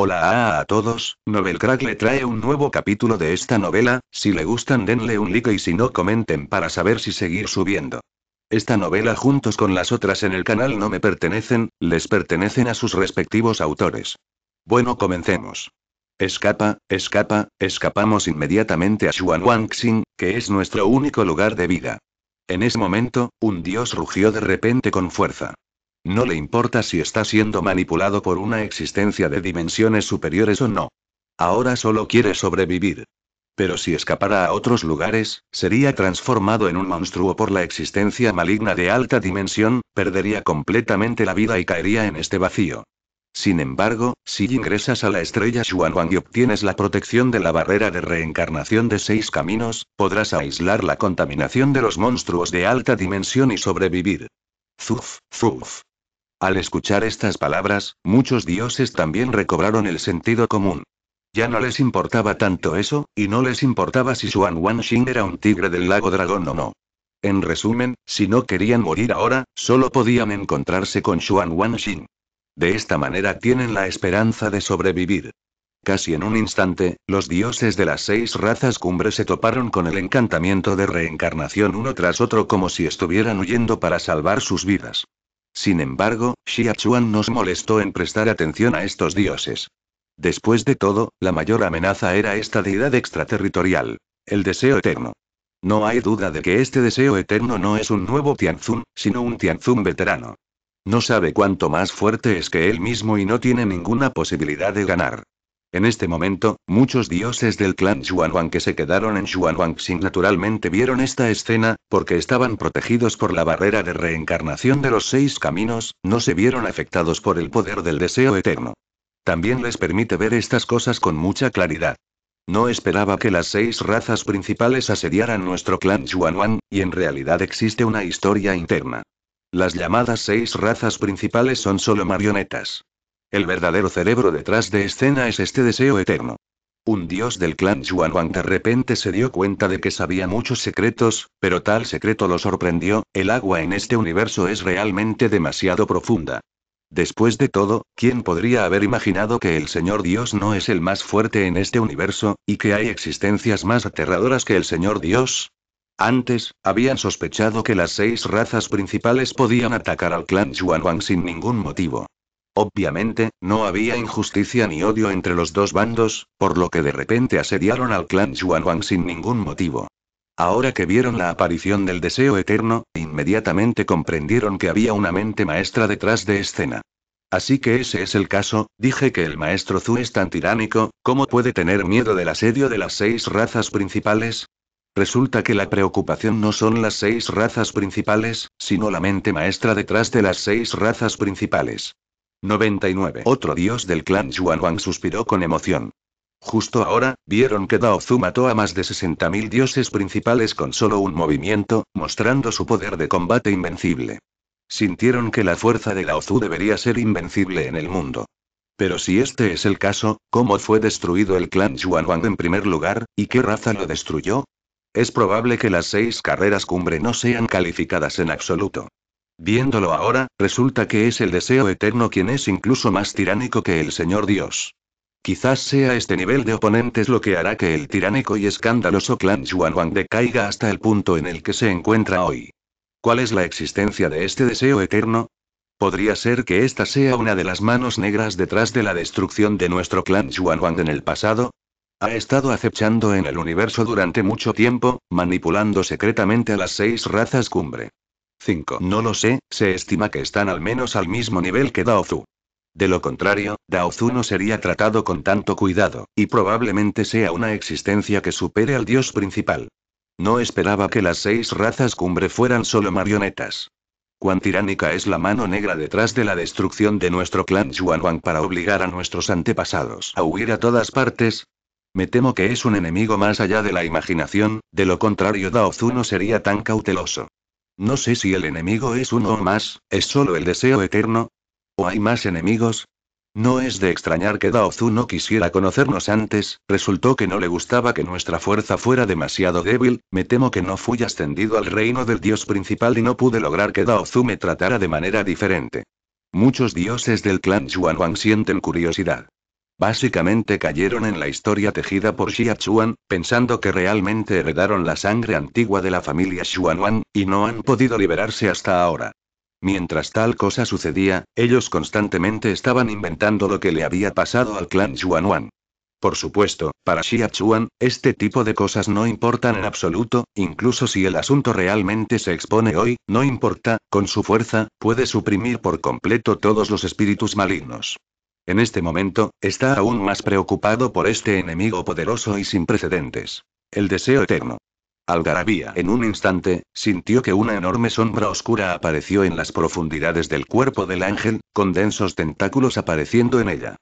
Hola a, todos, Novel Crack le trae un nuevo capítulo de esta novela, si le gustan denle un like y si no comenten para saber si seguir subiendo. Esta novela juntos con las otras en el canal no me pertenecen, les pertenecen a sus respectivos autores. Bueno comencemos. Escapa, escapa, escapamos inmediatamente a Xing, que es nuestro único lugar de vida. En ese momento, un dios rugió de repente con fuerza. No le importa si está siendo manipulado por una existencia de dimensiones superiores o no. Ahora solo quiere sobrevivir. Pero si escapara a otros lugares, sería transformado en un monstruo por la existencia maligna de alta dimensión, perdería completamente la vida y caería en este vacío. Sin embargo, si ingresas a la estrella Xuanwang y obtienes la protección de la barrera de reencarnación de seis caminos, podrás aislar la contaminación de los monstruos de alta dimensión y sobrevivir. Zuf, zuf. Al escuchar estas palabras, muchos dioses también recobraron el sentido común. Ya no les importaba tanto eso, y no les importaba si Xuan Wanxing era un tigre del lago dragón o no. En resumen, si no querían morir ahora, solo podían encontrarse con Xuan Wanxing. De esta manera tienen la esperanza de sobrevivir. Casi en un instante, los dioses de las seis razas cumbre se toparon con el encantamiento de reencarnación uno tras otro como si estuvieran huyendo para salvar sus vidas. Sin embargo, Xiachuan nos molestó en prestar atención a estos dioses. Después de todo, la mayor amenaza era esta deidad extraterritorial, el deseo eterno. No hay duda de que este deseo eterno no es un nuevo Tianzun, sino un Tianzun veterano. No sabe cuánto más fuerte es que él mismo y no tiene ninguna posibilidad de ganar. En este momento, muchos dioses del clan Xuanwang que se quedaron en sin naturalmente vieron esta escena, porque estaban protegidos por la barrera de reencarnación de los seis caminos, no se vieron afectados por el poder del deseo eterno. También les permite ver estas cosas con mucha claridad. No esperaba que las seis razas principales asediaran nuestro clan Xuanwang, y en realidad existe una historia interna. Las llamadas seis razas principales son solo marionetas. El verdadero cerebro detrás de escena es este deseo eterno. Un dios del clan Wang de repente se dio cuenta de que sabía muchos secretos, pero tal secreto lo sorprendió, el agua en este universo es realmente demasiado profunda. Después de todo, ¿quién podría haber imaginado que el Señor Dios no es el más fuerte en este universo, y que hay existencias más aterradoras que el Señor Dios? Antes, habían sospechado que las seis razas principales podían atacar al clan Wang sin ningún motivo. Obviamente, no había injusticia ni odio entre los dos bandos, por lo que de repente asediaron al clan Yuanwang sin ningún motivo. Ahora que vieron la aparición del deseo eterno, inmediatamente comprendieron que había una mente maestra detrás de escena. Así que ese es el caso, dije que el maestro Zhu es tan tiránico, ¿cómo puede tener miedo del asedio de las seis razas principales? Resulta que la preocupación no son las seis razas principales, sino la mente maestra detrás de las seis razas principales. 99. Otro dios del clan Yuanwang suspiró con emoción. Justo ahora, vieron que Daozu mató a más de 60.000 dioses principales con solo un movimiento, mostrando su poder de combate invencible. Sintieron que la fuerza de Daozu debería ser invencible en el mundo. Pero si este es el caso, ¿cómo fue destruido el clan Wang en primer lugar, y qué raza lo destruyó? Es probable que las seis carreras cumbre no sean calificadas en absoluto. Viéndolo ahora, resulta que es el deseo eterno quien es incluso más tiránico que el Señor Dios. Quizás sea este nivel de oponentes lo que hará que el tiránico y escandaloso clan Yuan decaiga hasta el punto en el que se encuentra hoy. ¿Cuál es la existencia de este deseo eterno? Podría ser que esta sea una de las manos negras detrás de la destrucción de nuestro clan Yuan en el pasado, ha estado acechando en el universo durante mucho tiempo, manipulando secretamente a las seis razas cumbre. 5. No lo sé, se estima que están al menos al mismo nivel que Daozu. De lo contrario, Daozu no sería tratado con tanto cuidado, y probablemente sea una existencia que supere al dios principal. No esperaba que las seis razas cumbre fueran solo marionetas. Cuán tiránica es la mano negra detrás de la destrucción de nuestro clan Zhuangwang para obligar a nuestros antepasados a huir a todas partes, me temo que es un enemigo más allá de la imaginación, de lo contrario Daozu no sería tan cauteloso. No sé si el enemigo es uno o más, es solo el deseo eterno. ¿O hay más enemigos? No es de extrañar que Daozu no quisiera conocernos antes, resultó que no le gustaba que nuestra fuerza fuera demasiado débil, me temo que no fui ascendido al reino del dios principal y no pude lograr que Daozu me tratara de manera diferente. Muchos dioses del clan Yuan sienten curiosidad. Básicamente cayeron en la historia tejida por Xia Chuan, pensando que realmente heredaron la sangre antigua de la familia Xuanwan, y no han podido liberarse hasta ahora. Mientras tal cosa sucedía, ellos constantemente estaban inventando lo que le había pasado al clan Xuanwan. Por supuesto, para Xia Chuan, este tipo de cosas no importan en absoluto, incluso si el asunto realmente se expone hoy, no importa, con su fuerza, puede suprimir por completo todos los espíritus malignos. En este momento, está aún más preocupado por este enemigo poderoso y sin precedentes. El deseo eterno. Algarabía. En un instante, sintió que una enorme sombra oscura apareció en las profundidades del cuerpo del ángel, con densos tentáculos apareciendo en ella.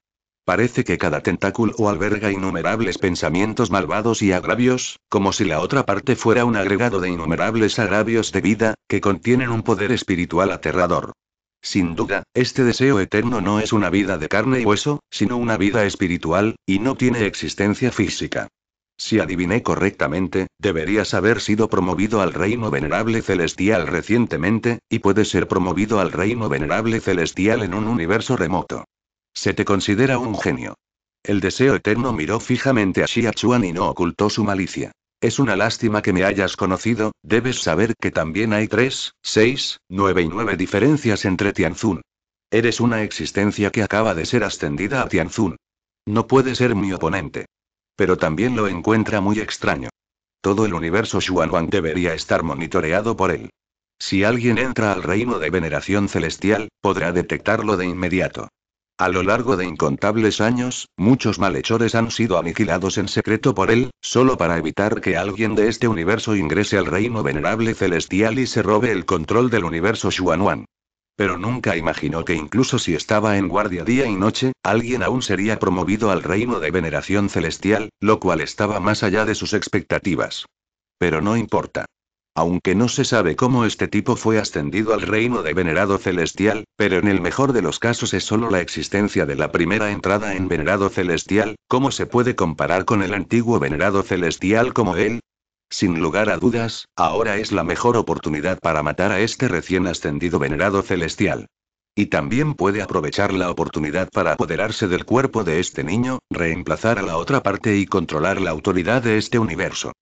Parece que cada tentáculo alberga innumerables pensamientos malvados y agravios, como si la otra parte fuera un agregado de innumerables agravios de vida, que contienen un poder espiritual aterrador. Sin duda, este deseo eterno no es una vida de carne y hueso, sino una vida espiritual, y no tiene existencia física. Si adiviné correctamente, deberías haber sido promovido al reino venerable celestial recientemente, y puedes ser promovido al reino venerable celestial en un universo remoto. Se te considera un genio. El deseo eterno miró fijamente a Xiachuan y no ocultó su malicia. Es una lástima que me hayas conocido, debes saber que también hay tres, seis, nueve y nueve diferencias entre Tianzun. Eres una existencia que acaba de ser ascendida a Tianzun. No puede ser mi oponente. Pero también lo encuentra muy extraño. Todo el universo Xuanwang debería estar monitoreado por él. Si alguien entra al reino de veneración celestial, podrá detectarlo de inmediato. A lo largo de incontables años, muchos malhechores han sido aniquilados en secreto por él, solo para evitar que alguien de este universo ingrese al reino venerable celestial y se robe el control del universo Xuanwan. Pero nunca imaginó que incluso si estaba en guardia día y noche, alguien aún sería promovido al reino de veneración celestial, lo cual estaba más allá de sus expectativas. Pero no importa aunque no se sabe cómo este tipo fue ascendido al reino de venerado celestial, pero en el mejor de los casos es solo la existencia de la primera entrada en venerado celestial, ¿cómo se puede comparar con el antiguo venerado celestial como él? Sin lugar a dudas, ahora es la mejor oportunidad para matar a este recién ascendido venerado celestial. Y también puede aprovechar la oportunidad para apoderarse del cuerpo de este niño, reemplazar a la otra parte y controlar la autoridad de este universo.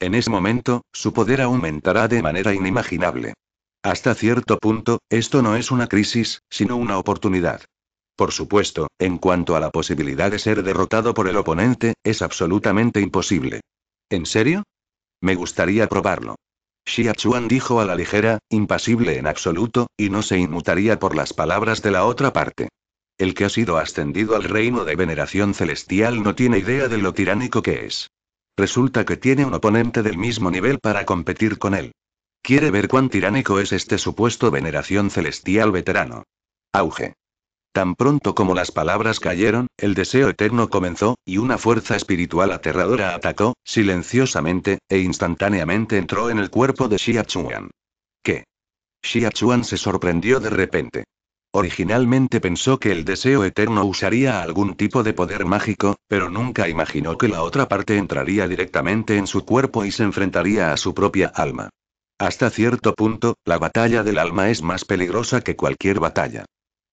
En ese momento, su poder aumentará de manera inimaginable. Hasta cierto punto, esto no es una crisis, sino una oportunidad. Por supuesto, en cuanto a la posibilidad de ser derrotado por el oponente, es absolutamente imposible. ¿En serio? Me gustaría probarlo. Xia Chuan dijo a la ligera, impasible en absoluto, y no se inmutaría por las palabras de la otra parte. El que ha sido ascendido al reino de veneración celestial no tiene idea de lo tiránico que es. Resulta que tiene un oponente del mismo nivel para competir con él. Quiere ver cuán tiránico es este supuesto veneración celestial veterano. Auge. Tan pronto como las palabras cayeron, el deseo eterno comenzó, y una fuerza espiritual aterradora atacó, silenciosamente, e instantáneamente entró en el cuerpo de Xia Chuan. ¿Qué? Xia Chuan se sorprendió de repente. Originalmente pensó que el deseo eterno usaría algún tipo de poder mágico, pero nunca imaginó que la otra parte entraría directamente en su cuerpo y se enfrentaría a su propia alma. Hasta cierto punto, la batalla del alma es más peligrosa que cualquier batalla.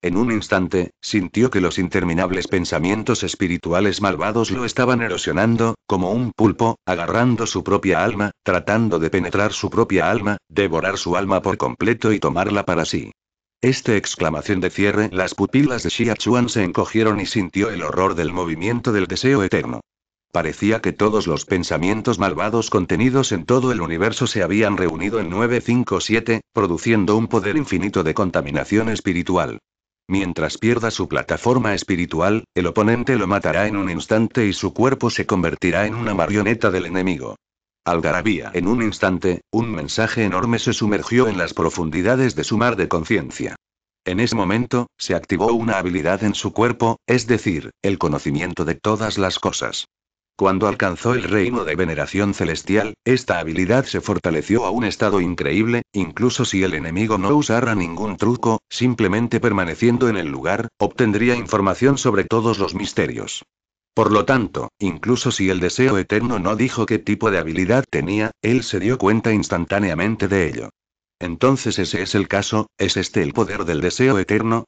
En un instante, sintió que los interminables pensamientos espirituales malvados lo estaban erosionando, como un pulpo, agarrando su propia alma, tratando de penetrar su propia alma, devorar su alma por completo y tomarla para sí. Esta exclamación de cierre las pupilas de Xiachuan se encogieron y sintió el horror del movimiento del deseo eterno. Parecía que todos los pensamientos malvados contenidos en todo el universo se habían reunido en 957, produciendo un poder infinito de contaminación espiritual. Mientras pierda su plataforma espiritual, el oponente lo matará en un instante y su cuerpo se convertirá en una marioneta del enemigo. Algarabía. En un instante, un mensaje enorme se sumergió en las profundidades de su mar de conciencia. En ese momento, se activó una habilidad en su cuerpo, es decir, el conocimiento de todas las cosas. Cuando alcanzó el reino de veneración celestial, esta habilidad se fortaleció a un estado increíble, incluso si el enemigo no usara ningún truco, simplemente permaneciendo en el lugar, obtendría información sobre todos los misterios. Por lo tanto, incluso si el deseo eterno no dijo qué tipo de habilidad tenía, él se dio cuenta instantáneamente de ello. Entonces ese es el caso, ¿es este el poder del deseo eterno?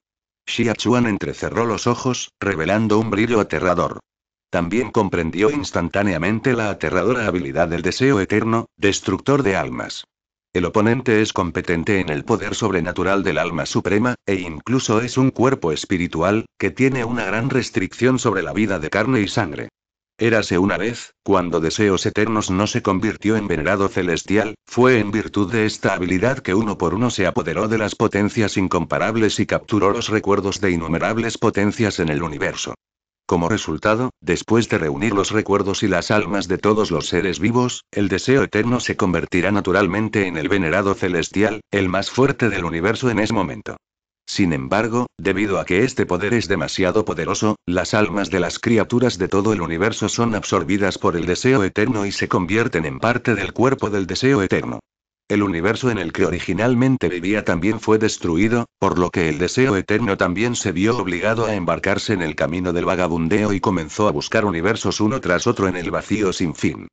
Xia Chuan entrecerró los ojos, revelando un brillo aterrador. También comprendió instantáneamente la aterradora habilidad del deseo eterno, destructor de almas. El oponente es competente en el poder sobrenatural del alma suprema, e incluso es un cuerpo espiritual, que tiene una gran restricción sobre la vida de carne y sangre. Érase una vez, cuando Deseos Eternos no se convirtió en venerado celestial, fue en virtud de esta habilidad que uno por uno se apoderó de las potencias incomparables y capturó los recuerdos de innumerables potencias en el universo. Como resultado, después de reunir los recuerdos y las almas de todos los seres vivos, el deseo eterno se convertirá naturalmente en el venerado celestial, el más fuerte del universo en ese momento. Sin embargo, debido a que este poder es demasiado poderoso, las almas de las criaturas de todo el universo son absorbidas por el deseo eterno y se convierten en parte del cuerpo del deseo eterno. El universo en el que originalmente vivía también fue destruido, por lo que el deseo eterno también se vio obligado a embarcarse en el camino del vagabundeo y comenzó a buscar universos uno tras otro en el vacío sin fin.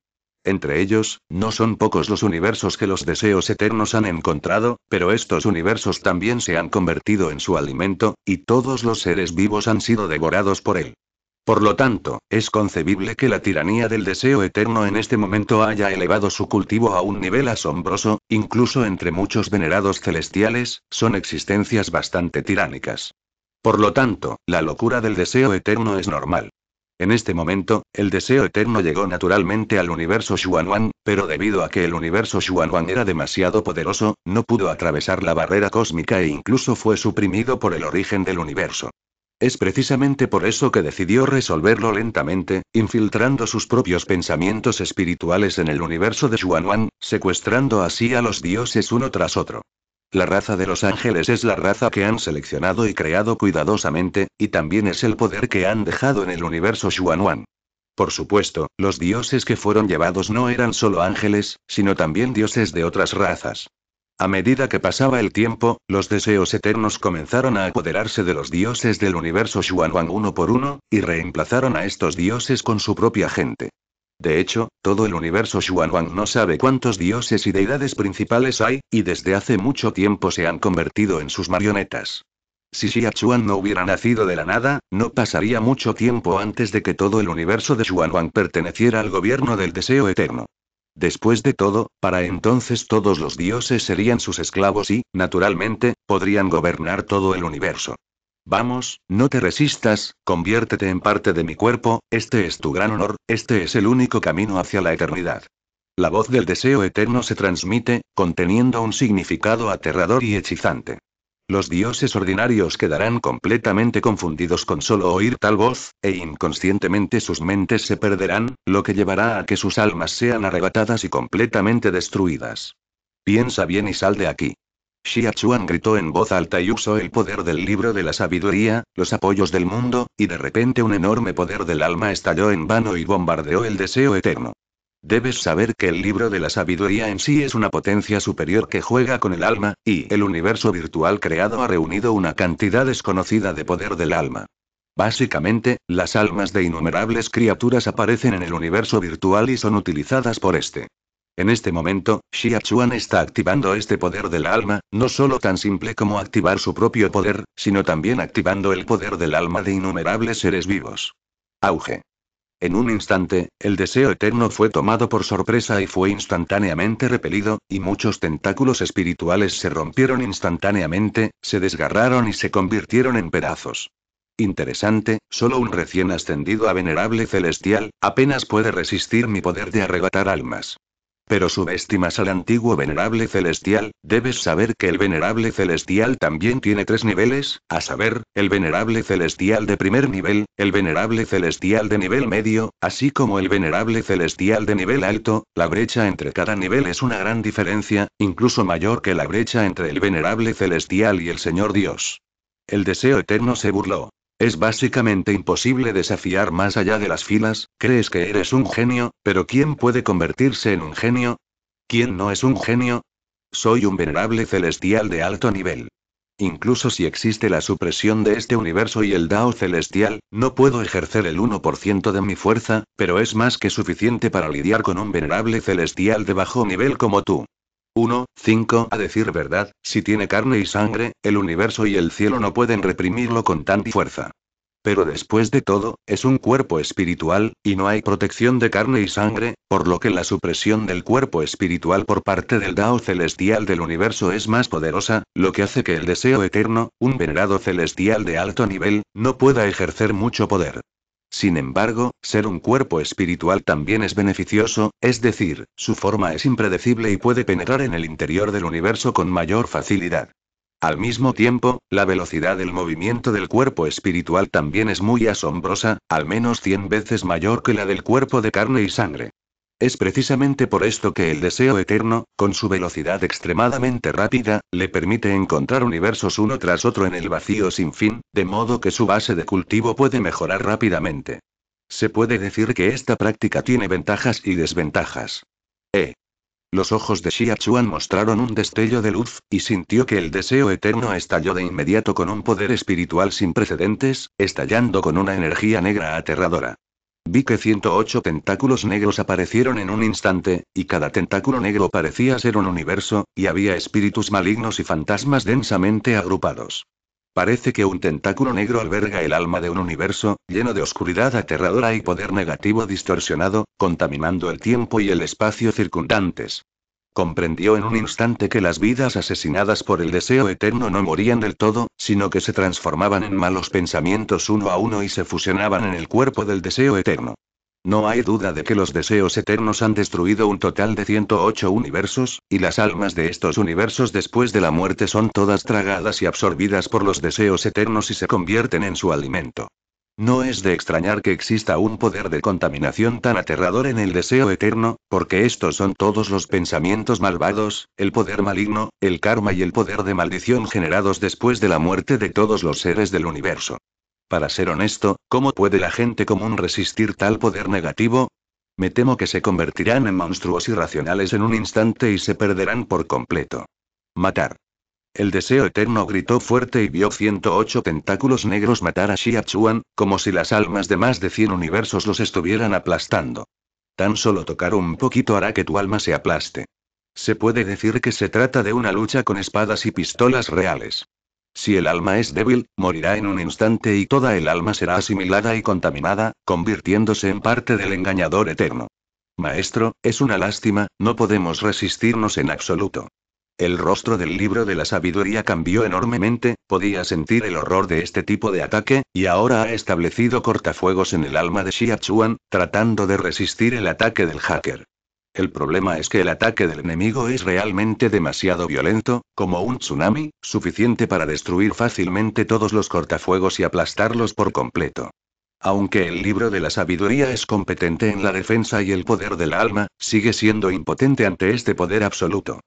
Entre ellos, no son pocos los universos que los deseos eternos han encontrado, pero estos universos también se han convertido en su alimento, y todos los seres vivos han sido devorados por él. Por lo tanto, es concebible que la tiranía del deseo eterno en este momento haya elevado su cultivo a un nivel asombroso, incluso entre muchos venerados celestiales, son existencias bastante tiránicas. Por lo tanto, la locura del deseo eterno es normal. En este momento, el deseo eterno llegó naturalmente al universo Xuanwan, pero debido a que el universo Xuanwan era demasiado poderoso, no pudo atravesar la barrera cósmica e incluso fue suprimido por el origen del universo. Es precisamente por eso que decidió resolverlo lentamente, infiltrando sus propios pensamientos espirituales en el universo de Xuanwan, secuestrando así a los dioses uno tras otro. La raza de los ángeles es la raza que han seleccionado y creado cuidadosamente, y también es el poder que han dejado en el universo Xuanwan. Por supuesto, los dioses que fueron llevados no eran solo ángeles, sino también dioses de otras razas. A medida que pasaba el tiempo, los deseos eternos comenzaron a apoderarse de los dioses del universo Xuanwang uno por uno, y reemplazaron a estos dioses con su propia gente. De hecho, todo el universo Wang no sabe cuántos dioses y deidades principales hay, y desde hace mucho tiempo se han convertido en sus marionetas. Si Xiachuan no hubiera nacido de la nada, no pasaría mucho tiempo antes de que todo el universo de Xuanwang perteneciera al gobierno del deseo eterno. Después de todo, para entonces todos los dioses serían sus esclavos y, naturalmente, podrían gobernar todo el universo. Vamos, no te resistas, conviértete en parte de mi cuerpo, este es tu gran honor, este es el único camino hacia la eternidad. La voz del deseo eterno se transmite, conteniendo un significado aterrador y hechizante. Los dioses ordinarios quedarán completamente confundidos con solo oír tal voz, e inconscientemente sus mentes se perderán, lo que llevará a que sus almas sean arrebatadas y completamente destruidas. Piensa bien y sal de aquí. Xia gritó en voz alta y usó el poder del libro de la sabiduría, los apoyos del mundo, y de repente un enorme poder del alma estalló en vano y bombardeó el deseo eterno. Debes saber que el libro de la sabiduría en sí es una potencia superior que juega con el alma, y el universo virtual creado ha reunido una cantidad desconocida de poder del alma. Básicamente, las almas de innumerables criaturas aparecen en el universo virtual y son utilizadas por este. En este momento, Xiachuan está activando este poder del alma, no solo tan simple como activar su propio poder, sino también activando el poder del alma de innumerables seres vivos. Auge. En un instante, el deseo eterno fue tomado por sorpresa y fue instantáneamente repelido, y muchos tentáculos espirituales se rompieron instantáneamente, se desgarraron y se convirtieron en pedazos. Interesante, solo un recién ascendido a venerable celestial, apenas puede resistir mi poder de arrebatar almas. Pero subestimas al antiguo venerable celestial, debes saber que el venerable celestial también tiene tres niveles, a saber, el venerable celestial de primer nivel, el venerable celestial de nivel medio, así como el venerable celestial de nivel alto, la brecha entre cada nivel es una gran diferencia, incluso mayor que la brecha entre el venerable celestial y el Señor Dios. El deseo eterno se burló. Es básicamente imposible desafiar más allá de las filas, crees que eres un genio, pero ¿quién puede convertirse en un genio? ¿Quién no es un genio? Soy un venerable celestial de alto nivel. Incluso si existe la supresión de este universo y el Dao celestial, no puedo ejercer el 1% de mi fuerza, pero es más que suficiente para lidiar con un venerable celestial de bajo nivel como tú. 15. 5. A decir verdad, si tiene carne y sangre, el universo y el cielo no pueden reprimirlo con tanta fuerza. Pero después de todo, es un cuerpo espiritual, y no hay protección de carne y sangre, por lo que la supresión del cuerpo espiritual por parte del Dao celestial del universo es más poderosa, lo que hace que el deseo eterno, un venerado celestial de alto nivel, no pueda ejercer mucho poder. Sin embargo, ser un cuerpo espiritual también es beneficioso, es decir, su forma es impredecible y puede penetrar en el interior del universo con mayor facilidad. Al mismo tiempo, la velocidad del movimiento del cuerpo espiritual también es muy asombrosa, al menos 100 veces mayor que la del cuerpo de carne y sangre. Es precisamente por esto que el deseo eterno, con su velocidad extremadamente rápida, le permite encontrar universos uno tras otro en el vacío sin fin, de modo que su base de cultivo puede mejorar rápidamente. Se puede decir que esta práctica tiene ventajas y desventajas. E. Los ojos de Xia Chuan mostraron un destello de luz, y sintió que el deseo eterno estalló de inmediato con un poder espiritual sin precedentes, estallando con una energía negra aterradora. Vi que 108 tentáculos negros aparecieron en un instante, y cada tentáculo negro parecía ser un universo, y había espíritus malignos y fantasmas densamente agrupados. Parece que un tentáculo negro alberga el alma de un universo, lleno de oscuridad aterradora y poder negativo distorsionado, contaminando el tiempo y el espacio circundantes. Comprendió en un instante que las vidas asesinadas por el deseo eterno no morían del todo, sino que se transformaban en malos pensamientos uno a uno y se fusionaban en el cuerpo del deseo eterno. No hay duda de que los deseos eternos han destruido un total de 108 universos, y las almas de estos universos después de la muerte son todas tragadas y absorbidas por los deseos eternos y se convierten en su alimento. No es de extrañar que exista un poder de contaminación tan aterrador en el deseo eterno, porque estos son todos los pensamientos malvados, el poder maligno, el karma y el poder de maldición generados después de la muerte de todos los seres del universo. Para ser honesto, ¿cómo puede la gente común resistir tal poder negativo? Me temo que se convertirán en monstruos irracionales en un instante y se perderán por completo. Matar. El deseo eterno gritó fuerte y vio 108 tentáculos negros matar a Xiachuan, como si las almas de más de 100 universos los estuvieran aplastando. Tan solo tocar un poquito hará que tu alma se aplaste. Se puede decir que se trata de una lucha con espadas y pistolas reales. Si el alma es débil, morirá en un instante y toda el alma será asimilada y contaminada, convirtiéndose en parte del engañador eterno. Maestro, es una lástima, no podemos resistirnos en absoluto. El rostro del libro de la sabiduría cambió enormemente, podía sentir el horror de este tipo de ataque, y ahora ha establecido cortafuegos en el alma de Xia Chuan, tratando de resistir el ataque del hacker. El problema es que el ataque del enemigo es realmente demasiado violento, como un tsunami, suficiente para destruir fácilmente todos los cortafuegos y aplastarlos por completo. Aunque el libro de la sabiduría es competente en la defensa y el poder del alma, sigue siendo impotente ante este poder absoluto.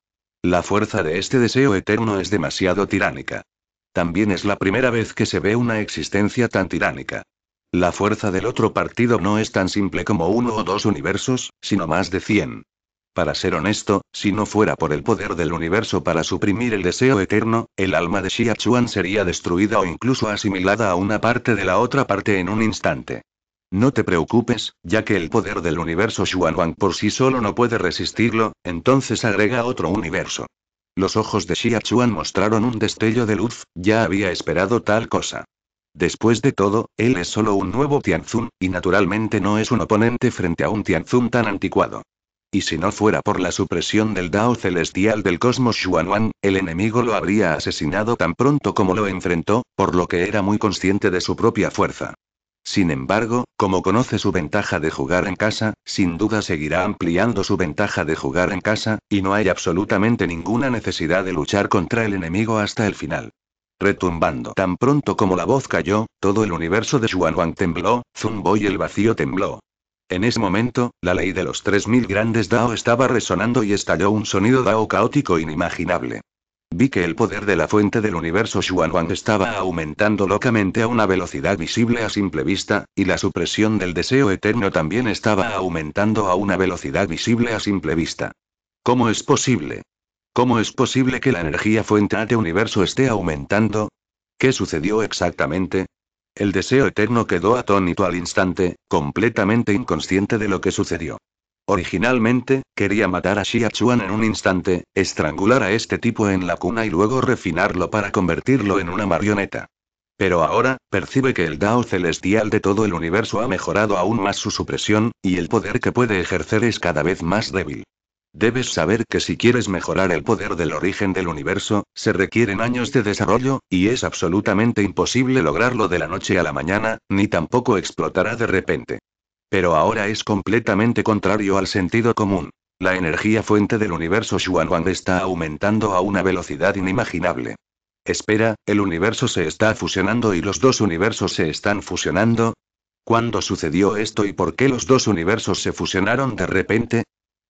La fuerza de este deseo eterno es demasiado tiránica. También es la primera vez que se ve una existencia tan tiránica. La fuerza del otro partido no es tan simple como uno o dos universos, sino más de cien. Para ser honesto, si no fuera por el poder del universo para suprimir el deseo eterno, el alma de Xia Chuan sería destruida o incluso asimilada a una parte de la otra parte en un instante. No te preocupes, ya que el poder del universo Wang por sí solo no puede resistirlo, entonces agrega otro universo. Los ojos de Xia Chuan mostraron un destello de luz, ya había esperado tal cosa. Después de todo, él es solo un nuevo Tianzun, y naturalmente no es un oponente frente a un Tianzun tan anticuado. Y si no fuera por la supresión del Dao celestial del cosmos Wang, el enemigo lo habría asesinado tan pronto como lo enfrentó, por lo que era muy consciente de su propia fuerza. Sin embargo, como conoce su ventaja de jugar en casa, sin duda seguirá ampliando su ventaja de jugar en casa, y no hay absolutamente ninguna necesidad de luchar contra el enemigo hasta el final. Retumbando tan pronto como la voz cayó, todo el universo de Xuan tembló, zumbó y el vacío tembló. En ese momento, la ley de los 3000 grandes Dao estaba resonando y estalló un sonido Dao caótico e inimaginable. Vi que el poder de la fuente del universo Xuanwang estaba aumentando locamente a una velocidad visible a simple vista, y la supresión del deseo eterno también estaba aumentando a una velocidad visible a simple vista. ¿Cómo es posible? ¿Cómo es posible que la energía fuente de universo esté aumentando? ¿Qué sucedió exactamente? El deseo eterno quedó atónito al instante, completamente inconsciente de lo que sucedió. Originalmente, quería matar a Xiachuan en un instante, estrangular a este tipo en la cuna y luego refinarlo para convertirlo en una marioneta. Pero ahora, percibe que el Dao celestial de todo el universo ha mejorado aún más su supresión, y el poder que puede ejercer es cada vez más débil. Debes saber que si quieres mejorar el poder del origen del universo, se requieren años de desarrollo, y es absolutamente imposible lograrlo de la noche a la mañana, ni tampoco explotará de repente. Pero ahora es completamente contrario al sentido común. La energía fuente del universo Wang está aumentando a una velocidad inimaginable. Espera, el universo se está fusionando y los dos universos se están fusionando. ¿Cuándo sucedió esto y por qué los dos universos se fusionaron de repente?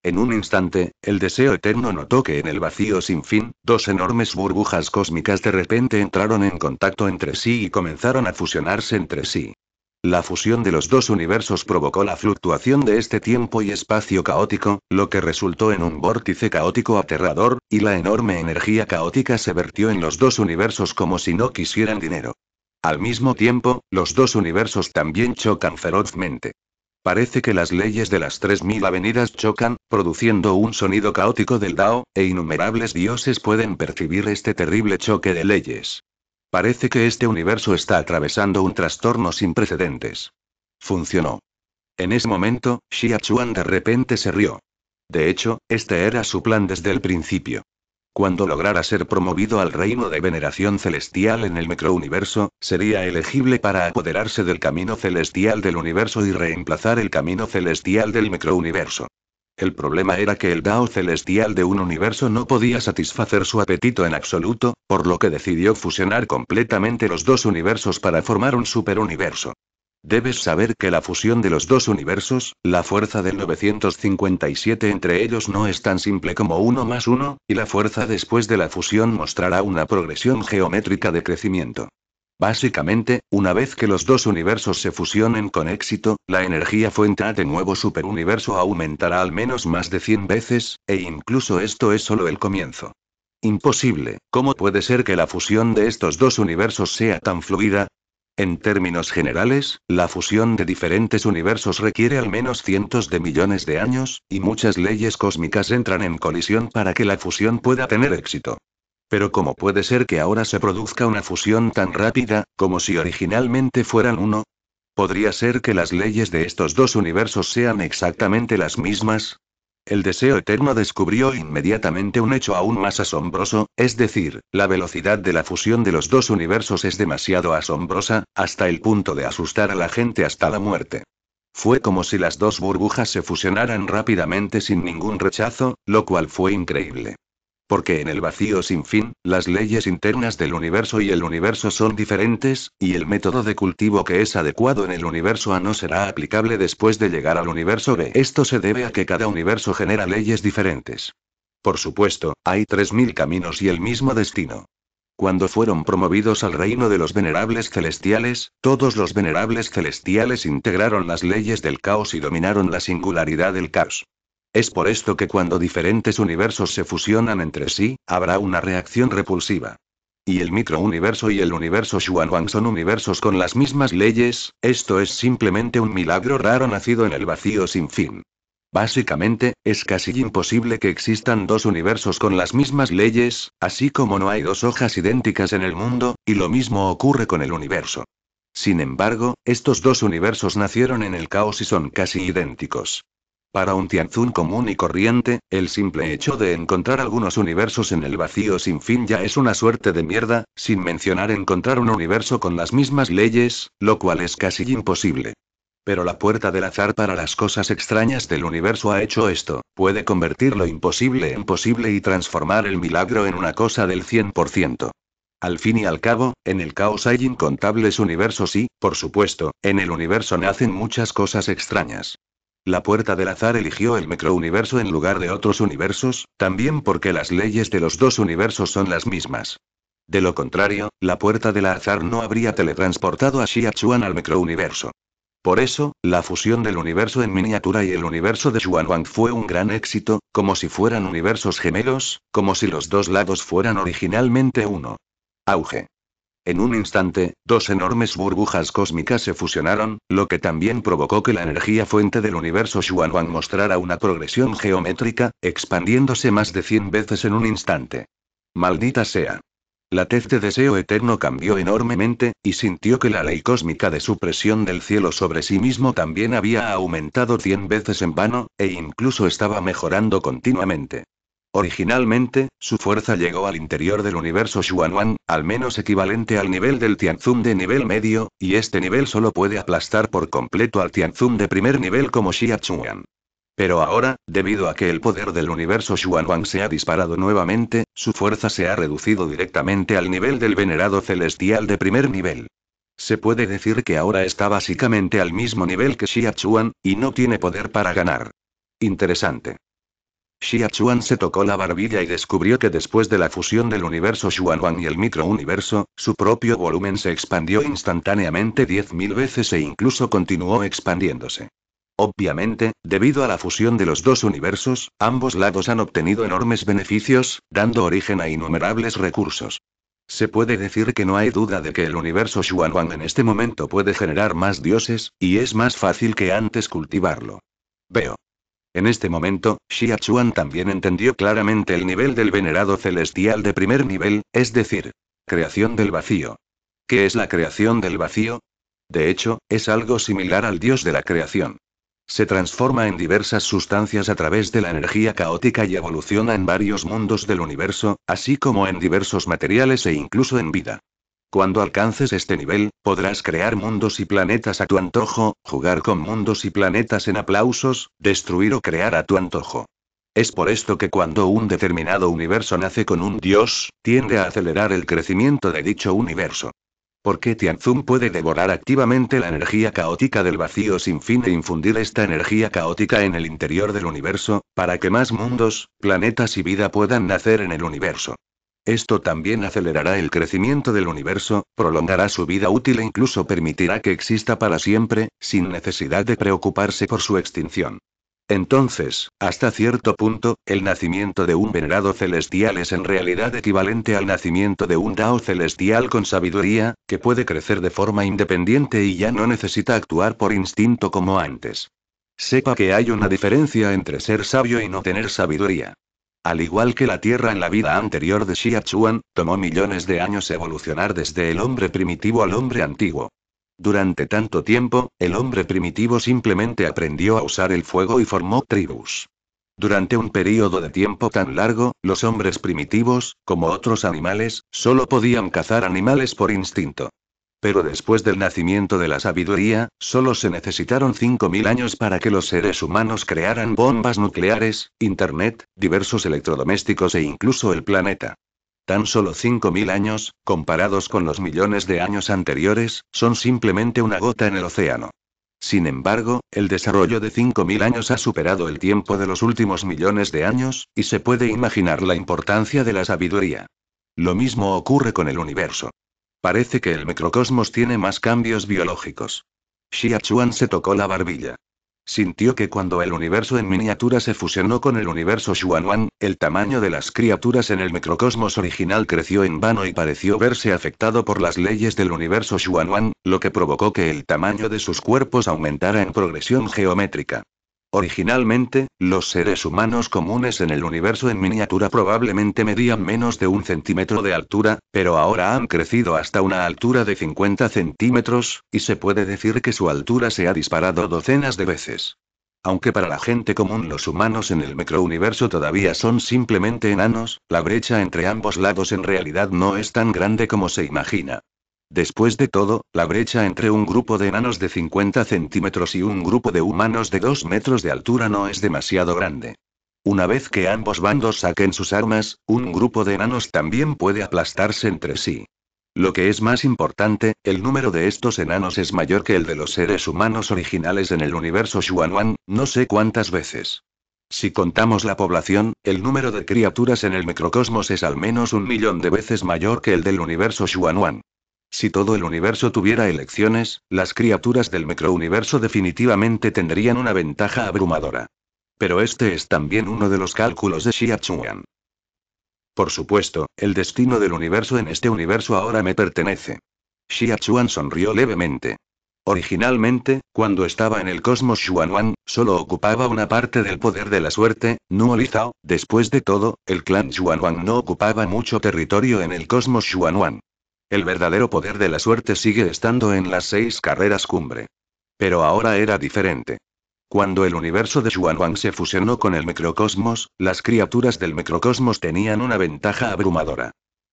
En un instante, el deseo eterno notó que en el vacío sin fin, dos enormes burbujas cósmicas de repente entraron en contacto entre sí y comenzaron a fusionarse entre sí. La fusión de los dos universos provocó la fluctuación de este tiempo y espacio caótico, lo que resultó en un vórtice caótico aterrador, y la enorme energía caótica se vertió en los dos universos como si no quisieran dinero. Al mismo tiempo, los dos universos también chocan ferozmente. Parece que las leyes de las 3.000 avenidas chocan, produciendo un sonido caótico del Dao, e innumerables dioses pueden percibir este terrible choque de leyes. Parece que este universo está atravesando un trastorno sin precedentes. Funcionó. En ese momento, Xiachuan de repente se rió. De hecho, este era su plan desde el principio. Cuando lograra ser promovido al reino de veneración celestial en el microuniverso, sería elegible para apoderarse del camino celestial del universo y reemplazar el camino celestial del microuniverso. El problema era que el Dao celestial de un universo no podía satisfacer su apetito en absoluto, por lo que decidió fusionar completamente los dos universos para formar un superuniverso. Debes saber que la fusión de los dos universos, la fuerza del 957 entre ellos no es tan simple como 1 más 1, y la fuerza después de la fusión mostrará una progresión geométrica de crecimiento. Básicamente, una vez que los dos universos se fusionen con éxito, la energía fuente de nuevo superuniverso aumentará al menos más de 100 veces, e incluso esto es solo el comienzo. Imposible, ¿cómo puede ser que la fusión de estos dos universos sea tan fluida? En términos generales, la fusión de diferentes universos requiere al menos cientos de millones de años, y muchas leyes cósmicas entran en colisión para que la fusión pueda tener éxito. Pero ¿cómo puede ser que ahora se produzca una fusión tan rápida, como si originalmente fueran uno? ¿Podría ser que las leyes de estos dos universos sean exactamente las mismas? El deseo eterno descubrió inmediatamente un hecho aún más asombroso, es decir, la velocidad de la fusión de los dos universos es demasiado asombrosa, hasta el punto de asustar a la gente hasta la muerte. Fue como si las dos burbujas se fusionaran rápidamente sin ningún rechazo, lo cual fue increíble porque en el vacío sin fin, las leyes internas del universo y el universo son diferentes, y el método de cultivo que es adecuado en el universo A no será aplicable después de llegar al universo B. Esto se debe a que cada universo genera leyes diferentes. Por supuesto, hay 3.000 caminos y el mismo destino. Cuando fueron promovidos al reino de los venerables celestiales, todos los venerables celestiales integraron las leyes del caos y dominaron la singularidad del caos. Es por esto que cuando diferentes universos se fusionan entre sí, habrá una reacción repulsiva. Y el microuniverso y el universo Wang son universos con las mismas leyes, esto es simplemente un milagro raro nacido en el vacío sin fin. Básicamente, es casi imposible que existan dos universos con las mismas leyes, así como no hay dos hojas idénticas en el mundo, y lo mismo ocurre con el universo. Sin embargo, estos dos universos nacieron en el caos y son casi idénticos. Para un Tianzun común y corriente, el simple hecho de encontrar algunos universos en el vacío sin fin ya es una suerte de mierda, sin mencionar encontrar un universo con las mismas leyes, lo cual es casi imposible. Pero la puerta del azar para las cosas extrañas del universo ha hecho esto, puede convertir lo imposible en posible y transformar el milagro en una cosa del 100%. Al fin y al cabo, en el caos hay incontables universos y, por supuesto, en el universo nacen muchas cosas extrañas. La puerta del azar eligió el microuniverso en lugar de otros universos, también porque las leyes de los dos universos son las mismas. De lo contrario, la puerta del azar no habría teletransportado a Xiachuan al microuniverso. Por eso, la fusión del universo en miniatura y el universo de Xuanwang fue un gran éxito, como si fueran universos gemelos, como si los dos lados fueran originalmente uno. Auge. En un instante, dos enormes burbujas cósmicas se fusionaron, lo que también provocó que la energía fuente del universo Wang mostrara una progresión geométrica, expandiéndose más de 100 veces en un instante. Maldita sea. La tez de deseo eterno cambió enormemente, y sintió que la ley cósmica de presión del cielo sobre sí mismo también había aumentado 100 veces en vano, e incluso estaba mejorando continuamente. Originalmente, su fuerza llegó al interior del universo Xuanwan, al menos equivalente al nivel del Tianzum de nivel medio, y este nivel solo puede aplastar por completo al Tianzum de primer nivel como Xia Chuan. Pero ahora, debido a que el poder del universo Xuanwan se ha disparado nuevamente, su fuerza se ha reducido directamente al nivel del venerado celestial de primer nivel. Se puede decir que ahora está básicamente al mismo nivel que Xia y no tiene poder para ganar. Interesante. Xia Chuan se tocó la barbilla y descubrió que después de la fusión del universo Xuanwang y el microuniverso, su propio volumen se expandió instantáneamente 10.000 veces e incluso continuó expandiéndose. Obviamente, debido a la fusión de los dos universos, ambos lados han obtenido enormes beneficios, dando origen a innumerables recursos. Se puede decir que no hay duda de que el universo Xuanwang en este momento puede generar más dioses, y es más fácil que antes cultivarlo. Veo. En este momento, Xia Chuan también entendió claramente el nivel del venerado celestial de primer nivel, es decir, creación del vacío. ¿Qué es la creación del vacío? De hecho, es algo similar al dios de la creación. Se transforma en diversas sustancias a través de la energía caótica y evoluciona en varios mundos del universo, así como en diversos materiales e incluso en vida. Cuando alcances este nivel, podrás crear mundos y planetas a tu antojo, jugar con mundos y planetas en aplausos, destruir o crear a tu antojo. Es por esto que cuando un determinado universo nace con un dios, tiende a acelerar el crecimiento de dicho universo. Porque Tianzun puede devorar activamente la energía caótica del vacío sin fin e infundir esta energía caótica en el interior del universo, para que más mundos, planetas y vida puedan nacer en el universo. Esto también acelerará el crecimiento del universo, prolongará su vida útil e incluso permitirá que exista para siempre, sin necesidad de preocuparse por su extinción. Entonces, hasta cierto punto, el nacimiento de un venerado celestial es en realidad equivalente al nacimiento de un Dao celestial con sabiduría, que puede crecer de forma independiente y ya no necesita actuar por instinto como antes. Sepa que hay una diferencia entre ser sabio y no tener sabiduría. Al igual que la Tierra en la vida anterior de Xiachuan, tomó millones de años evolucionar desde el hombre primitivo al hombre antiguo. Durante tanto tiempo, el hombre primitivo simplemente aprendió a usar el fuego y formó tribus. Durante un período de tiempo tan largo, los hombres primitivos, como otros animales, solo podían cazar animales por instinto pero después del nacimiento de la sabiduría, solo se necesitaron 5.000 años para que los seres humanos crearan bombas nucleares, Internet, diversos electrodomésticos e incluso el planeta. Tan solo 5.000 años, comparados con los millones de años anteriores, son simplemente una gota en el océano. Sin embargo, el desarrollo de 5.000 años ha superado el tiempo de los últimos millones de años, y se puede imaginar la importancia de la sabiduría. Lo mismo ocurre con el universo. Parece que el microcosmos tiene más cambios biológicos. Xia se tocó la barbilla. Sintió que cuando el universo en miniatura se fusionó con el universo Xuanwan, el tamaño de las criaturas en el microcosmos original creció en vano y pareció verse afectado por las leyes del universo Xuanwan, lo que provocó que el tamaño de sus cuerpos aumentara en progresión geométrica. Originalmente, los seres humanos comunes en el universo en miniatura probablemente medían menos de un centímetro de altura, pero ahora han crecido hasta una altura de 50 centímetros, y se puede decir que su altura se ha disparado docenas de veces. Aunque para la gente común los humanos en el microuniverso todavía son simplemente enanos, la brecha entre ambos lados en realidad no es tan grande como se imagina. Después de todo, la brecha entre un grupo de enanos de 50 centímetros y un grupo de humanos de 2 metros de altura no es demasiado grande. Una vez que ambos bandos saquen sus armas, un grupo de enanos también puede aplastarse entre sí. Lo que es más importante, el número de estos enanos es mayor que el de los seres humanos originales en el universo Xuanwan, no sé cuántas veces. Si contamos la población, el número de criaturas en el microcosmos es al menos un millón de veces mayor que el del universo Xuanwan. Si todo el universo tuviera elecciones, las criaturas del microuniverso definitivamente tendrían una ventaja abrumadora. Pero este es también uno de los cálculos de Xia Chuan. Por supuesto, el destino del universo en este universo ahora me pertenece. Xia Chuan sonrió levemente. Originalmente, cuando estaba en el cosmos Xuanwan, solo ocupaba una parte del poder de la suerte, Nuo Después de todo, el clan Xuanwan no ocupaba mucho territorio en el cosmos Xuanwan. El verdadero poder de la suerte sigue estando en las seis carreras cumbre. Pero ahora era diferente. Cuando el universo de Xuanwang se fusionó con el microcosmos, las criaturas del microcosmos tenían una ventaja abrumadora.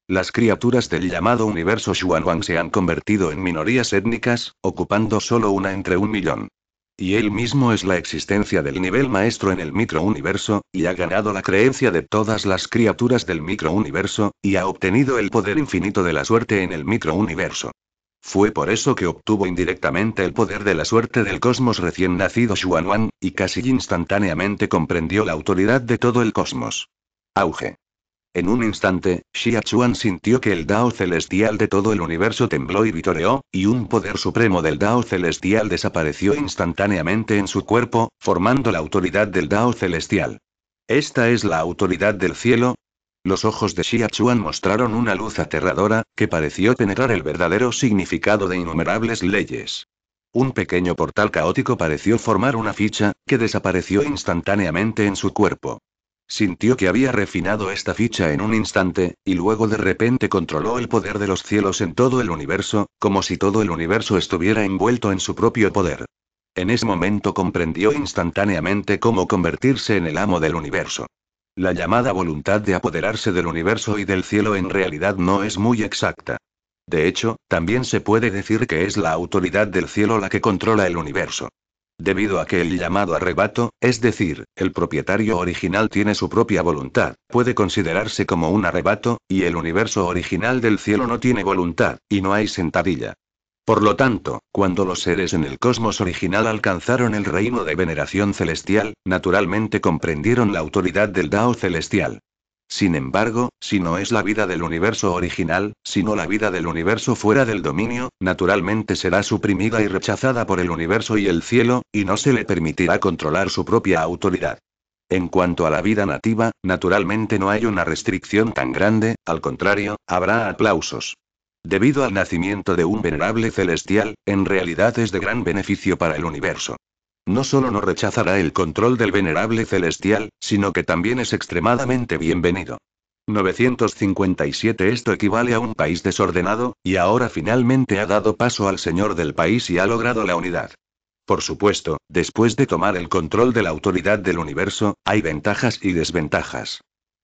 Las criaturas del llamado universo Xuanwang se han convertido en minorías étnicas, ocupando solo una entre un millón y él mismo es la existencia del nivel maestro en el microuniverso, y ha ganado la creencia de todas las criaturas del microuniverso, y ha obtenido el poder infinito de la suerte en el microuniverso. Fue por eso que obtuvo indirectamente el poder de la suerte del cosmos recién nacido Xuanwan, y casi instantáneamente comprendió la autoridad de todo el cosmos. Auge. En un instante, Xia Chuan sintió que el Dao celestial de todo el universo tembló y vitoreó, y un poder supremo del Dao celestial desapareció instantáneamente en su cuerpo, formando la autoridad del Dao celestial. Esta es la autoridad del cielo, los ojos de Xia Chuan mostraron una luz aterradora, que pareció penetrar el verdadero significado de innumerables leyes. Un pequeño portal caótico pareció formar una ficha, que desapareció instantáneamente en su cuerpo. Sintió que había refinado esta ficha en un instante, y luego de repente controló el poder de los cielos en todo el universo, como si todo el universo estuviera envuelto en su propio poder. En ese momento comprendió instantáneamente cómo convertirse en el amo del universo. La llamada voluntad de apoderarse del universo y del cielo en realidad no es muy exacta. De hecho, también se puede decir que es la autoridad del cielo la que controla el universo. Debido a que el llamado arrebato, es decir, el propietario original tiene su propia voluntad, puede considerarse como un arrebato, y el universo original del cielo no tiene voluntad, y no hay sentadilla. Por lo tanto, cuando los seres en el cosmos original alcanzaron el reino de veneración celestial, naturalmente comprendieron la autoridad del Dao celestial. Sin embargo, si no es la vida del universo original, sino la vida del universo fuera del dominio, naturalmente será suprimida y rechazada por el universo y el cielo, y no se le permitirá controlar su propia autoridad. En cuanto a la vida nativa, naturalmente no hay una restricción tan grande, al contrario, habrá aplausos. Debido al nacimiento de un venerable celestial, en realidad es de gran beneficio para el universo no solo no rechazará el control del venerable celestial, sino que también es extremadamente bienvenido. 957 Esto equivale a un país desordenado, y ahora finalmente ha dado paso al señor del país y ha logrado la unidad. Por supuesto, después de tomar el control de la autoridad del universo, hay ventajas y desventajas.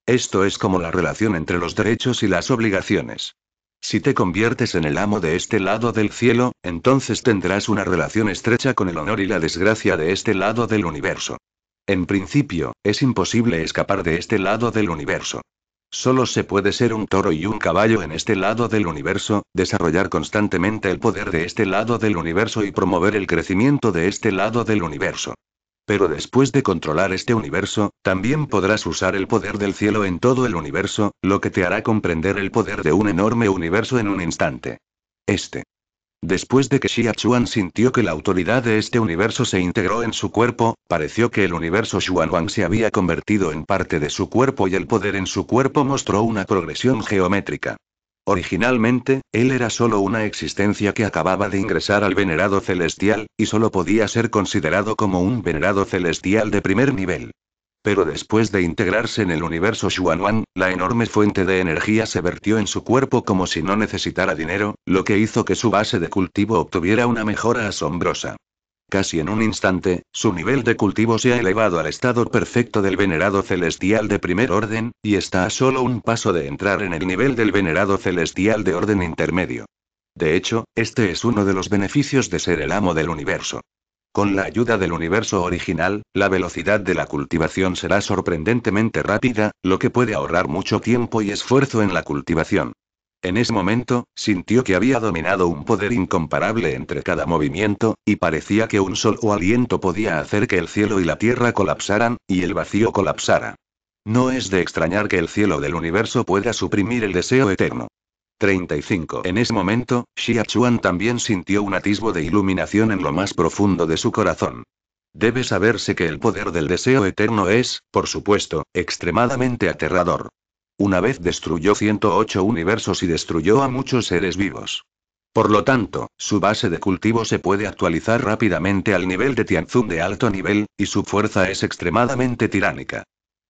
Esto es como la relación entre los derechos y las obligaciones. Si te conviertes en el amo de este lado del cielo, entonces tendrás una relación estrecha con el honor y la desgracia de este lado del universo. En principio, es imposible escapar de este lado del universo. Solo se puede ser un toro y un caballo en este lado del universo, desarrollar constantemente el poder de este lado del universo y promover el crecimiento de este lado del universo. Pero después de controlar este universo, también podrás usar el poder del cielo en todo el universo, lo que te hará comprender el poder de un enorme universo en un instante. Este. Después de que Xia Chuan sintió que la autoridad de este universo se integró en su cuerpo, pareció que el universo Xuan se había convertido en parte de su cuerpo y el poder en su cuerpo mostró una progresión geométrica. Originalmente, él era solo una existencia que acababa de ingresar al venerado celestial, y solo podía ser considerado como un venerado celestial de primer nivel. Pero después de integrarse en el universo Xuanwan, la enorme fuente de energía se vertió en su cuerpo como si no necesitara dinero, lo que hizo que su base de cultivo obtuviera una mejora asombrosa. Casi en un instante, su nivel de cultivo se ha elevado al estado perfecto del venerado celestial de primer orden, y está a solo un paso de entrar en el nivel del venerado celestial de orden intermedio. De hecho, este es uno de los beneficios de ser el amo del universo. Con la ayuda del universo original, la velocidad de la cultivación será sorprendentemente rápida, lo que puede ahorrar mucho tiempo y esfuerzo en la cultivación. En ese momento, sintió que había dominado un poder incomparable entre cada movimiento, y parecía que un sol o aliento podía hacer que el cielo y la tierra colapsaran, y el vacío colapsara. No es de extrañar que el cielo del universo pueda suprimir el deseo eterno. 35. En ese momento, Xia también sintió un atisbo de iluminación en lo más profundo de su corazón. Debe saberse que el poder del deseo eterno es, por supuesto, extremadamente aterrador. Una vez destruyó 108 universos y destruyó a muchos seres vivos. Por lo tanto, su base de cultivo se puede actualizar rápidamente al nivel de Tianzun de alto nivel, y su fuerza es extremadamente tiránica.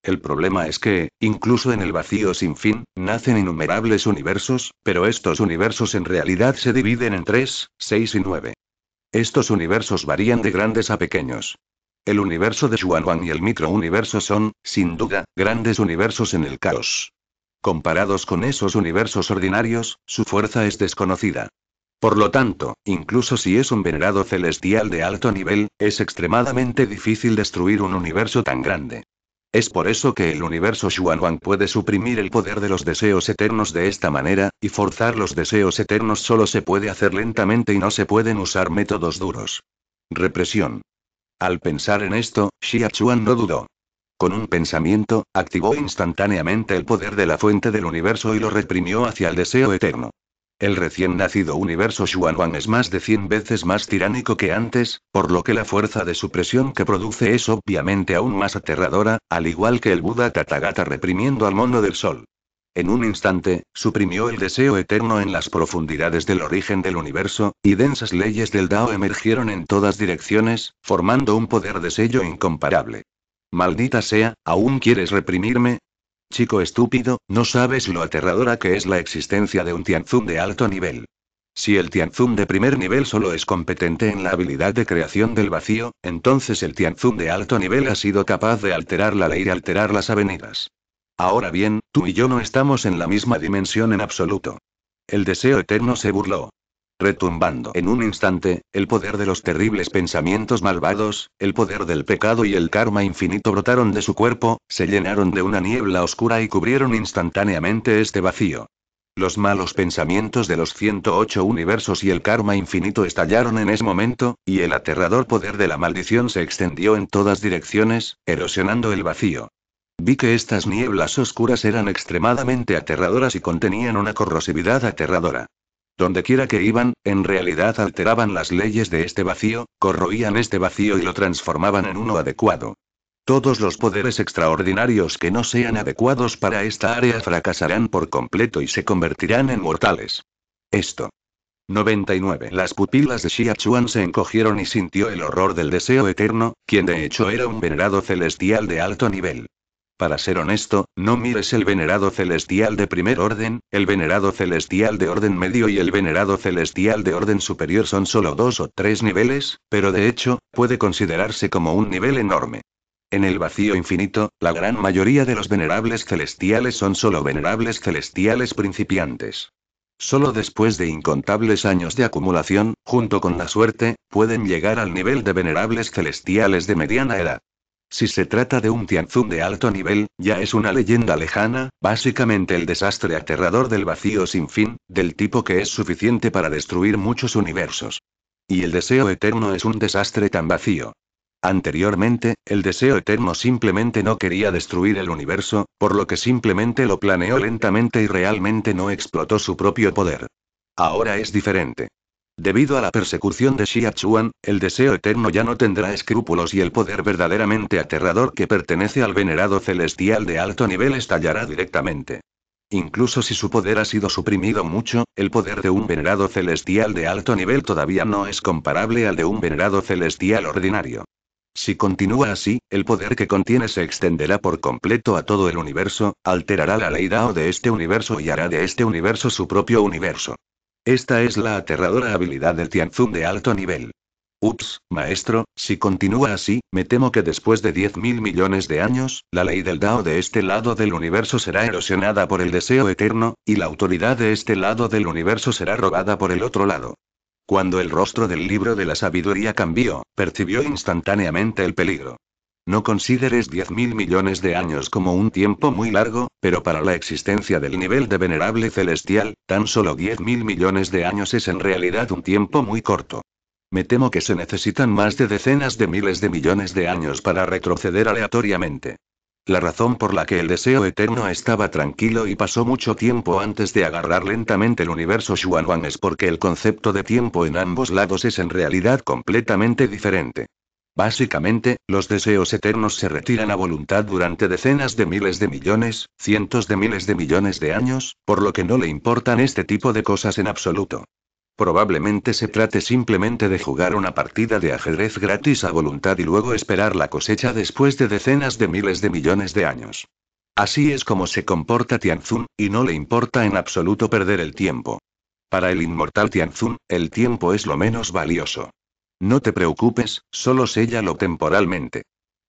El problema es que, incluso en el vacío sin fin, nacen innumerables universos, pero estos universos en realidad se dividen en 3, 6 y 9. Estos universos varían de grandes a pequeños. El universo de Xuanwang y el microuniverso son, sin duda, grandes universos en el caos. Comparados con esos universos ordinarios, su fuerza es desconocida. Por lo tanto, incluso si es un venerado celestial de alto nivel, es extremadamente difícil destruir un universo tan grande. Es por eso que el universo Xuanwang puede suprimir el poder de los deseos eternos de esta manera, y forzar los deseos eternos solo se puede hacer lentamente y no se pueden usar métodos duros. Represión. Al pensar en esto, Xia Chuan no dudó. Con un pensamiento, activó instantáneamente el poder de la fuente del universo y lo reprimió hacia el deseo eterno. El recién nacido universo Xuanwan es más de 100 veces más tiránico que antes, por lo que la fuerza de supresión que produce es obviamente aún más aterradora, al igual que el Buda Tathagata reprimiendo al mono del sol. En un instante, suprimió el deseo eterno en las profundidades del origen del universo, y densas leyes del Dao emergieron en todas direcciones, formando un poder de sello incomparable. Maldita sea, ¿aún quieres reprimirme? Chico estúpido, no sabes lo aterradora que es la existencia de un Tianzun de alto nivel. Si el Tianzum de primer nivel solo es competente en la habilidad de creación del vacío, entonces el Tianzum de alto nivel ha sido capaz de alterar la ley y alterar las avenidas. Ahora bien, tú y yo no estamos en la misma dimensión en absoluto. El deseo eterno se burló retumbando en un instante, el poder de los terribles pensamientos malvados, el poder del pecado y el karma infinito brotaron de su cuerpo, se llenaron de una niebla oscura y cubrieron instantáneamente este vacío. Los malos pensamientos de los 108 universos y el karma infinito estallaron en ese momento, y el aterrador poder de la maldición se extendió en todas direcciones, erosionando el vacío. Vi que estas nieblas oscuras eran extremadamente aterradoras y contenían una corrosividad aterradora. Donde quiera que iban, en realidad alteraban las leyes de este vacío, corroían este vacío y lo transformaban en uno adecuado. Todos los poderes extraordinarios que no sean adecuados para esta área fracasarán por completo y se convertirán en mortales. Esto. 99. Las pupilas de Xia se encogieron y sintió el horror del deseo eterno, quien de hecho era un venerado celestial de alto nivel. Para ser honesto, no mires el venerado celestial de primer orden, el venerado celestial de orden medio y el venerado celestial de orden superior son solo dos o tres niveles, pero de hecho, puede considerarse como un nivel enorme. En el vacío infinito, la gran mayoría de los venerables celestiales son solo venerables celestiales principiantes. Solo después de incontables años de acumulación, junto con la suerte, pueden llegar al nivel de venerables celestiales de mediana edad. Si se trata de un Tianzun de alto nivel, ya es una leyenda lejana, básicamente el desastre aterrador del vacío sin fin, del tipo que es suficiente para destruir muchos universos. Y el deseo eterno es un desastre tan vacío. Anteriormente, el deseo eterno simplemente no quería destruir el universo, por lo que simplemente lo planeó lentamente y realmente no explotó su propio poder. Ahora es diferente. Debido a la persecución de Xiachuan, el deseo eterno ya no tendrá escrúpulos y el poder verdaderamente aterrador que pertenece al venerado celestial de alto nivel estallará directamente. Incluso si su poder ha sido suprimido mucho, el poder de un venerado celestial de alto nivel todavía no es comparable al de un venerado celestial ordinario. Si continúa así, el poder que contiene se extenderá por completo a todo el universo, alterará la ley Dao de este universo y hará de este universo su propio universo. Esta es la aterradora habilidad del Tianzun de alto nivel. Ups, maestro, si continúa así, me temo que después de diez mil millones de años, la ley del Dao de este lado del universo será erosionada por el deseo eterno, y la autoridad de este lado del universo será robada por el otro lado. Cuando el rostro del libro de la sabiduría cambió, percibió instantáneamente el peligro. No consideres 10.000 millones de años como un tiempo muy largo, pero para la existencia del nivel de venerable celestial, tan solo 10.000 millones de años es en realidad un tiempo muy corto. Me temo que se necesitan más de decenas de miles de millones de años para retroceder aleatoriamente. La razón por la que el deseo eterno estaba tranquilo y pasó mucho tiempo antes de agarrar lentamente el universo Xuanhuang es porque el concepto de tiempo en ambos lados es en realidad completamente diferente. Básicamente, los deseos eternos se retiran a voluntad durante decenas de miles de millones, cientos de miles de millones de años, por lo que no le importan este tipo de cosas en absoluto. Probablemente se trate simplemente de jugar una partida de ajedrez gratis a voluntad y luego esperar la cosecha después de decenas de miles de millones de años. Así es como se comporta Tianzun, y no le importa en absoluto perder el tiempo. Para el inmortal Tianzun, el tiempo es lo menos valioso. No te preocupes, solo lo temporalmente.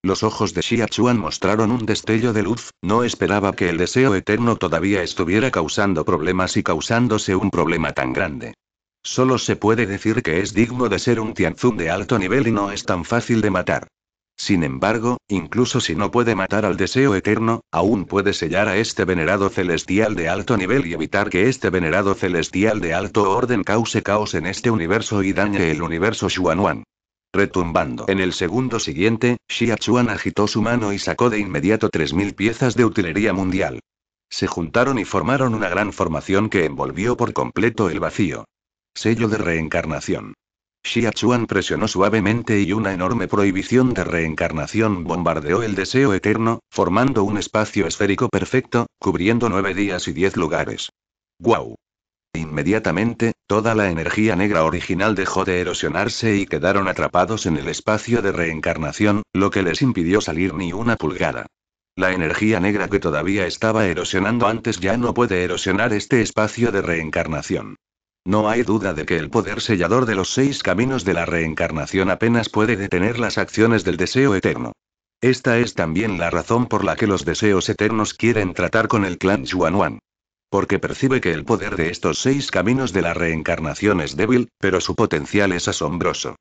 Los ojos de Xia Chuan mostraron un destello de luz, no esperaba que el deseo eterno todavía estuviera causando problemas y causándose un problema tan grande. Solo se puede decir que es digno de ser un Tianzun de alto nivel y no es tan fácil de matar. Sin embargo, incluso si no puede matar al deseo eterno, aún puede sellar a este venerado celestial de alto nivel y evitar que este venerado celestial de alto orden cause caos en este universo y dañe el universo Wan. Retumbando. En el segundo siguiente, Xia agitó su mano y sacó de inmediato 3.000 piezas de utilería mundial. Se juntaron y formaron una gran formación que envolvió por completo el vacío. Sello de reencarnación. Xia Chuan presionó suavemente y una enorme prohibición de reencarnación bombardeó el deseo eterno, formando un espacio esférico perfecto, cubriendo nueve días y diez lugares. ¡Guau! Inmediatamente, toda la energía negra original dejó de erosionarse y quedaron atrapados en el espacio de reencarnación, lo que les impidió salir ni una pulgada. La energía negra que todavía estaba erosionando antes ya no puede erosionar este espacio de reencarnación. No hay duda de que el poder sellador de los seis caminos de la reencarnación apenas puede detener las acciones del deseo eterno. Esta es también la razón por la que los deseos eternos quieren tratar con el clan Wan, Porque percibe que el poder de estos seis caminos de la reencarnación es débil, pero su potencial es asombroso.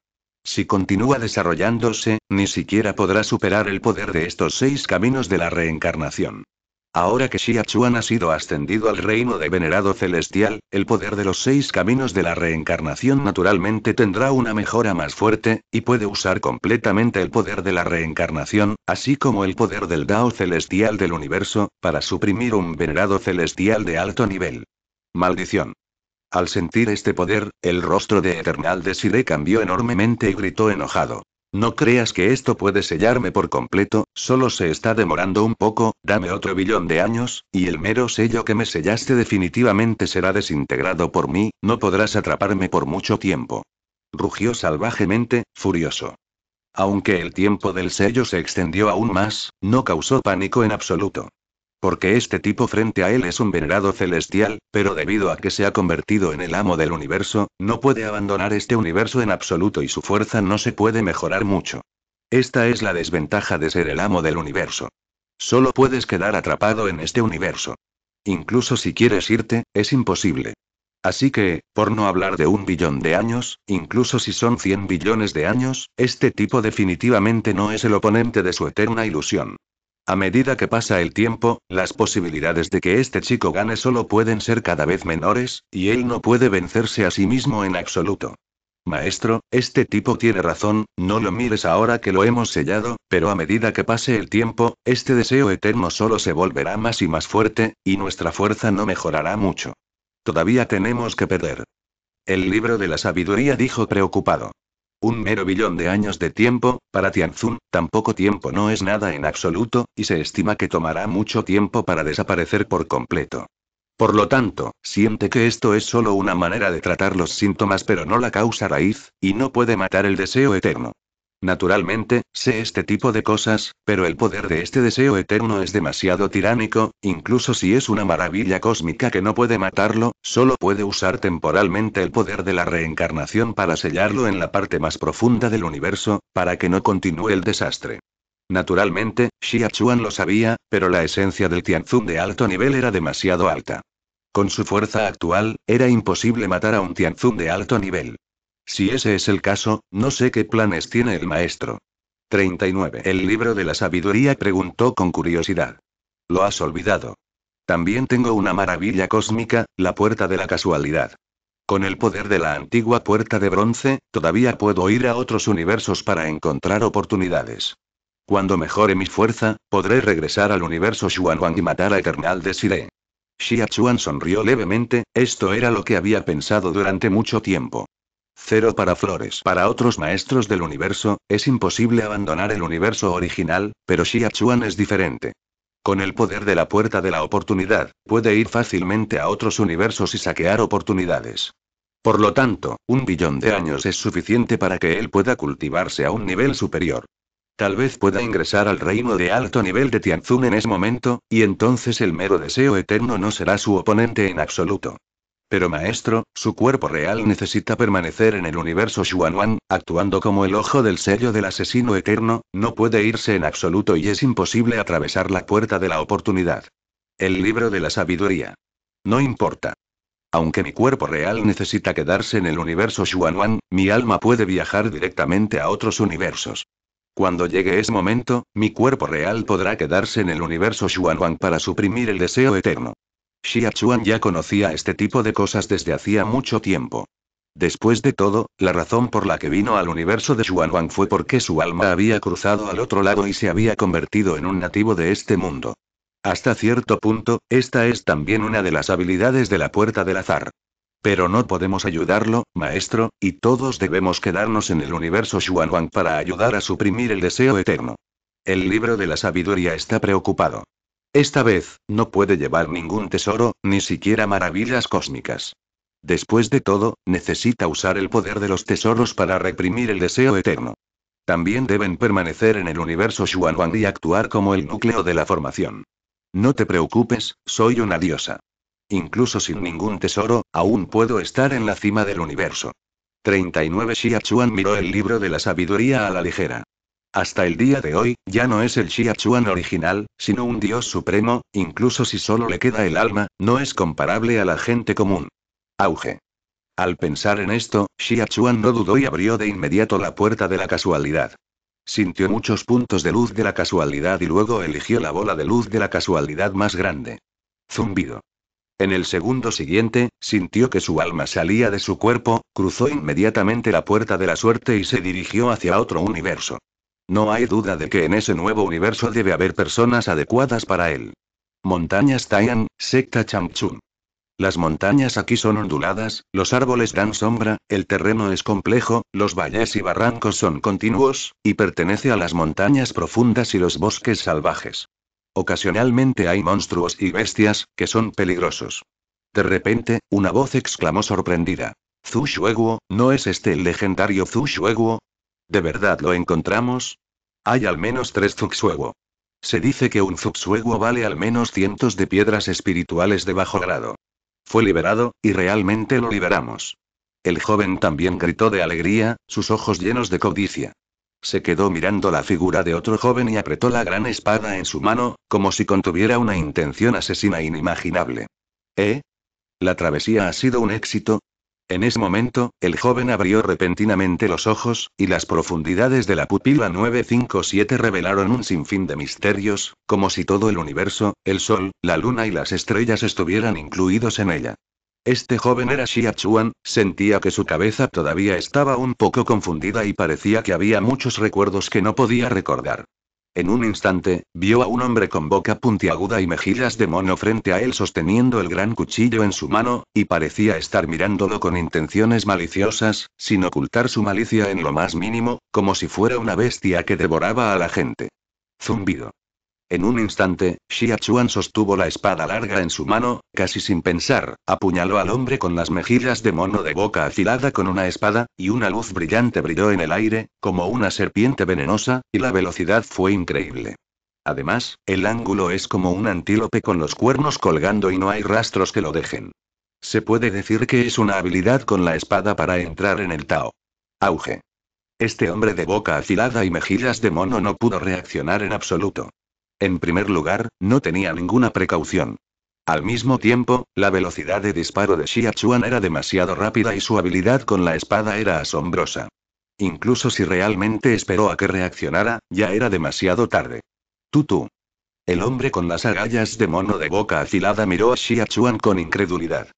Si continúa desarrollándose, ni siquiera podrá superar el poder de estos seis caminos de la reencarnación. Ahora que Xiachuan ha sido ascendido al reino de venerado celestial, el poder de los seis caminos de la reencarnación naturalmente tendrá una mejora más fuerte, y puede usar completamente el poder de la reencarnación, así como el poder del Dao celestial del universo, para suprimir un venerado celestial de alto nivel. Maldición. Al sentir este poder, el rostro de Eternal Desire cambió enormemente y gritó enojado. No creas que esto puede sellarme por completo, solo se está demorando un poco, dame otro billón de años, y el mero sello que me sellaste definitivamente será desintegrado por mí, no podrás atraparme por mucho tiempo. Rugió salvajemente, furioso. Aunque el tiempo del sello se extendió aún más, no causó pánico en absoluto. Porque este tipo frente a él es un venerado celestial, pero debido a que se ha convertido en el amo del universo, no puede abandonar este universo en absoluto y su fuerza no se puede mejorar mucho. Esta es la desventaja de ser el amo del universo. Solo puedes quedar atrapado en este universo. Incluso si quieres irte, es imposible. Así que, por no hablar de un billón de años, incluso si son 100 billones de años, este tipo definitivamente no es el oponente de su eterna ilusión. A medida que pasa el tiempo, las posibilidades de que este chico gane solo pueden ser cada vez menores, y él no puede vencerse a sí mismo en absoluto. Maestro, este tipo tiene razón, no lo mires ahora que lo hemos sellado, pero a medida que pase el tiempo, este deseo eterno solo se volverá más y más fuerte, y nuestra fuerza no mejorará mucho. Todavía tenemos que perder. El libro de la sabiduría dijo preocupado. Un mero billón de años de tiempo, para Tianzun, tampoco tiempo no es nada en absoluto, y se estima que tomará mucho tiempo para desaparecer por completo. Por lo tanto, siente que esto es solo una manera de tratar los síntomas pero no la causa raíz, y no puede matar el deseo eterno. Naturalmente, sé este tipo de cosas, pero el poder de este deseo eterno es demasiado tiránico, incluso si es una maravilla cósmica que no puede matarlo, solo puede usar temporalmente el poder de la reencarnación para sellarlo en la parte más profunda del universo, para que no continúe el desastre. Naturalmente, Xiachuan lo sabía, pero la esencia del Tianzun de alto nivel era demasiado alta. Con su fuerza actual, era imposible matar a un Tianzun de alto nivel. Si ese es el caso, no sé qué planes tiene el maestro. 39. El libro de la sabiduría preguntó con curiosidad. Lo has olvidado. También tengo una maravilla cósmica, la puerta de la casualidad. Con el poder de la antigua puerta de bronce, todavía puedo ir a otros universos para encontrar oportunidades. Cuando mejore mi fuerza, podré regresar al universo Xuanwang y matar a Eternal Desiree. Xia sonrió levemente, esto era lo que había pensado durante mucho tiempo. Cero para Flores. Para otros maestros del universo, es imposible abandonar el universo original, pero Xiachuan es diferente. Con el poder de la puerta de la oportunidad, puede ir fácilmente a otros universos y saquear oportunidades. Por lo tanto, un billón de años es suficiente para que él pueda cultivarse a un nivel superior. Tal vez pueda ingresar al reino de alto nivel de Tianzun en ese momento, y entonces el mero deseo eterno no será su oponente en absoluto. Pero maestro, su cuerpo real necesita permanecer en el universo Xuanwan, actuando como el ojo del sello del asesino eterno, no puede irse en absoluto y es imposible atravesar la puerta de la oportunidad. El libro de la sabiduría. No importa. Aunque mi cuerpo real necesita quedarse en el universo Xuanwan, mi alma puede viajar directamente a otros universos. Cuando llegue ese momento, mi cuerpo real podrá quedarse en el universo wan para suprimir el deseo eterno. Xia Chuan ya conocía este tipo de cosas desde hacía mucho tiempo. Después de todo, la razón por la que vino al universo de Wang fue porque su alma había cruzado al otro lado y se había convertido en un nativo de este mundo. Hasta cierto punto, esta es también una de las habilidades de la puerta del azar. Pero no podemos ayudarlo, maestro, y todos debemos quedarnos en el universo Wang para ayudar a suprimir el deseo eterno. El libro de la sabiduría está preocupado. Esta vez, no puede llevar ningún tesoro, ni siquiera maravillas cósmicas. Después de todo, necesita usar el poder de los tesoros para reprimir el deseo eterno. También deben permanecer en el universo Xuanwang y actuar como el núcleo de la formación. No te preocupes, soy una diosa. Incluso sin ningún tesoro, aún puedo estar en la cima del universo. 39 Xia miró el libro de la sabiduría a la ligera. Hasta el día de hoy, ya no es el Xiachuan original, sino un dios supremo, incluso si solo le queda el alma, no es comparable a la gente común. Auge. Al pensar en esto, Xiachuan no dudó y abrió de inmediato la puerta de la casualidad. Sintió muchos puntos de luz de la casualidad y luego eligió la bola de luz de la casualidad más grande. Zumbido. En el segundo siguiente, sintió que su alma salía de su cuerpo, cruzó inmediatamente la puerta de la suerte y se dirigió hacia otro universo. No hay duda de que en ese nuevo universo debe haber personas adecuadas para él. Montañas Taiyan, secta Changchun. Las montañas aquí son onduladas, los árboles dan sombra, el terreno es complejo, los valles y barrancos son continuos, y pertenece a las montañas profundas y los bosques salvajes. Ocasionalmente hay monstruos y bestias, que son peligrosos. De repente, una voz exclamó sorprendida. Zhu ¿no es este el legendario Zhu Shueguo? ¿De verdad lo encontramos? Hay al menos tres Zuxuego. Se dice que un Zuxuego vale al menos cientos de piedras espirituales de bajo grado. Fue liberado, y realmente lo liberamos. El joven también gritó de alegría, sus ojos llenos de codicia. Se quedó mirando la figura de otro joven y apretó la gran espada en su mano, como si contuviera una intención asesina inimaginable. ¿Eh? ¿La travesía ha sido un éxito? En ese momento, el joven abrió repentinamente los ojos, y las profundidades de la pupila 957 revelaron un sinfín de misterios, como si todo el universo, el sol, la luna y las estrellas estuvieran incluidos en ella. Este joven era Xia Chuan, sentía que su cabeza todavía estaba un poco confundida y parecía que había muchos recuerdos que no podía recordar. En un instante, vio a un hombre con boca puntiaguda y mejillas de mono frente a él sosteniendo el gran cuchillo en su mano, y parecía estar mirándolo con intenciones maliciosas, sin ocultar su malicia en lo más mínimo, como si fuera una bestia que devoraba a la gente. Zumbido. En un instante, Xia Chuan sostuvo la espada larga en su mano, casi sin pensar, apuñaló al hombre con las mejillas de mono de boca afilada con una espada, y una luz brillante brilló en el aire, como una serpiente venenosa, y la velocidad fue increíble. Además, el ángulo es como un antílope con los cuernos colgando y no hay rastros que lo dejen. Se puede decir que es una habilidad con la espada para entrar en el Tao. Auge. Este hombre de boca afilada y mejillas de mono no pudo reaccionar en absoluto. En primer lugar, no tenía ninguna precaución. Al mismo tiempo, la velocidad de disparo de Xia Chuan era demasiado rápida y su habilidad con la espada era asombrosa. Incluso si realmente esperó a que reaccionara, ya era demasiado tarde. Tutu. El hombre con las agallas de mono de boca afilada miró a Xia Chuan con incredulidad.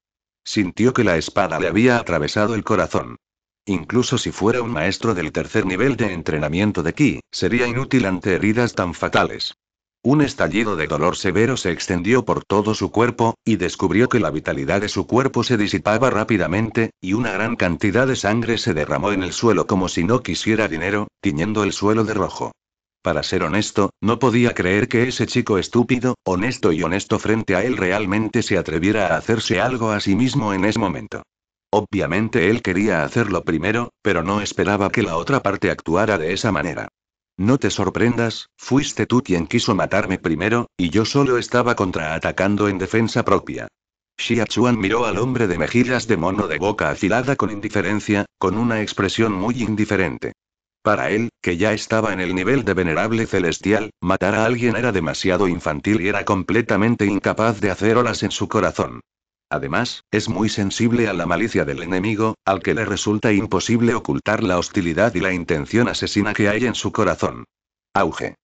Sintió que la espada le había atravesado el corazón. Incluso si fuera un maestro del tercer nivel de entrenamiento de Qi, sería inútil ante heridas tan fatales. Un estallido de dolor severo se extendió por todo su cuerpo, y descubrió que la vitalidad de su cuerpo se disipaba rápidamente, y una gran cantidad de sangre se derramó en el suelo como si no quisiera dinero, tiñendo el suelo de rojo. Para ser honesto, no podía creer que ese chico estúpido, honesto y honesto frente a él realmente se atreviera a hacerse algo a sí mismo en ese momento. Obviamente él quería hacerlo primero, pero no esperaba que la otra parte actuara de esa manera. No te sorprendas, fuiste tú quien quiso matarme primero, y yo solo estaba contraatacando en defensa propia. Xia miró al hombre de mejillas de mono de boca afilada con indiferencia, con una expresión muy indiferente. Para él, que ya estaba en el nivel de venerable celestial, matar a alguien era demasiado infantil y era completamente incapaz de hacer olas en su corazón. Además, es muy sensible a la malicia del enemigo, al que le resulta imposible ocultar la hostilidad y la intención asesina que hay en su corazón. Auge.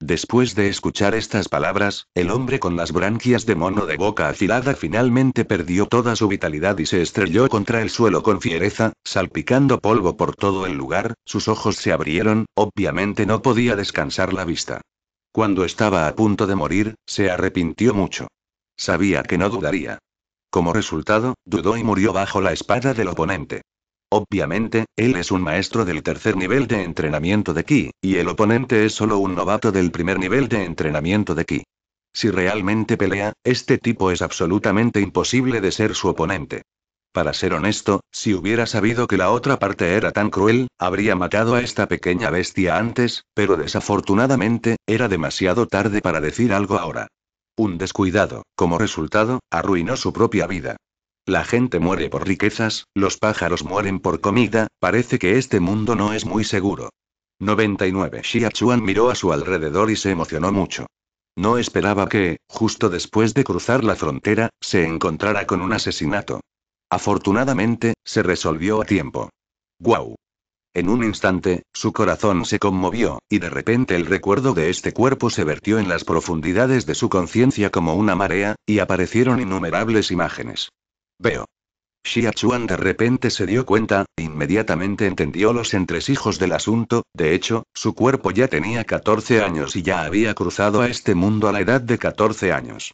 Después de escuchar estas palabras, el hombre con las branquias de mono de boca afilada finalmente perdió toda su vitalidad y se estrelló contra el suelo con fiereza, salpicando polvo por todo el lugar, sus ojos se abrieron, obviamente no podía descansar la vista. Cuando estaba a punto de morir, se arrepintió mucho. Sabía que no dudaría. Como resultado, dudó y murió bajo la espada del oponente. Obviamente, él es un maestro del tercer nivel de entrenamiento de Ki, y el oponente es solo un novato del primer nivel de entrenamiento de Ki. Si realmente pelea, este tipo es absolutamente imposible de ser su oponente. Para ser honesto, si hubiera sabido que la otra parte era tan cruel, habría matado a esta pequeña bestia antes, pero desafortunadamente, era demasiado tarde para decir algo ahora. Un descuidado, como resultado, arruinó su propia vida. La gente muere por riquezas, los pájaros mueren por comida, parece que este mundo no es muy seguro. 99 Xia Chuan miró a su alrededor y se emocionó mucho. No esperaba que, justo después de cruzar la frontera, se encontrara con un asesinato. Afortunadamente, se resolvió a tiempo. ¡Guau! En un instante, su corazón se conmovió, y de repente el recuerdo de este cuerpo se vertió en las profundidades de su conciencia como una marea, y aparecieron innumerables imágenes. Veo. Xia de repente se dio cuenta, inmediatamente entendió los entresijos del asunto, de hecho, su cuerpo ya tenía 14 años y ya había cruzado a este mundo a la edad de 14 años.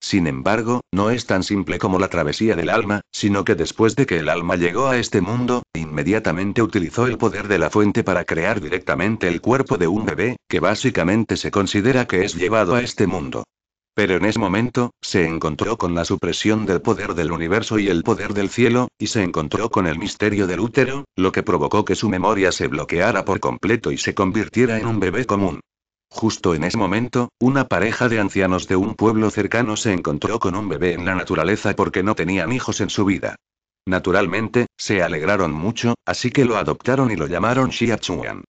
Sin embargo, no es tan simple como la travesía del alma, sino que después de que el alma llegó a este mundo, inmediatamente utilizó el poder de la fuente para crear directamente el cuerpo de un bebé, que básicamente se considera que es llevado a este mundo. Pero en ese momento, se encontró con la supresión del poder del universo y el poder del cielo, y se encontró con el misterio del útero, lo que provocó que su memoria se bloqueara por completo y se convirtiera en un bebé común. Justo en ese momento, una pareja de ancianos de un pueblo cercano se encontró con un bebé en la naturaleza porque no tenían hijos en su vida. Naturalmente, se alegraron mucho, así que lo adoptaron y lo llamaron Chuan.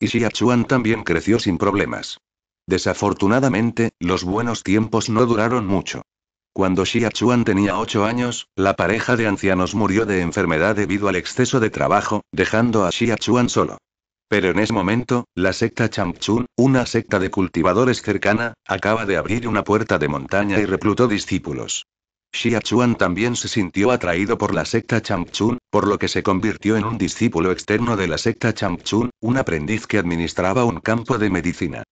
Y Xiachuan también creció sin problemas. Desafortunadamente, los buenos tiempos no duraron mucho. Cuando Chuan tenía 8 años, la pareja de ancianos murió de enfermedad debido al exceso de trabajo, dejando a Chuan solo. Pero en ese momento, la secta Changchun, una secta de cultivadores cercana, acaba de abrir una puerta de montaña y reclutó discípulos. Xia Chuan también se sintió atraído por la secta Changchun, por lo que se convirtió en un discípulo externo de la secta Changchun, un aprendiz que administraba un campo de medicina.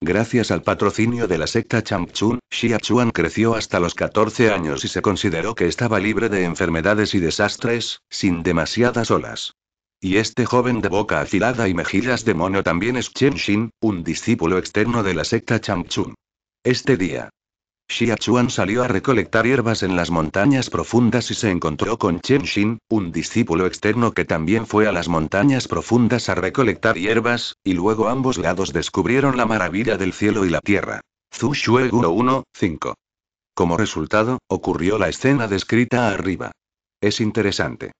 Gracias al patrocinio de la secta Changchun, Xia Chuan creció hasta los 14 años y se consideró que estaba libre de enfermedades y desastres, sin demasiadas olas. Y este joven de boca afilada y mejillas de mono también es Chen Xin, un discípulo externo de la secta Changchun. Este día. Xia Chuan salió a recolectar hierbas en las montañas profundas y se encontró con Chen Xin, un discípulo externo que también fue a las montañas profundas a recolectar hierbas, y luego ambos lados descubrieron la maravilla del cielo y la tierra. Zhu 115. Como resultado, ocurrió la escena descrita arriba. Es interesante.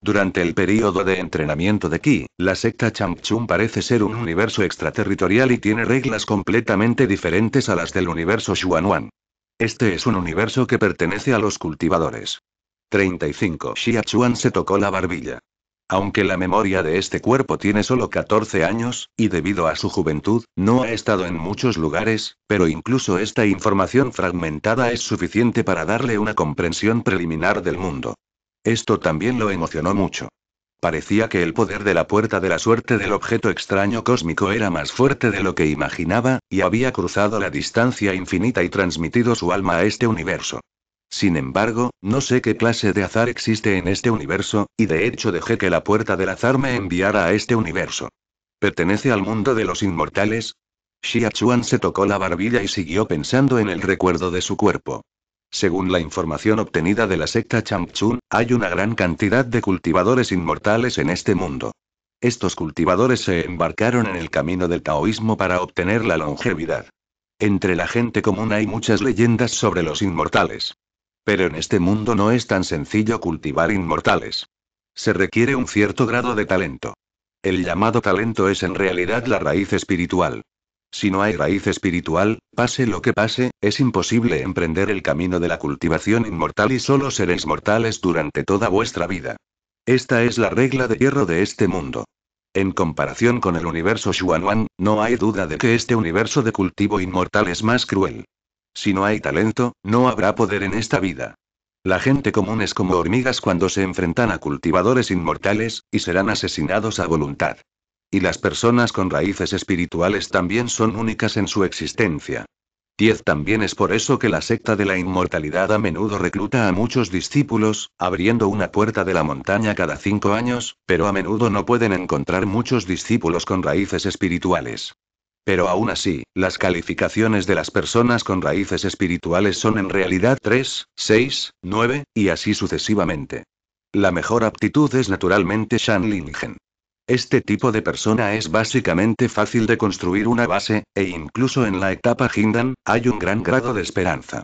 Durante el período de entrenamiento de Qi, la secta Changchun parece ser un universo extraterritorial y tiene reglas completamente diferentes a las del universo Xuanwan. Este es un universo que pertenece a los cultivadores. 35. Xia Chuan se tocó la barbilla. Aunque la memoria de este cuerpo tiene solo 14 años, y debido a su juventud, no ha estado en muchos lugares, pero incluso esta información fragmentada es suficiente para darle una comprensión preliminar del mundo. Esto también lo emocionó mucho. Parecía que el poder de la puerta de la suerte del objeto extraño cósmico era más fuerte de lo que imaginaba, y había cruzado la distancia infinita y transmitido su alma a este universo. Sin embargo, no sé qué clase de azar existe en este universo, y de hecho dejé que la puerta del azar me enviara a este universo. ¿Pertenece al mundo de los inmortales? Xia Chuan se tocó la barbilla y siguió pensando en el recuerdo de su cuerpo. Según la información obtenida de la secta Changchun, hay una gran cantidad de cultivadores inmortales en este mundo. Estos cultivadores se embarcaron en el camino del taoísmo para obtener la longevidad. Entre la gente común hay muchas leyendas sobre los inmortales. Pero en este mundo no es tan sencillo cultivar inmortales. Se requiere un cierto grado de talento. El llamado talento es en realidad la raíz espiritual. Si no hay raíz espiritual, pase lo que pase, es imposible emprender el camino de la cultivación inmortal y solo seréis mortales durante toda vuestra vida. Esta es la regla de hierro de este mundo. En comparación con el universo Xuanwan, no hay duda de que este universo de cultivo inmortal es más cruel. Si no hay talento, no habrá poder en esta vida. La gente común es como hormigas cuando se enfrentan a cultivadores inmortales, y serán asesinados a voluntad. Y las personas con raíces espirituales también son únicas en su existencia. 10 también es por eso que la secta de la inmortalidad a menudo recluta a muchos discípulos, abriendo una puerta de la montaña cada cinco años, pero a menudo no pueden encontrar muchos discípulos con raíces espirituales. Pero aún así, las calificaciones de las personas con raíces espirituales son en realidad 3, 6, 9, y así sucesivamente. La mejor aptitud es naturalmente Shanlingen. Este tipo de persona es básicamente fácil de construir una base, e incluso en la etapa Hindan, hay un gran grado de esperanza.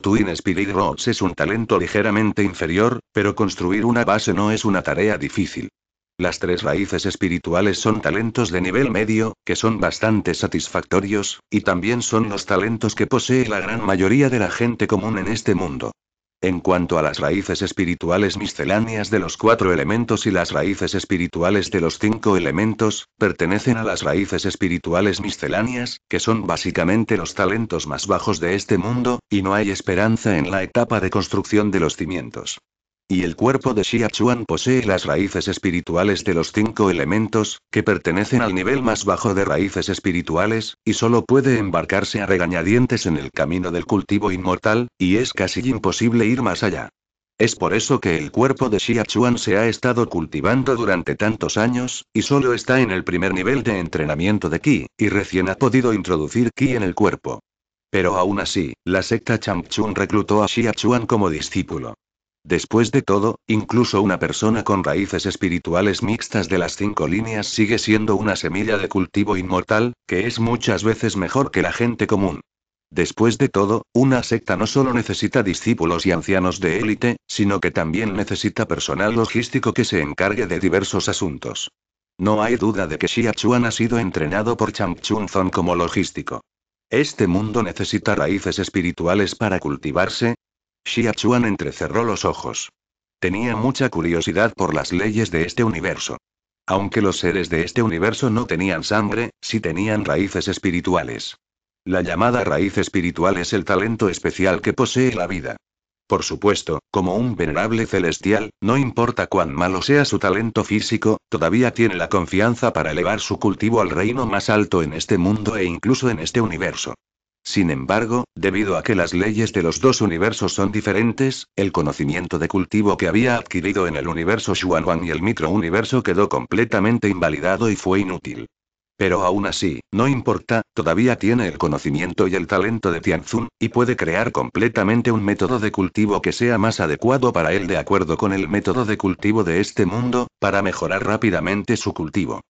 Twin Spirit Roots es un talento ligeramente inferior, pero construir una base no es una tarea difícil. Las tres raíces espirituales son talentos de nivel medio, que son bastante satisfactorios, y también son los talentos que posee la gran mayoría de la gente común en este mundo. En cuanto a las raíces espirituales misceláneas de los cuatro elementos y las raíces espirituales de los cinco elementos, pertenecen a las raíces espirituales misceláneas, que son básicamente los talentos más bajos de este mundo, y no hay esperanza en la etapa de construcción de los cimientos. Y el cuerpo de Xia Chuan posee las raíces espirituales de los cinco elementos, que pertenecen al nivel más bajo de raíces espirituales, y solo puede embarcarse a regañadientes en el camino del cultivo inmortal, y es casi imposible ir más allá. Es por eso que el cuerpo de Xia Chuan se ha estado cultivando durante tantos años, y solo está en el primer nivel de entrenamiento de Qi, y recién ha podido introducir Qi en el cuerpo. Pero aún así, la secta Changchun reclutó a Xia Chuan como discípulo. Después de todo, incluso una persona con raíces espirituales mixtas de las cinco líneas sigue siendo una semilla de cultivo inmortal, que es muchas veces mejor que la gente común. Después de todo, una secta no solo necesita discípulos y ancianos de élite, sino que también necesita personal logístico que se encargue de diversos asuntos. No hay duda de que Xia ha sido entrenado por Chang Chun como logístico. Este mundo necesita raíces espirituales para cultivarse, Xiachuan entrecerró los ojos. Tenía mucha curiosidad por las leyes de este universo. Aunque los seres de este universo no tenían sangre, sí tenían raíces espirituales. La llamada raíz espiritual es el talento especial que posee la vida. Por supuesto, como un venerable celestial, no importa cuán malo sea su talento físico, todavía tiene la confianza para elevar su cultivo al reino más alto en este mundo e incluso en este universo. Sin embargo, debido a que las leyes de los dos universos son diferentes, el conocimiento de cultivo que había adquirido en el universo Xuanwang y el microuniverso quedó completamente invalidado y fue inútil. Pero aún así, no importa, todavía tiene el conocimiento y el talento de Tianzun, y puede crear completamente un método de cultivo que sea más adecuado para él de acuerdo con el método de cultivo de este mundo, para mejorar rápidamente su cultivo.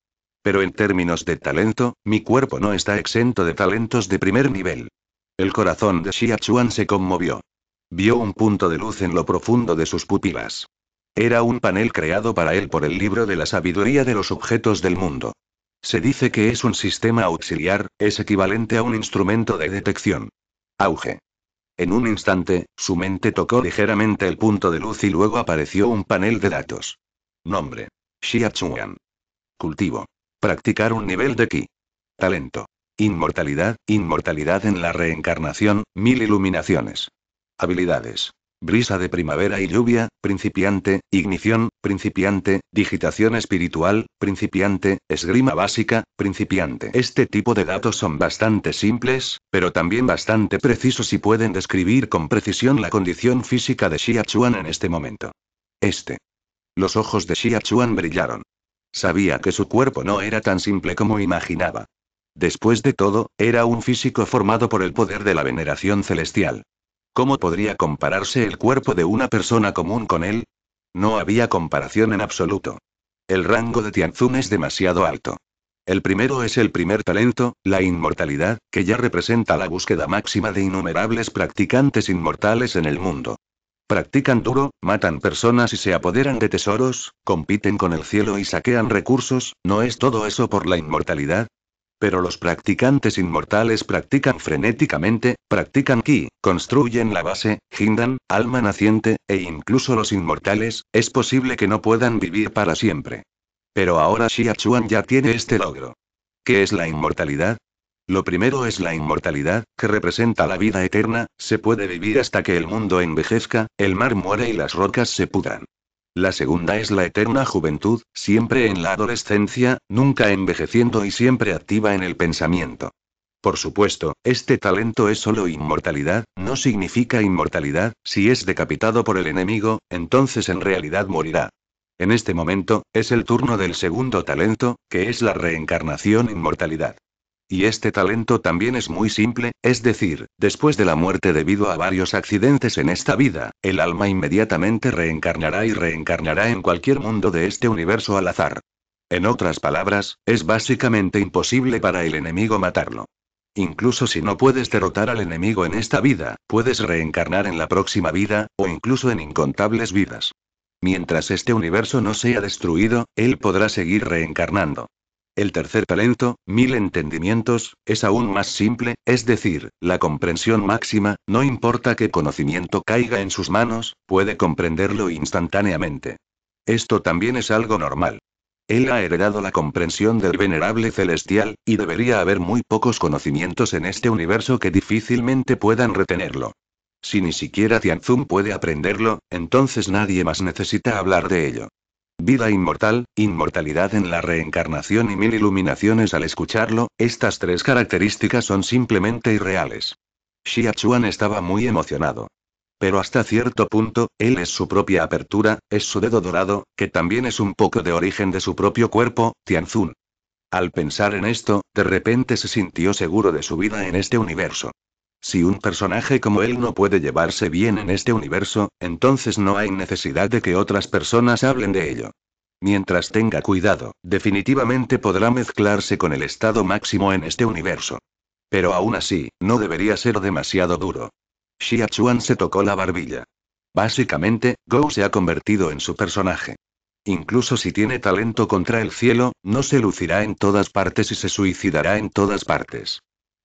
Pero en términos de talento, mi cuerpo no está exento de talentos de primer nivel. El corazón de Xia Chuan se conmovió. Vio un punto de luz en lo profundo de sus pupilas. Era un panel creado para él por el libro de la sabiduría de los objetos del mundo. Se dice que es un sistema auxiliar, es equivalente a un instrumento de detección. Auge. En un instante, su mente tocó ligeramente el punto de luz y luego apareció un panel de datos. Nombre. Xia Chuan. Cultivo. Practicar un nivel de ki. Talento. Inmortalidad, inmortalidad en la reencarnación, mil iluminaciones. Habilidades. Brisa de primavera y lluvia, principiante, ignición, principiante, digitación espiritual, principiante, esgrima básica, principiante. Este tipo de datos son bastante simples, pero también bastante precisos y pueden describir con precisión la condición física de Xia Chuan en este momento. Este. Los ojos de Xia brillaron. Sabía que su cuerpo no era tan simple como imaginaba. Después de todo, era un físico formado por el poder de la veneración celestial. ¿Cómo podría compararse el cuerpo de una persona común con él? No había comparación en absoluto. El rango de Tianzun es demasiado alto. El primero es el primer talento, la inmortalidad, que ya representa la búsqueda máxima de innumerables practicantes inmortales en el mundo. Practican duro, matan personas y se apoderan de tesoros, compiten con el cielo y saquean recursos, ¿no es todo eso por la inmortalidad? Pero los practicantes inmortales practican frenéticamente, practican ki, construyen la base, hindan, alma naciente, e incluso los inmortales, es posible que no puedan vivir para siempre. Pero ahora Xia ya tiene este logro. ¿Qué es la inmortalidad? Lo primero es la inmortalidad, que representa la vida eterna, se puede vivir hasta que el mundo envejezca, el mar muere y las rocas se pudran. La segunda es la eterna juventud, siempre en la adolescencia, nunca envejeciendo y siempre activa en el pensamiento. Por supuesto, este talento es solo inmortalidad, no significa inmortalidad, si es decapitado por el enemigo, entonces en realidad morirá. En este momento, es el turno del segundo talento, que es la reencarnación inmortalidad. Y este talento también es muy simple, es decir, después de la muerte debido a varios accidentes en esta vida, el alma inmediatamente reencarnará y reencarnará en cualquier mundo de este universo al azar. En otras palabras, es básicamente imposible para el enemigo matarlo. Incluso si no puedes derrotar al enemigo en esta vida, puedes reencarnar en la próxima vida, o incluso en incontables vidas. Mientras este universo no sea destruido, él podrá seguir reencarnando. El tercer talento, mil entendimientos, es aún más simple, es decir, la comprensión máxima, no importa qué conocimiento caiga en sus manos, puede comprenderlo instantáneamente. Esto también es algo normal. Él ha heredado la comprensión del venerable celestial, y debería haber muy pocos conocimientos en este universo que difícilmente puedan retenerlo. Si ni siquiera Tianzum puede aprenderlo, entonces nadie más necesita hablar de ello. Vida inmortal, inmortalidad en la reencarnación y mil iluminaciones al escucharlo, estas tres características son simplemente irreales. Xia Chuan estaba muy emocionado. Pero hasta cierto punto, él es su propia apertura, es su dedo dorado, que también es un poco de origen de su propio cuerpo, Tianzun. Al pensar en esto, de repente se sintió seguro de su vida en este universo. Si un personaje como él no puede llevarse bien en este universo, entonces no hay necesidad de que otras personas hablen de ello. Mientras tenga cuidado, definitivamente podrá mezclarse con el estado máximo en este universo. Pero aún así, no debería ser demasiado duro. Xia Chuan se tocó la barbilla. Básicamente, Go se ha convertido en su personaje. Incluso si tiene talento contra el cielo, no se lucirá en todas partes y se suicidará en todas partes.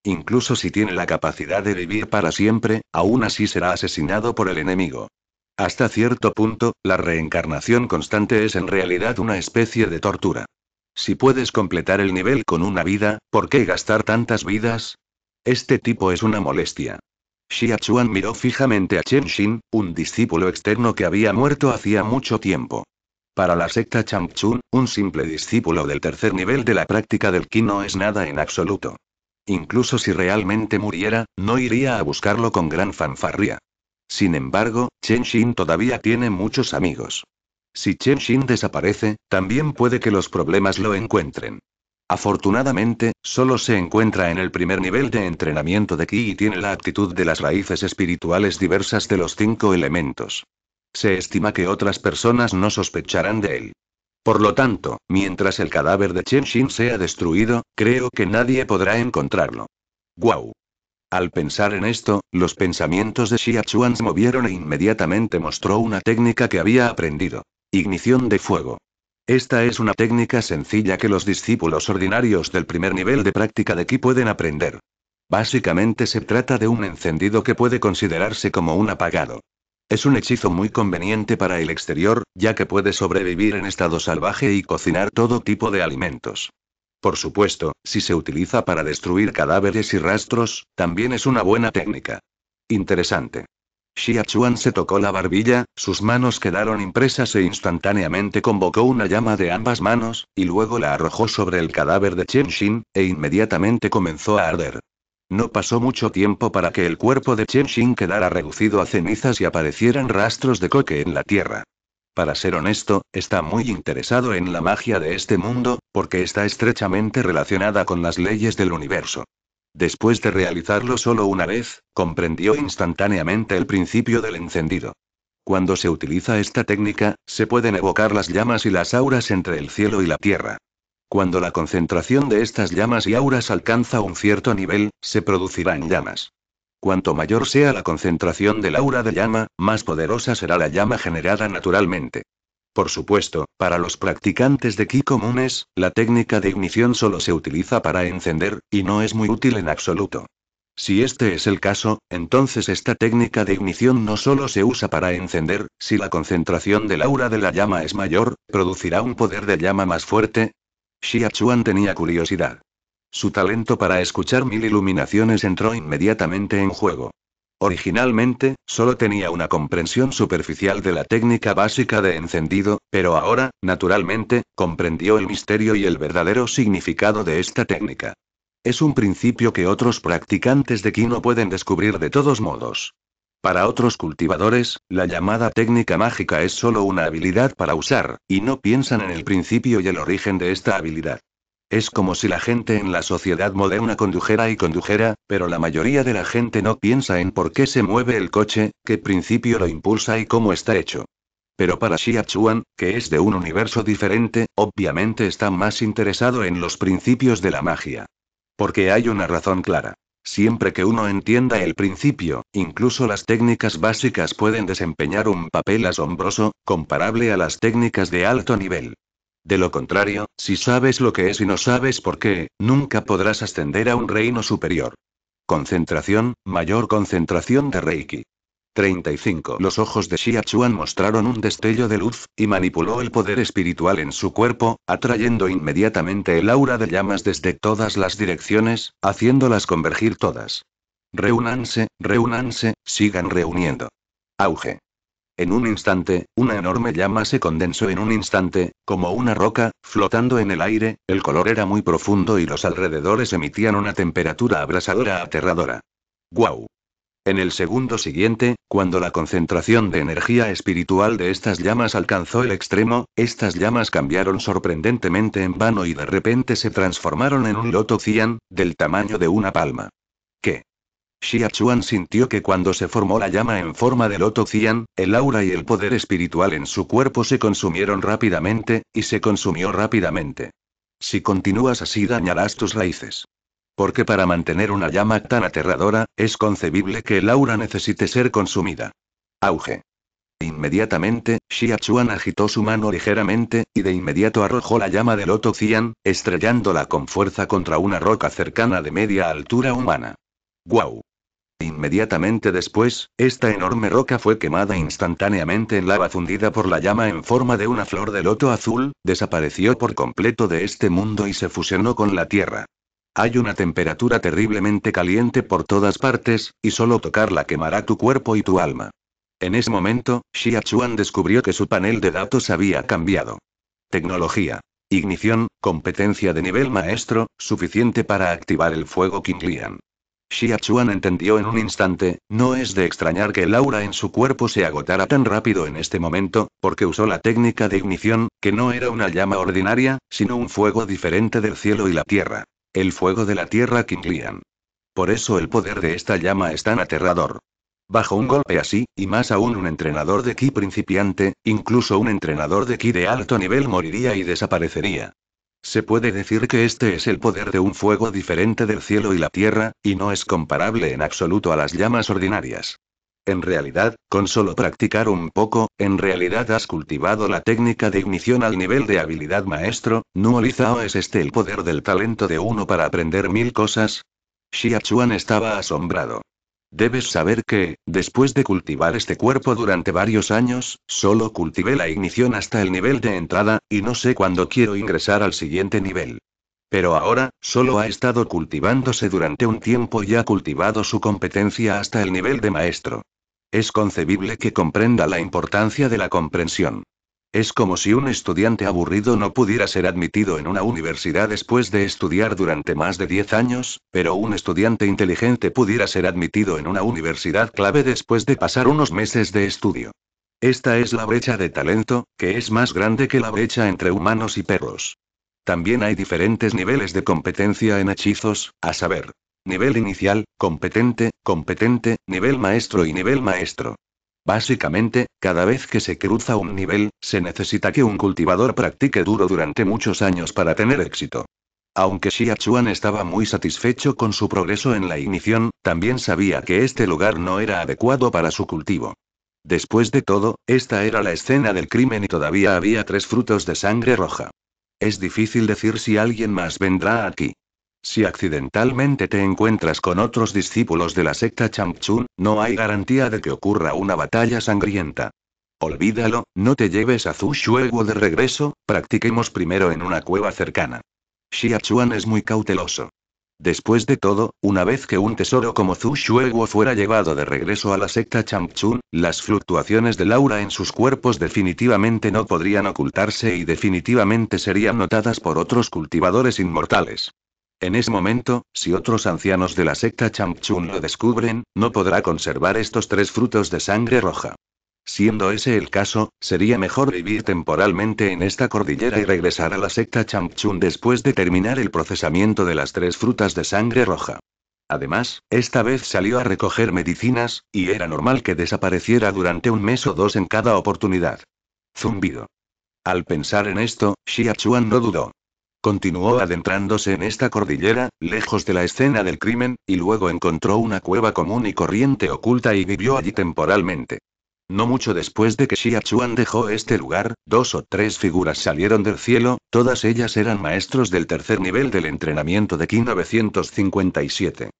Incluso si tiene la capacidad de vivir para siempre, aún así será asesinado por el enemigo. Hasta cierto punto, la reencarnación constante es en realidad una especie de tortura. Si puedes completar el nivel con una vida, ¿por qué gastar tantas vidas? Este tipo es una molestia. Xia Chuan miró fijamente a Chen Xin, un discípulo externo que había muerto hacía mucho tiempo. Para la secta Chun, un simple discípulo del tercer nivel de la práctica del Ki no es nada en absoluto. Incluso si realmente muriera, no iría a buscarlo con gran fanfarría. Sin embargo, Chen Xin todavía tiene muchos amigos. Si Chen Xin desaparece, también puede que los problemas lo encuentren. Afortunadamente, solo se encuentra en el primer nivel de entrenamiento de Qi y tiene la aptitud de las raíces espirituales diversas de los cinco elementos. Se estima que otras personas no sospecharán de él. Por lo tanto, mientras el cadáver de Chen Xin sea destruido, creo que nadie podrá encontrarlo. ¡Guau! Al pensar en esto, los pensamientos de Xia Chuan se movieron e inmediatamente mostró una técnica que había aprendido. Ignición de fuego. Esta es una técnica sencilla que los discípulos ordinarios del primer nivel de práctica de Qi pueden aprender. Básicamente se trata de un encendido que puede considerarse como un apagado. Es un hechizo muy conveniente para el exterior, ya que puede sobrevivir en estado salvaje y cocinar todo tipo de alimentos. Por supuesto, si se utiliza para destruir cadáveres y rastros, también es una buena técnica. Interesante. Xia Chuan se tocó la barbilla, sus manos quedaron impresas e instantáneamente convocó una llama de ambas manos, y luego la arrojó sobre el cadáver de Chen Xin, e inmediatamente comenzó a arder. No pasó mucho tiempo para que el cuerpo de Chen Xin quedara reducido a cenizas y aparecieran rastros de coque en la tierra. Para ser honesto, está muy interesado en la magia de este mundo, porque está estrechamente relacionada con las leyes del universo. Después de realizarlo solo una vez, comprendió instantáneamente el principio del encendido. Cuando se utiliza esta técnica, se pueden evocar las llamas y las auras entre el cielo y la tierra. Cuando la concentración de estas llamas y auras alcanza un cierto nivel, se producirán llamas. Cuanto mayor sea la concentración del aura de llama, más poderosa será la llama generada naturalmente. Por supuesto, para los practicantes de ki comunes, la técnica de ignición solo se utiliza para encender, y no es muy útil en absoluto. Si este es el caso, entonces esta técnica de ignición no solo se usa para encender, si la concentración del aura de la llama es mayor, producirá un poder de llama más fuerte, Xia Chuan tenía curiosidad. Su talento para escuchar mil iluminaciones entró inmediatamente en juego. Originalmente, solo tenía una comprensión superficial de la técnica básica de encendido, pero ahora, naturalmente, comprendió el misterio y el verdadero significado de esta técnica. Es un principio que otros practicantes de Kino pueden descubrir de todos modos. Para otros cultivadores, la llamada técnica mágica es solo una habilidad para usar, y no piensan en el principio y el origen de esta habilidad. Es como si la gente en la sociedad moderna condujera y condujera, pero la mayoría de la gente no piensa en por qué se mueve el coche, qué principio lo impulsa y cómo está hecho. Pero para Xia que es de un universo diferente, obviamente está más interesado en los principios de la magia. Porque hay una razón clara. Siempre que uno entienda el principio, incluso las técnicas básicas pueden desempeñar un papel asombroso, comparable a las técnicas de alto nivel. De lo contrario, si sabes lo que es y no sabes por qué, nunca podrás ascender a un reino superior. Concentración, mayor concentración de Reiki. 35. Los ojos de Xia mostraron un destello de luz, y manipuló el poder espiritual en su cuerpo, atrayendo inmediatamente el aura de llamas desde todas las direcciones, haciéndolas convergir todas. Reúnanse, reúnanse, sigan reuniendo. Auge. En un instante, una enorme llama se condensó en un instante, como una roca, flotando en el aire, el color era muy profundo y los alrededores emitían una temperatura abrasadora aterradora. ¡Guau! En el segundo siguiente, cuando la concentración de energía espiritual de estas llamas alcanzó el extremo, estas llamas cambiaron sorprendentemente en vano y de repente se transformaron en un loto cian, del tamaño de una palma. ¿Qué? Xia sintió que cuando se formó la llama en forma de loto cian, el aura y el poder espiritual en su cuerpo se consumieron rápidamente, y se consumió rápidamente. Si continúas así dañarás tus raíces. Porque para mantener una llama tan aterradora, es concebible que el aura necesite ser consumida. Auge. Inmediatamente, Xiachuan agitó su mano ligeramente, y de inmediato arrojó la llama del Loto Cian, estrellándola con fuerza contra una roca cercana de media altura humana. ¡Guau! Inmediatamente después, esta enorme roca fue quemada instantáneamente en lava fundida por la llama en forma de una flor de loto azul, desapareció por completo de este mundo y se fusionó con la tierra. Hay una temperatura terriblemente caliente por todas partes, y solo tocarla quemará tu cuerpo y tu alma. En ese momento, Xia descubrió que su panel de datos había cambiado. Tecnología. Ignición, competencia de nivel maestro, suficiente para activar el fuego Qinglian. Xia Chuan entendió en un instante, no es de extrañar que el aura en su cuerpo se agotara tan rápido en este momento, porque usó la técnica de ignición, que no era una llama ordinaria, sino un fuego diferente del cielo y la tierra el fuego de la tierra Kinglian. Por eso el poder de esta llama es tan aterrador. Bajo un golpe así, y más aún un entrenador de ki principiante, incluso un entrenador de ki de alto nivel moriría y desaparecería. Se puede decir que este es el poder de un fuego diferente del cielo y la tierra, y no es comparable en absoluto a las llamas ordinarias. En realidad, con solo practicar un poco, en realidad has cultivado la técnica de ignición al nivel de habilidad maestro, Nuolizao es este el poder del talento de uno para aprender mil cosas. Xiachuan estaba asombrado. Debes saber que, después de cultivar este cuerpo durante varios años, solo cultivé la ignición hasta el nivel de entrada, y no sé cuándo quiero ingresar al siguiente nivel. Pero ahora, solo ha estado cultivándose durante un tiempo y ha cultivado su competencia hasta el nivel de maestro. Es concebible que comprenda la importancia de la comprensión. Es como si un estudiante aburrido no pudiera ser admitido en una universidad después de estudiar durante más de 10 años, pero un estudiante inteligente pudiera ser admitido en una universidad clave después de pasar unos meses de estudio. Esta es la brecha de talento, que es más grande que la brecha entre humanos y perros. También hay diferentes niveles de competencia en hechizos, a saber, Nivel inicial, competente, competente, nivel maestro y nivel maestro. Básicamente, cada vez que se cruza un nivel, se necesita que un cultivador practique duro durante muchos años para tener éxito. Aunque Xia Chuan estaba muy satisfecho con su progreso en la ignición, también sabía que este lugar no era adecuado para su cultivo. Después de todo, esta era la escena del crimen y todavía había tres frutos de sangre roja. Es difícil decir si alguien más vendrá aquí. Si accidentalmente te encuentras con otros discípulos de la secta Changchun, no hay garantía de que ocurra una batalla sangrienta. Olvídalo, no te lleves a Zhu Shueguo de regreso, practiquemos primero en una cueva cercana. Xiachuan es muy cauteloso. Después de todo, una vez que un tesoro como Zhu Shueguo fuera llevado de regreso a la secta Changchun, las fluctuaciones del aura en sus cuerpos definitivamente no podrían ocultarse y definitivamente serían notadas por otros cultivadores inmortales. En ese momento, si otros ancianos de la secta Chamchun lo descubren, no podrá conservar estos tres frutos de sangre roja. Siendo ese el caso, sería mejor vivir temporalmente en esta cordillera y regresar a la secta Chamchun después de terminar el procesamiento de las tres frutas de sangre roja. Además, esta vez salió a recoger medicinas, y era normal que desapareciera durante un mes o dos en cada oportunidad. Zumbido. Al pensar en esto, Xia Chuan no dudó. Continuó adentrándose en esta cordillera, lejos de la escena del crimen, y luego encontró una cueva común y corriente oculta y vivió allí temporalmente. No mucho después de que Xia Chuan dejó este lugar, dos o tres figuras salieron del cielo, todas ellas eran maestros del tercer nivel del entrenamiento de ki 957.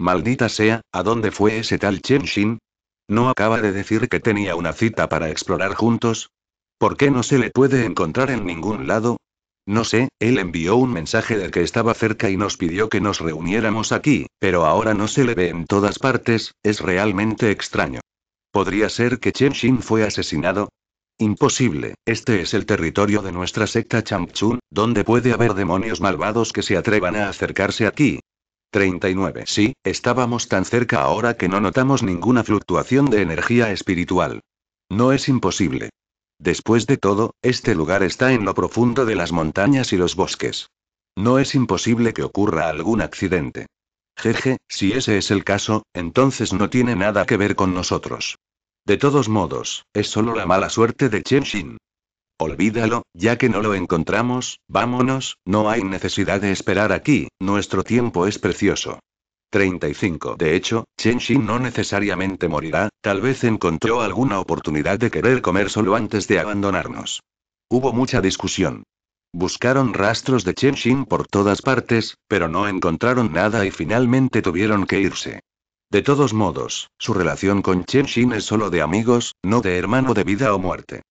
Maldita sea, ¿a dónde fue ese tal Chen Xin? ¿No acaba de decir que tenía una cita para explorar juntos? ¿Por qué no se le puede encontrar en ningún lado? No sé, él envió un mensaje de que estaba cerca y nos pidió que nos reuniéramos aquí, pero ahora no se le ve en todas partes, es realmente extraño. ¿Podría ser que Chen Xin fue asesinado? Imposible, este es el territorio de nuestra secta Changchun, donde puede haber demonios malvados que se atrevan a acercarse aquí. 39. Sí, estábamos tan cerca ahora que no notamos ninguna fluctuación de energía espiritual. No es imposible. Después de todo, este lugar está en lo profundo de las montañas y los bosques. No es imposible que ocurra algún accidente. Jeje, si ese es el caso, entonces no tiene nada que ver con nosotros. De todos modos, es solo la mala suerte de Chen Xin. Olvídalo, ya que no lo encontramos, vámonos, no hay necesidad de esperar aquí, nuestro tiempo es precioso. 35. De hecho, Chen Xin no necesariamente morirá, tal vez encontró alguna oportunidad de querer comer solo antes de abandonarnos. Hubo mucha discusión. Buscaron rastros de Chen Xin por todas partes, pero no encontraron nada y finalmente tuvieron que irse. De todos modos, su relación con Chen Xin es solo de amigos, no de hermano de vida o muerte.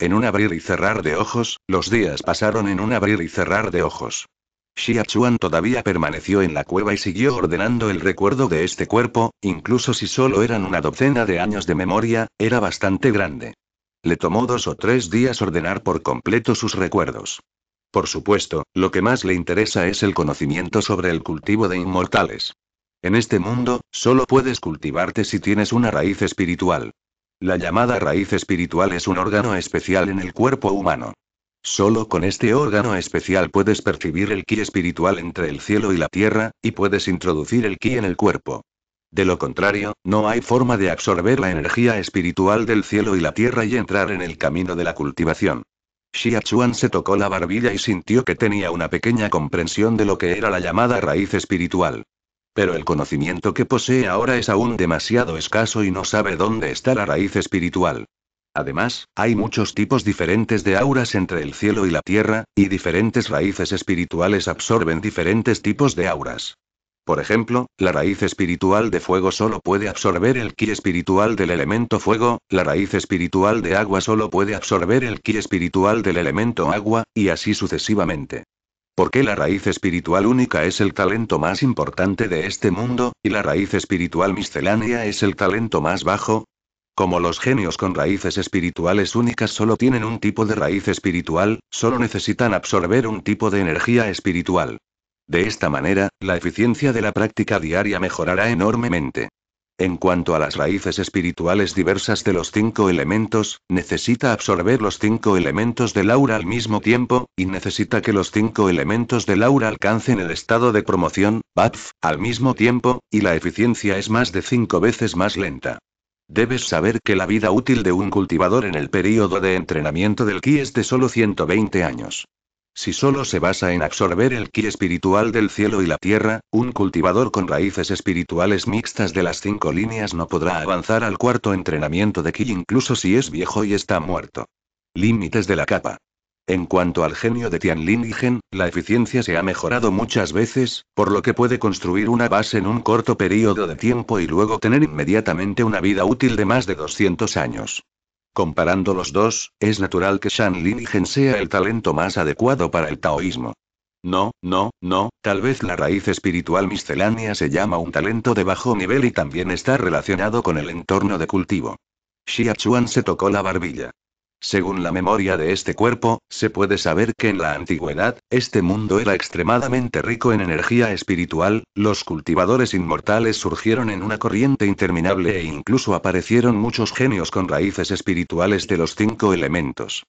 En un abrir y cerrar de ojos, los días pasaron en un abrir y cerrar de ojos. Xia Chuan todavía permaneció en la cueva y siguió ordenando el recuerdo de este cuerpo, incluso si solo eran una docena de años de memoria, era bastante grande. Le tomó dos o tres días ordenar por completo sus recuerdos. Por supuesto, lo que más le interesa es el conocimiento sobre el cultivo de inmortales. En este mundo, solo puedes cultivarte si tienes una raíz espiritual. La llamada raíz espiritual es un órgano especial en el cuerpo humano. Solo con este órgano especial puedes percibir el ki espiritual entre el cielo y la tierra, y puedes introducir el ki en el cuerpo. De lo contrario, no hay forma de absorber la energía espiritual del cielo y la tierra y entrar en el camino de la cultivación. Xiachuan se tocó la barbilla y sintió que tenía una pequeña comprensión de lo que era la llamada raíz espiritual. Pero el conocimiento que posee ahora es aún demasiado escaso y no sabe dónde está la raíz espiritual. Además, hay muchos tipos diferentes de auras entre el cielo y la tierra, y diferentes raíces espirituales absorben diferentes tipos de auras. Por ejemplo, la raíz espiritual de fuego solo puede absorber el ki espiritual del elemento fuego, la raíz espiritual de agua solo puede absorber el ki espiritual del elemento agua, y así sucesivamente. ¿Por qué la raíz espiritual única es el talento más importante de este mundo, y la raíz espiritual miscelánea es el talento más bajo? Como los genios con raíces espirituales únicas solo tienen un tipo de raíz espiritual, solo necesitan absorber un tipo de energía espiritual. De esta manera, la eficiencia de la práctica diaria mejorará enormemente. En cuanto a las raíces espirituales diversas de los cinco elementos, necesita absorber los cinco elementos del aura al mismo tiempo, y necesita que los cinco elementos del aura alcancen el estado de promoción, BATF, al mismo tiempo, y la eficiencia es más de cinco veces más lenta. Debes saber que la vida útil de un cultivador en el período de entrenamiento del ki es de solo 120 años. Si solo se basa en absorber el ki espiritual del cielo y la tierra, un cultivador con raíces espirituales mixtas de las cinco líneas no podrá avanzar al cuarto entrenamiento de ki incluso si es viejo y está muerto. Límites de la capa. En cuanto al genio de Linigen, la eficiencia se ha mejorado muchas veces, por lo que puede construir una base en un corto periodo de tiempo y luego tener inmediatamente una vida útil de más de 200 años. Comparando los dos, es natural que Linigen sea el talento más adecuado para el taoísmo. No, no, no, tal vez la raíz espiritual miscelánea se llama un talento de bajo nivel y también está relacionado con el entorno de cultivo. Xia Chuan se tocó la barbilla. Según la memoria de este cuerpo, se puede saber que en la antigüedad, este mundo era extremadamente rico en energía espiritual, los cultivadores inmortales surgieron en una corriente interminable e incluso aparecieron muchos genios con raíces espirituales de los cinco elementos.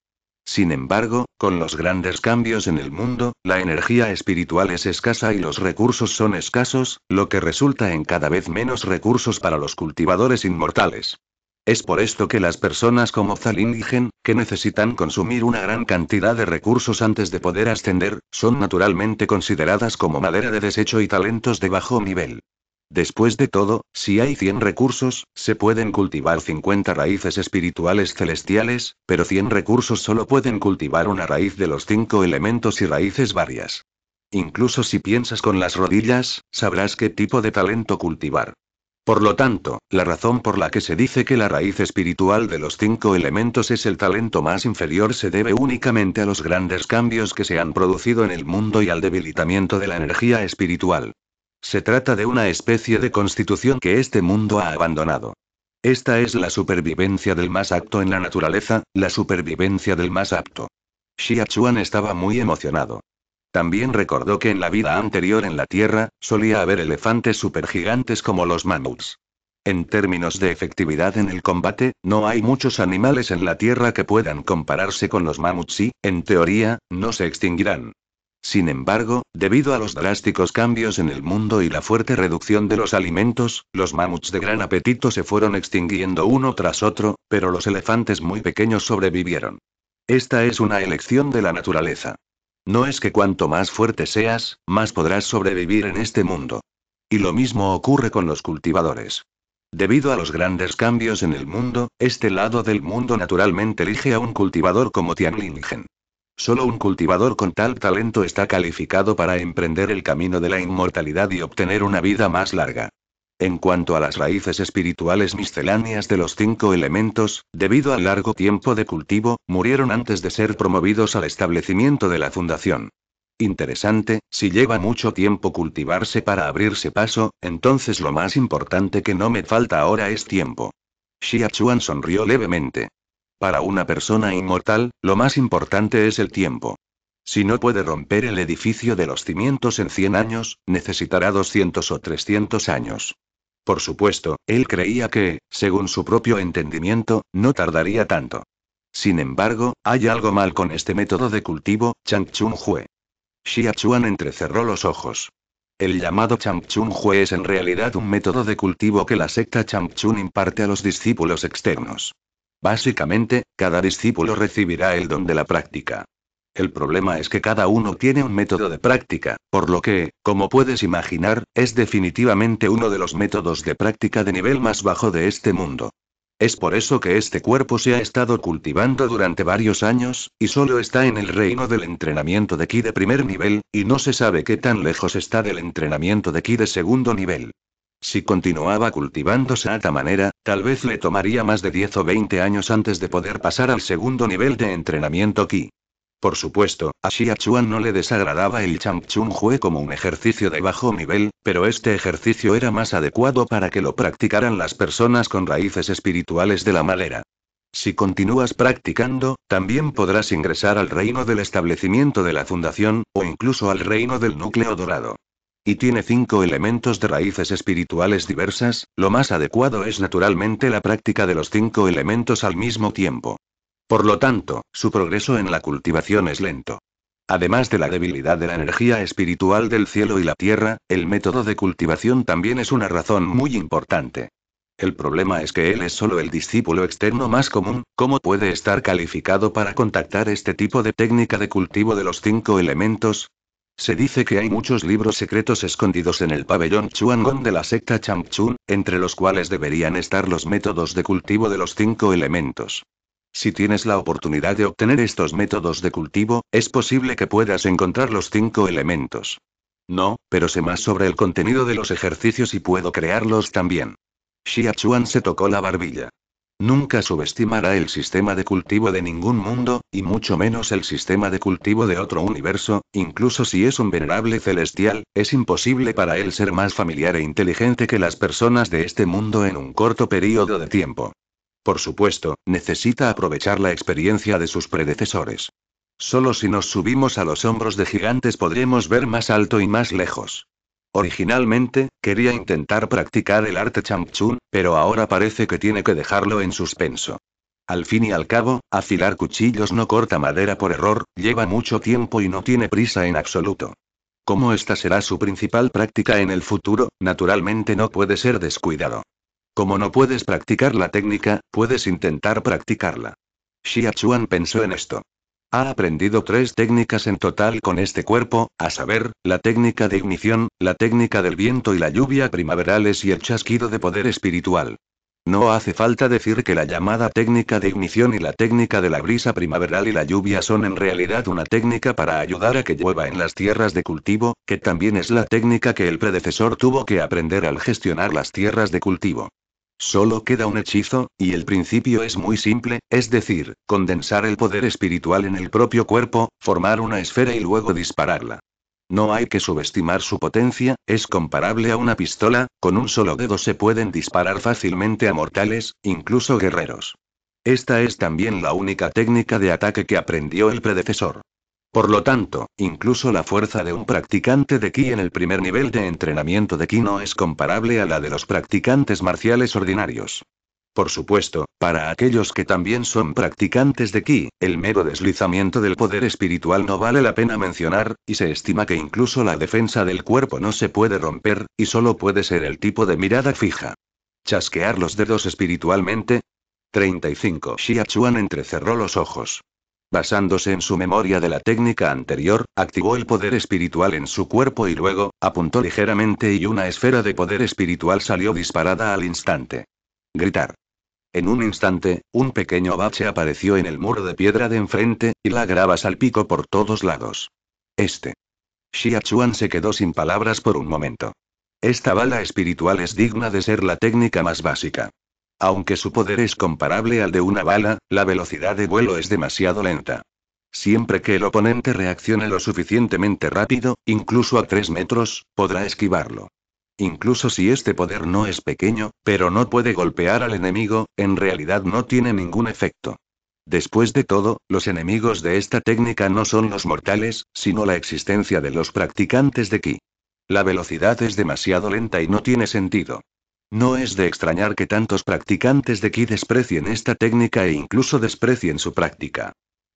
Sin embargo, con los grandes cambios en el mundo, la energía espiritual es escasa y los recursos son escasos, lo que resulta en cada vez menos recursos para los cultivadores inmortales. Es por esto que las personas como Zalindigen, que necesitan consumir una gran cantidad de recursos antes de poder ascender, son naturalmente consideradas como madera de desecho y talentos de bajo nivel. Después de todo, si hay 100 recursos, se pueden cultivar 50 raíces espirituales celestiales, pero 100 recursos solo pueden cultivar una raíz de los cinco elementos y raíces varias. Incluso si piensas con las rodillas, sabrás qué tipo de talento cultivar. Por lo tanto, la razón por la que se dice que la raíz espiritual de los cinco elementos es el talento más inferior se debe únicamente a los grandes cambios que se han producido en el mundo y al debilitamiento de la energía espiritual. Se trata de una especie de constitución que este mundo ha abandonado. Esta es la supervivencia del más apto en la naturaleza, la supervivencia del más apto. Xia estaba muy emocionado. También recordó que en la vida anterior en la Tierra, solía haber elefantes supergigantes como los mamuts. En términos de efectividad en el combate, no hay muchos animales en la Tierra que puedan compararse con los mamuts y, en teoría, no se extinguirán. Sin embargo, debido a los drásticos cambios en el mundo y la fuerte reducción de los alimentos, los mamuts de gran apetito se fueron extinguiendo uno tras otro, pero los elefantes muy pequeños sobrevivieron. Esta es una elección de la naturaleza. No es que cuanto más fuerte seas, más podrás sobrevivir en este mundo. Y lo mismo ocurre con los cultivadores. Debido a los grandes cambios en el mundo, este lado del mundo naturalmente elige a un cultivador como Tianlingen. Solo un cultivador con tal talento está calificado para emprender el camino de la inmortalidad y obtener una vida más larga. En cuanto a las raíces espirituales misceláneas de los cinco elementos, debido al largo tiempo de cultivo, murieron antes de ser promovidos al establecimiento de la fundación. Interesante, si lleva mucho tiempo cultivarse para abrirse paso, entonces lo más importante que no me falta ahora es tiempo. Xia Chuan sonrió levemente. Para una persona inmortal, lo más importante es el tiempo. Si no puede romper el edificio de los cimientos en 100 años, necesitará 200 o 300 años. Por supuesto, él creía que, según su propio entendimiento, no tardaría tanto. Sin embargo, hay algo mal con este método de cultivo, Changchun Hue. Xia Chuan entrecerró los ojos. El llamado Changchun Hue es en realidad un método de cultivo que la secta Changchun imparte a los discípulos externos. Básicamente, cada discípulo recibirá el don de la práctica. El problema es que cada uno tiene un método de práctica, por lo que, como puedes imaginar, es definitivamente uno de los métodos de práctica de nivel más bajo de este mundo. Es por eso que este cuerpo se ha estado cultivando durante varios años, y solo está en el reino del entrenamiento de ki de primer nivel, y no se sabe qué tan lejos está del entrenamiento de ki de segundo nivel. Si continuaba cultivándose a esta manera, tal vez le tomaría más de 10 o 20 años antes de poder pasar al segundo nivel de entrenamiento ki. Por supuesto, a Xiachuan no le desagradaba el Chang Jue como un ejercicio de bajo nivel, pero este ejercicio era más adecuado para que lo practicaran las personas con raíces espirituales de la madera. Si continúas practicando, también podrás ingresar al reino del establecimiento de la fundación, o incluso al reino del núcleo dorado. Y tiene cinco elementos de raíces espirituales diversas, lo más adecuado es naturalmente la práctica de los cinco elementos al mismo tiempo. Por lo tanto, su progreso en la cultivación es lento. Además de la debilidad de la energía espiritual del cielo y la tierra, el método de cultivación también es una razón muy importante. El problema es que él es solo el discípulo externo más común, ¿cómo puede estar calificado para contactar este tipo de técnica de cultivo de los cinco elementos? Se dice que hay muchos libros secretos escondidos en el pabellón Chuangong de la secta Changchun, entre los cuales deberían estar los métodos de cultivo de los cinco elementos. Si tienes la oportunidad de obtener estos métodos de cultivo, es posible que puedas encontrar los cinco elementos. No, pero sé más sobre el contenido de los ejercicios y puedo crearlos también. Xia se tocó la barbilla. Nunca subestimará el sistema de cultivo de ningún mundo, y mucho menos el sistema de cultivo de otro universo, incluso si es un venerable celestial, es imposible para él ser más familiar e inteligente que las personas de este mundo en un corto periodo de tiempo. Por supuesto, necesita aprovechar la experiencia de sus predecesores. Solo si nos subimos a los hombros de gigantes podremos ver más alto y más lejos. Originalmente, quería intentar practicar el arte chamchun, pero ahora parece que tiene que dejarlo en suspenso. Al fin y al cabo, afilar cuchillos no corta madera por error, lleva mucho tiempo y no tiene prisa en absoluto. Como esta será su principal práctica en el futuro, naturalmente no puede ser descuidado. Como no puedes practicar la técnica, puedes intentar practicarla. Xia Chuan pensó en esto. Ha aprendido tres técnicas en total con este cuerpo, a saber, la técnica de ignición, la técnica del viento y la lluvia primaverales y el chasquido de poder espiritual. No hace falta decir que la llamada técnica de ignición y la técnica de la brisa primaveral y la lluvia son en realidad una técnica para ayudar a que llueva en las tierras de cultivo, que también es la técnica que el predecesor tuvo que aprender al gestionar las tierras de cultivo. Solo queda un hechizo, y el principio es muy simple, es decir, condensar el poder espiritual en el propio cuerpo, formar una esfera y luego dispararla. No hay que subestimar su potencia, es comparable a una pistola, con un solo dedo se pueden disparar fácilmente a mortales, incluso guerreros. Esta es también la única técnica de ataque que aprendió el predecesor. Por lo tanto, incluso la fuerza de un practicante de ki en el primer nivel de entrenamiento de ki no es comparable a la de los practicantes marciales ordinarios. Por supuesto, para aquellos que también son practicantes de ki, el mero deslizamiento del poder espiritual no vale la pena mencionar, y se estima que incluso la defensa del cuerpo no se puede romper, y solo puede ser el tipo de mirada fija. Chasquear los dedos espiritualmente. 35. Xia entrecerró los ojos. Basándose en su memoria de la técnica anterior, activó el poder espiritual en su cuerpo y luego, apuntó ligeramente y una esfera de poder espiritual salió disparada al instante. Gritar. En un instante, un pequeño bache apareció en el muro de piedra de enfrente, y la grava salpicó por todos lados. Este. Xiachuan se quedó sin palabras por un momento. Esta bala espiritual es digna de ser la técnica más básica. Aunque su poder es comparable al de una bala, la velocidad de vuelo es demasiado lenta. Siempre que el oponente reaccione lo suficientemente rápido, incluso a 3 metros, podrá esquivarlo. Incluso si este poder no es pequeño, pero no puede golpear al enemigo, en realidad no tiene ningún efecto. Después de todo, los enemigos de esta técnica no son los mortales, sino la existencia de los practicantes de ki. La velocidad es demasiado lenta y no tiene sentido. No es de extrañar que tantos practicantes de Qi desprecien esta técnica e incluso desprecien su práctica.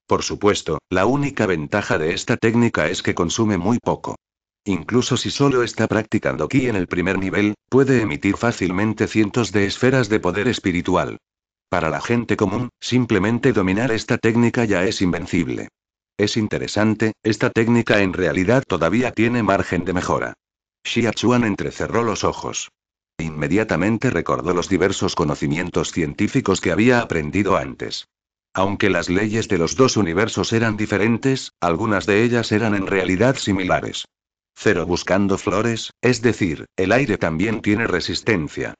Por supuesto, la única ventaja de esta técnica es que consume muy poco. Incluso si solo está practicando Qi en el primer nivel, puede emitir fácilmente cientos de esferas de poder espiritual. Para la gente común, simplemente dominar esta técnica ya es invencible. Es interesante, esta técnica en realidad todavía tiene margen de mejora. Xiachuan entrecerró los ojos. Inmediatamente recordó los diversos conocimientos científicos que había aprendido antes. Aunque las leyes de los dos universos eran diferentes, algunas de ellas eran en realidad similares. Cero buscando flores, es decir, el aire también tiene resistencia.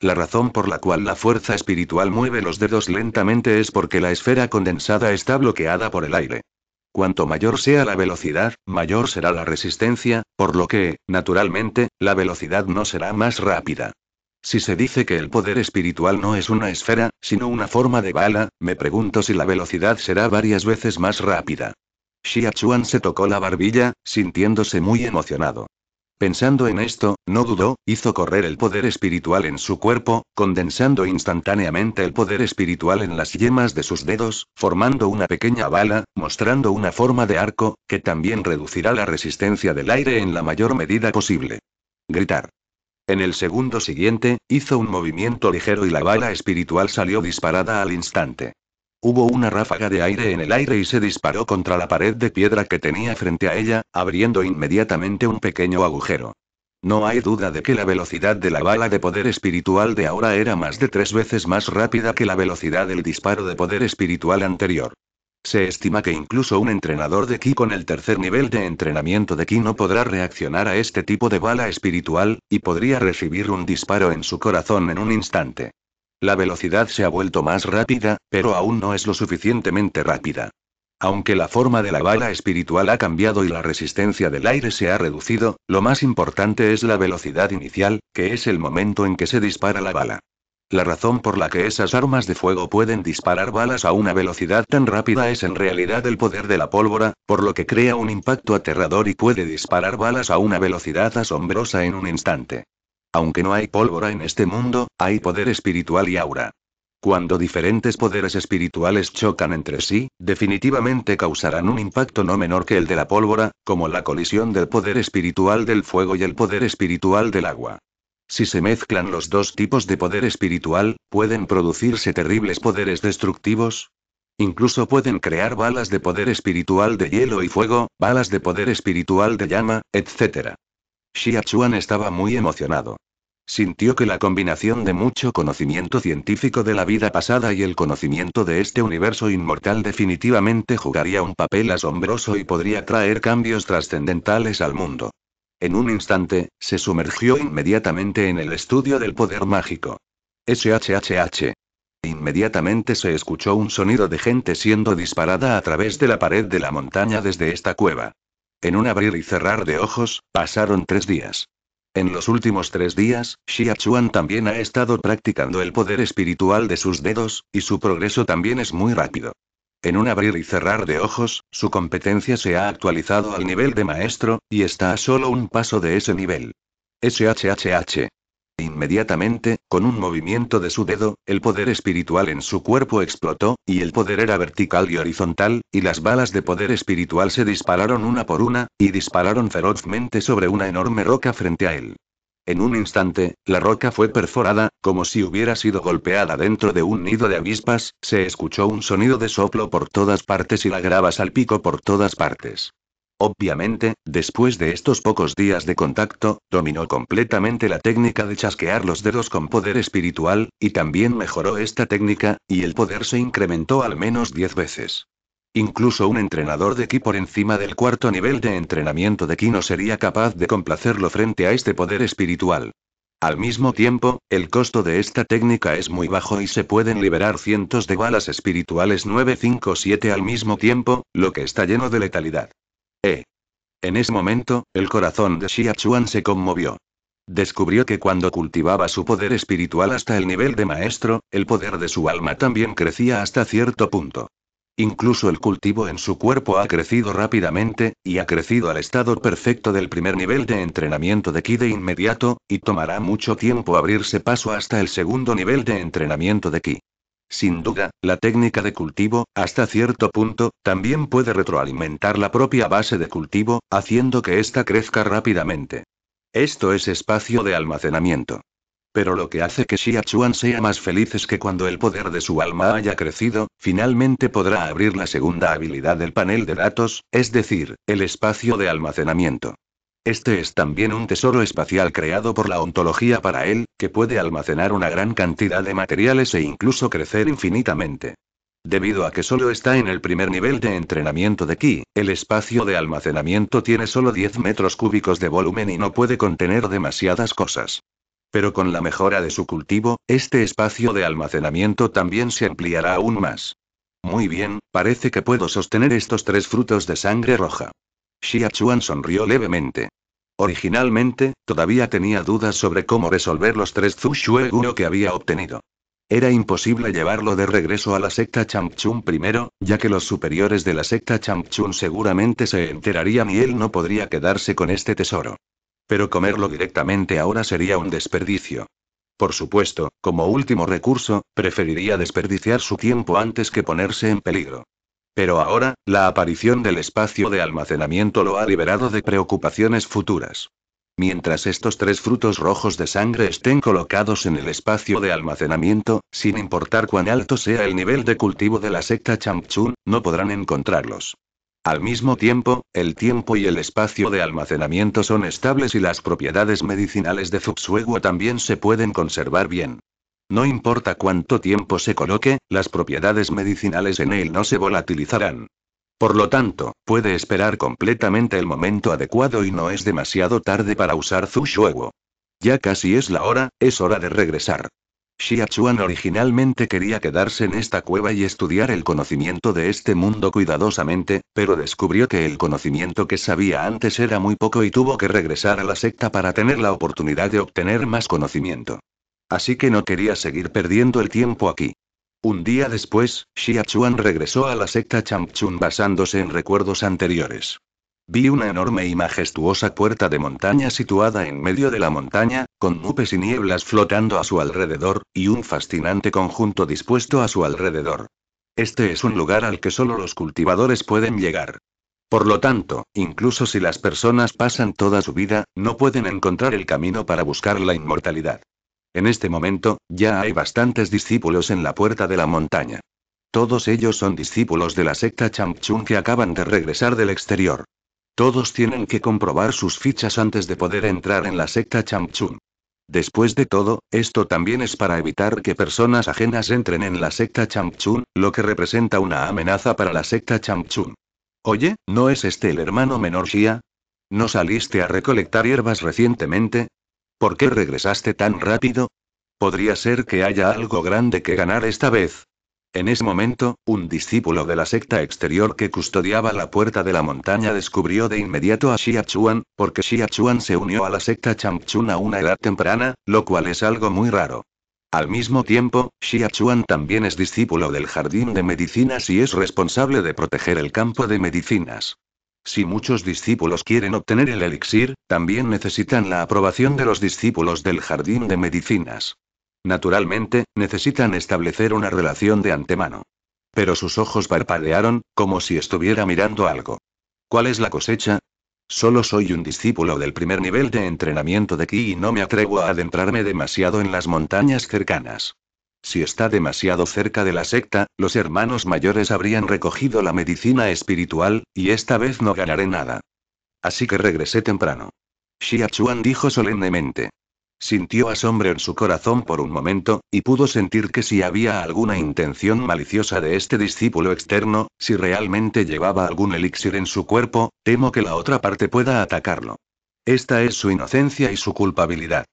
La razón por la cual la fuerza espiritual mueve los dedos lentamente es porque la esfera condensada está bloqueada por el aire. Cuanto mayor sea la velocidad, mayor será la resistencia, por lo que, naturalmente, la velocidad no será más rápida. Si se dice que el poder espiritual no es una esfera, sino una forma de bala, me pregunto si la velocidad será varias veces más rápida. Xia Chuan se tocó la barbilla, sintiéndose muy emocionado. Pensando en esto, no dudó, hizo correr el poder espiritual en su cuerpo, condensando instantáneamente el poder espiritual en las yemas de sus dedos, formando una pequeña bala, mostrando una forma de arco, que también reducirá la resistencia del aire en la mayor medida posible. Gritar. En el segundo siguiente, hizo un movimiento ligero y la bala espiritual salió disparada al instante. Hubo una ráfaga de aire en el aire y se disparó contra la pared de piedra que tenía frente a ella, abriendo inmediatamente un pequeño agujero. No hay duda de que la velocidad de la bala de poder espiritual de ahora era más de tres veces más rápida que la velocidad del disparo de poder espiritual anterior. Se estima que incluso un entrenador de Ki con el tercer nivel de entrenamiento de Ki no podrá reaccionar a este tipo de bala espiritual, y podría recibir un disparo en su corazón en un instante. La velocidad se ha vuelto más rápida, pero aún no es lo suficientemente rápida. Aunque la forma de la bala espiritual ha cambiado y la resistencia del aire se ha reducido, lo más importante es la velocidad inicial, que es el momento en que se dispara la bala. La razón por la que esas armas de fuego pueden disparar balas a una velocidad tan rápida es en realidad el poder de la pólvora, por lo que crea un impacto aterrador y puede disparar balas a una velocidad asombrosa en un instante. Aunque no hay pólvora en este mundo, hay poder espiritual y aura. Cuando diferentes poderes espirituales chocan entre sí, definitivamente causarán un impacto no menor que el de la pólvora, como la colisión del poder espiritual del fuego y el poder espiritual del agua. Si se mezclan los dos tipos de poder espiritual, pueden producirse terribles poderes destructivos. Incluso pueden crear balas de poder espiritual de hielo y fuego, balas de poder espiritual de llama, etc. Xia Chuan estaba muy emocionado. Sintió que la combinación de mucho conocimiento científico de la vida pasada y el conocimiento de este universo inmortal definitivamente jugaría un papel asombroso y podría traer cambios trascendentales al mundo. En un instante, se sumergió inmediatamente en el estudio del poder mágico. SHHH. Inmediatamente se escuchó un sonido de gente siendo disparada a través de la pared de la montaña desde esta cueva. En un abrir y cerrar de ojos, pasaron tres días. En los últimos tres días, Xia Chuan también ha estado practicando el poder espiritual de sus dedos, y su progreso también es muy rápido. En un abrir y cerrar de ojos, su competencia se ha actualizado al nivel de maestro, y está a solo un paso de ese nivel. SHHH. Inmediatamente, con un movimiento de su dedo, el poder espiritual en su cuerpo explotó, y el poder era vertical y horizontal, y las balas de poder espiritual se dispararon una por una, y dispararon ferozmente sobre una enorme roca frente a él. En un instante, la roca fue perforada, como si hubiera sido golpeada dentro de un nido de avispas, se escuchó un sonido de soplo por todas partes y la grava salpicó por todas partes. Obviamente, después de estos pocos días de contacto, dominó completamente la técnica de chasquear los dedos con poder espiritual, y también mejoró esta técnica, y el poder se incrementó al menos 10 veces. Incluso un entrenador de Ki por encima del cuarto nivel de entrenamiento de Ki no sería capaz de complacerlo frente a este poder espiritual. Al mismo tiempo, el costo de esta técnica es muy bajo y se pueden liberar cientos de balas espirituales 957 al mismo tiempo, lo que está lleno de letalidad. En ese momento, el corazón de Xia Chuan se conmovió. Descubrió que cuando cultivaba su poder espiritual hasta el nivel de maestro, el poder de su alma también crecía hasta cierto punto. Incluso el cultivo en su cuerpo ha crecido rápidamente, y ha crecido al estado perfecto del primer nivel de entrenamiento de ki de inmediato, y tomará mucho tiempo abrirse paso hasta el segundo nivel de entrenamiento de ki. Sin duda, la técnica de cultivo, hasta cierto punto, también puede retroalimentar la propia base de cultivo, haciendo que ésta crezca rápidamente. Esto es espacio de almacenamiento. Pero lo que hace que Xia sea más feliz es que cuando el poder de su alma haya crecido, finalmente podrá abrir la segunda habilidad del panel de datos, es decir, el espacio de almacenamiento. Este es también un tesoro espacial creado por la ontología para él, que puede almacenar una gran cantidad de materiales e incluso crecer infinitamente. Debido a que solo está en el primer nivel de entrenamiento de Ki, el espacio de almacenamiento tiene solo 10 metros cúbicos de volumen y no puede contener demasiadas cosas. Pero con la mejora de su cultivo, este espacio de almacenamiento también se ampliará aún más. Muy bien, parece que puedo sostener estos tres frutos de sangre roja. Xia Chuan sonrió levemente. Originalmente, todavía tenía dudas sobre cómo resolver los tres Zushue que había obtenido. Era imposible llevarlo de regreso a la secta Changchun primero, ya que los superiores de la secta Chun seguramente se enterarían y él no podría quedarse con este tesoro. Pero comerlo directamente ahora sería un desperdicio. Por supuesto, como último recurso, preferiría desperdiciar su tiempo antes que ponerse en peligro. Pero ahora, la aparición del espacio de almacenamiento lo ha liberado de preocupaciones futuras. Mientras estos tres frutos rojos de sangre estén colocados en el espacio de almacenamiento, sin importar cuán alto sea el nivel de cultivo de la secta Changchun, no podrán encontrarlos. Al mismo tiempo, el tiempo y el espacio de almacenamiento son estables y las propiedades medicinales de Zuxuegua también se pueden conservar bien. No importa cuánto tiempo se coloque, las propiedades medicinales en él no se volatilizarán. Por lo tanto, puede esperar completamente el momento adecuado y no es demasiado tarde para usar Shuo. Ya casi es la hora, es hora de regresar. Xia Chuan originalmente quería quedarse en esta cueva y estudiar el conocimiento de este mundo cuidadosamente, pero descubrió que el conocimiento que sabía antes era muy poco y tuvo que regresar a la secta para tener la oportunidad de obtener más conocimiento así que no quería seguir perdiendo el tiempo aquí. Un día después, Xiachuan regresó a la secta Changchun basándose en recuerdos anteriores. Vi una enorme y majestuosa puerta de montaña situada en medio de la montaña, con nubes y nieblas flotando a su alrededor, y un fascinante conjunto dispuesto a su alrededor. Este es un lugar al que solo los cultivadores pueden llegar. Por lo tanto, incluso si las personas pasan toda su vida, no pueden encontrar el camino para buscar la inmortalidad. En este momento, ya hay bastantes discípulos en la puerta de la montaña. Todos ellos son discípulos de la secta Champchun que acaban de regresar del exterior. Todos tienen que comprobar sus fichas antes de poder entrar en la secta Champchun. Después de todo, esto también es para evitar que personas ajenas entren en la secta Changchun, lo que representa una amenaza para la secta Champchun. Oye, ¿no es este el hermano menor Xia? ¿No saliste a recolectar hierbas recientemente? ¿Por qué regresaste tan rápido? Podría ser que haya algo grande que ganar esta vez. En ese momento, un discípulo de la secta exterior que custodiaba la puerta de la montaña descubrió de inmediato a Xia Chuan, porque Xia Chuan se unió a la secta Changchun a una edad temprana, lo cual es algo muy raro. Al mismo tiempo, Xia Chuan también es discípulo del Jardín de Medicinas y es responsable de proteger el campo de medicinas. Si muchos discípulos quieren obtener el elixir, también necesitan la aprobación de los discípulos del jardín de medicinas. Naturalmente, necesitan establecer una relación de antemano. Pero sus ojos parpadearon, como si estuviera mirando algo. ¿Cuál es la cosecha? Solo soy un discípulo del primer nivel de entrenamiento de Ki y no me atrevo a adentrarme demasiado en las montañas cercanas. Si está demasiado cerca de la secta, los hermanos mayores habrían recogido la medicina espiritual, y esta vez no ganaré nada. Así que regresé temprano. Xia dijo solemnemente. Sintió asombro en su corazón por un momento, y pudo sentir que si había alguna intención maliciosa de este discípulo externo, si realmente llevaba algún elixir en su cuerpo, temo que la otra parte pueda atacarlo. Esta es su inocencia y su culpabilidad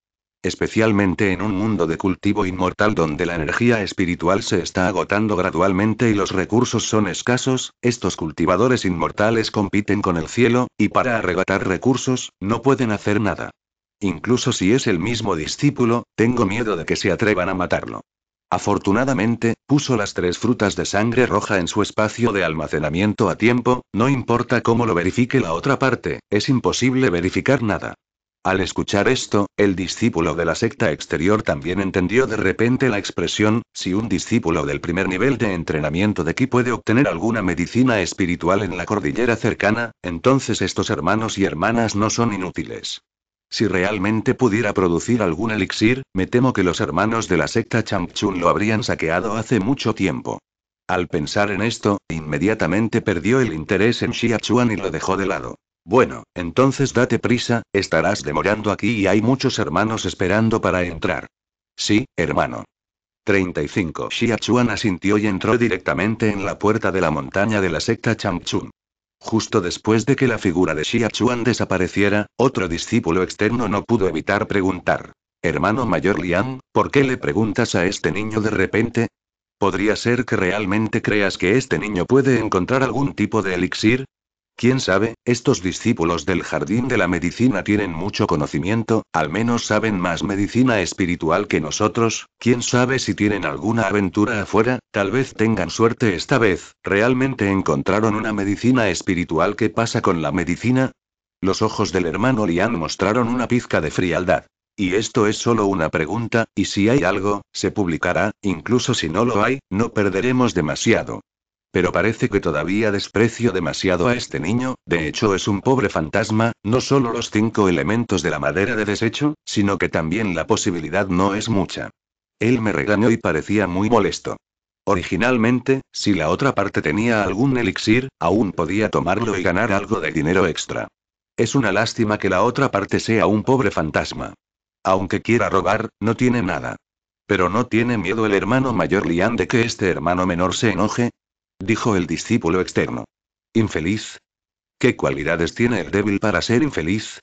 especialmente en un mundo de cultivo inmortal donde la energía espiritual se está agotando gradualmente y los recursos son escasos, estos cultivadores inmortales compiten con el cielo, y para arrebatar recursos, no pueden hacer nada. Incluso si es el mismo discípulo, tengo miedo de que se atrevan a matarlo. Afortunadamente, puso las tres frutas de sangre roja en su espacio de almacenamiento a tiempo, no importa cómo lo verifique la otra parte, es imposible verificar nada. Al escuchar esto, el discípulo de la secta exterior también entendió de repente la expresión, si un discípulo del primer nivel de entrenamiento de Ki puede obtener alguna medicina espiritual en la cordillera cercana, entonces estos hermanos y hermanas no son inútiles. Si realmente pudiera producir algún elixir, me temo que los hermanos de la secta Changchun lo habrían saqueado hace mucho tiempo. Al pensar en esto, inmediatamente perdió el interés en Xia Chuan y lo dejó de lado. Bueno, entonces date prisa, estarás demorando aquí y hay muchos hermanos esperando para entrar. Sí, hermano. 35. Xiachuan asintió y entró directamente en la puerta de la montaña de la secta Changchun. Justo después de que la figura de Xiachuan desapareciera, otro discípulo externo no pudo evitar preguntar. Hermano mayor Liang, ¿por qué le preguntas a este niño de repente? ¿Podría ser que realmente creas que este niño puede encontrar algún tipo de elixir? Quién sabe, estos discípulos del jardín de la medicina tienen mucho conocimiento, al menos saben más medicina espiritual que nosotros, quién sabe si tienen alguna aventura afuera, tal vez tengan suerte esta vez, realmente encontraron una medicina espiritual que pasa con la medicina. Los ojos del hermano Lian mostraron una pizca de frialdad. Y esto es solo una pregunta, y si hay algo, se publicará, incluso si no lo hay, no perderemos demasiado. Pero parece que todavía desprecio demasiado a este niño, de hecho es un pobre fantasma, no solo los cinco elementos de la madera de desecho, sino que también la posibilidad no es mucha. Él me regañó y parecía muy molesto. Originalmente, si la otra parte tenía algún elixir, aún podía tomarlo y ganar algo de dinero extra. Es una lástima que la otra parte sea un pobre fantasma. Aunque quiera robar, no tiene nada. Pero no tiene miedo el hermano mayor Lian de que este hermano menor se enoje, dijo el discípulo externo. ¿Infeliz? ¿Qué cualidades tiene el débil para ser infeliz?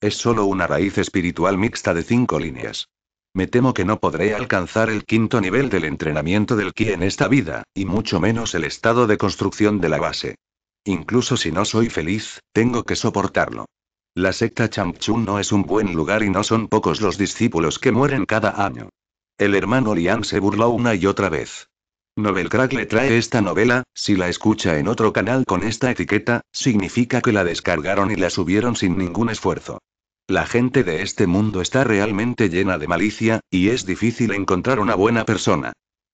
Es solo una raíz espiritual mixta de cinco líneas. Me temo que no podré alcanzar el quinto nivel del entrenamiento del ki en esta vida, y mucho menos el estado de construcción de la base. Incluso si no soy feliz, tengo que soportarlo. La secta Changchun no es un buen lugar y no son pocos los discípulos que mueren cada año. El hermano Lian se burló una y otra vez. Novelcrack le trae esta novela, si la escucha en otro canal con esta etiqueta, significa que la descargaron y la subieron sin ningún esfuerzo. La gente de este mundo está realmente llena de malicia, y es difícil encontrar una buena persona.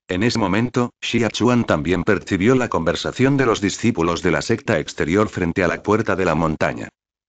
En ese momento, Xia Chuan también percibió la conversación de los discípulos de la secta exterior frente a la puerta de la montaña.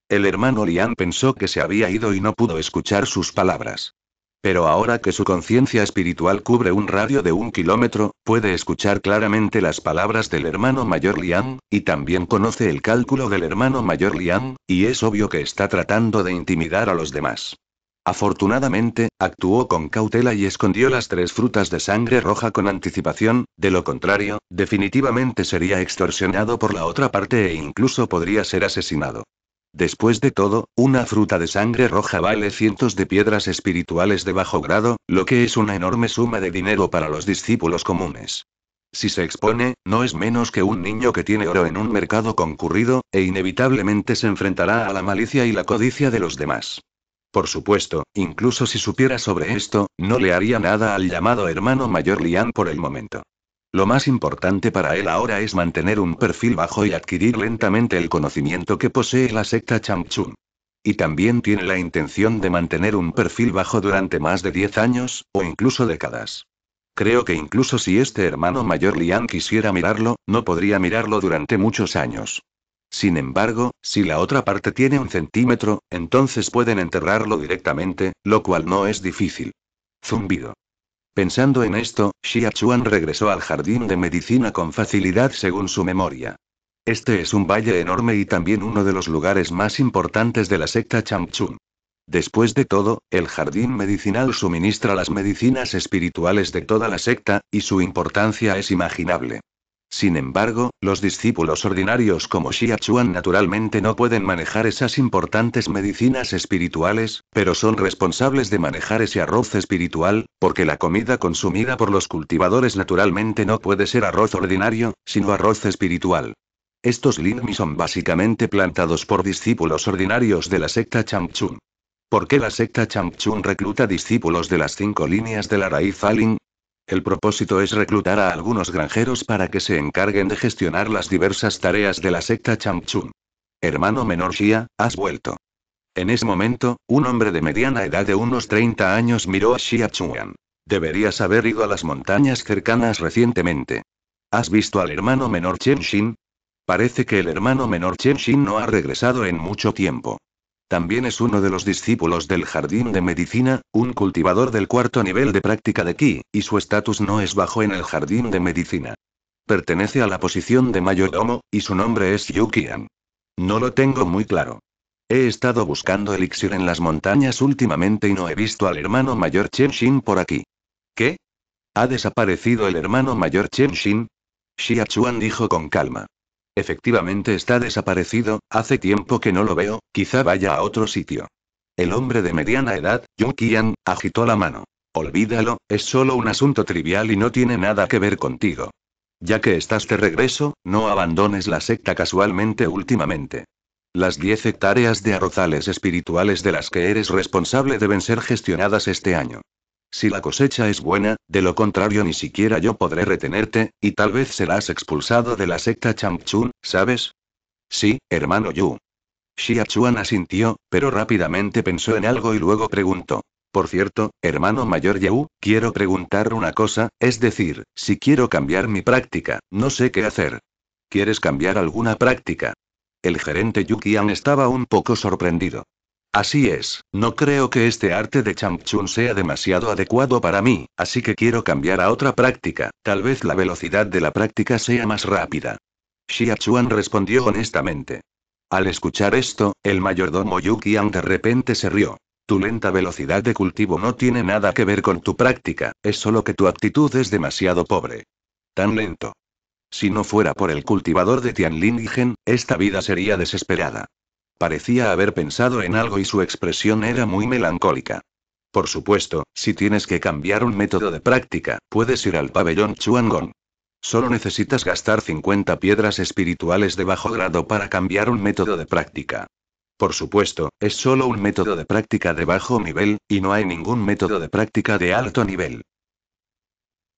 El hermano Lian pensó que se había ido y no pudo escuchar sus palabras. Pero ahora que su conciencia espiritual cubre un radio de un kilómetro, puede escuchar claramente las palabras del hermano mayor Liang, y también conoce el cálculo del hermano mayor Liang, y es obvio que está tratando de intimidar a los demás. Afortunadamente, actuó con cautela y escondió las tres frutas de sangre roja con anticipación, de lo contrario, definitivamente sería extorsionado por la otra parte e incluso podría ser asesinado. Después de todo, una fruta de sangre roja vale cientos de piedras espirituales de bajo grado, lo que es una enorme suma de dinero para los discípulos comunes. Si se expone, no es menos que un niño que tiene oro en un mercado concurrido, e inevitablemente se enfrentará a la malicia y la codicia de los demás. Por supuesto, incluso si supiera sobre esto, no le haría nada al llamado hermano mayor Lian por el momento. Lo más importante para él ahora es mantener un perfil bajo y adquirir lentamente el conocimiento que posee la secta Changchun. Y también tiene la intención de mantener un perfil bajo durante más de 10 años, o incluso décadas. Creo que incluso si este hermano mayor Lian quisiera mirarlo, no podría mirarlo durante muchos años. Sin embargo, si la otra parte tiene un centímetro, entonces pueden enterrarlo directamente, lo cual no es difícil. Zumbido. Pensando en esto, Xia Chuan regresó al jardín de medicina con facilidad según su memoria. Este es un valle enorme y también uno de los lugares más importantes de la secta Changchun. Después de todo, el jardín medicinal suministra las medicinas espirituales de toda la secta, y su importancia es imaginable. Sin embargo, los discípulos ordinarios como Xia Chuan naturalmente no pueden manejar esas importantes medicinas espirituales, pero son responsables de manejar ese arroz espiritual, porque la comida consumida por los cultivadores naturalmente no puede ser arroz ordinario, sino arroz espiritual. Estos Mi son básicamente plantados por discípulos ordinarios de la secta Changchun. ¿Por qué la secta Changchun recluta discípulos de las cinco líneas de la raíz Alin, el propósito es reclutar a algunos granjeros para que se encarguen de gestionar las diversas tareas de la secta Changchun. Hermano menor Xia, has vuelto. En ese momento, un hombre de mediana edad de unos 30 años miró a Xia Chuan. Deberías haber ido a las montañas cercanas recientemente. ¿Has visto al hermano menor Chen Xin? Parece que el hermano menor Chen Xin no ha regresado en mucho tiempo. También es uno de los discípulos del jardín de medicina, un cultivador del cuarto nivel de práctica de Ki, y su estatus no es bajo en el jardín de medicina. Pertenece a la posición de mayordomo, y su nombre es Yukian. No lo tengo muy claro. He estado buscando elixir en las montañas últimamente y no he visto al hermano mayor Chen Xin por aquí. ¿Qué? ¿Ha desaparecido el hermano mayor Chen Xia Chuan dijo con calma. Efectivamente está desaparecido, hace tiempo que no lo veo, quizá vaya a otro sitio. El hombre de mediana edad, Yo Qian, agitó la mano. Olvídalo, es solo un asunto trivial y no tiene nada que ver contigo. Ya que estás de regreso, no abandones la secta casualmente últimamente. Las 10 hectáreas de arrozales espirituales de las que eres responsable deben ser gestionadas este año. Si la cosecha es buena, de lo contrario ni siquiera yo podré retenerte, y tal vez serás expulsado de la secta Changchun, ¿sabes? Sí, hermano Yu. Xia asintió, pero rápidamente pensó en algo y luego preguntó. Por cierto, hermano mayor Yu, quiero preguntar una cosa, es decir, si quiero cambiar mi práctica, no sé qué hacer. ¿Quieres cambiar alguna práctica? El gerente Yukian estaba un poco sorprendido. Así es, no creo que este arte de Changchun sea demasiado adecuado para mí, así que quiero cambiar a otra práctica, tal vez la velocidad de la práctica sea más rápida. Xia Chuan respondió honestamente. Al escuchar esto, el mayordomo Yu de repente se rió. Tu lenta velocidad de cultivo no tiene nada que ver con tu práctica, es solo que tu actitud es demasiado pobre. Tan lento. Si no fuera por el cultivador de Gen, esta vida sería desesperada. Parecía haber pensado en algo y su expresión era muy melancólica. Por supuesto, si tienes que cambiar un método de práctica, puedes ir al pabellón Gong. Solo necesitas gastar 50 piedras espirituales de bajo grado para cambiar un método de práctica. Por supuesto, es solo un método de práctica de bajo nivel, y no hay ningún método de práctica de alto nivel.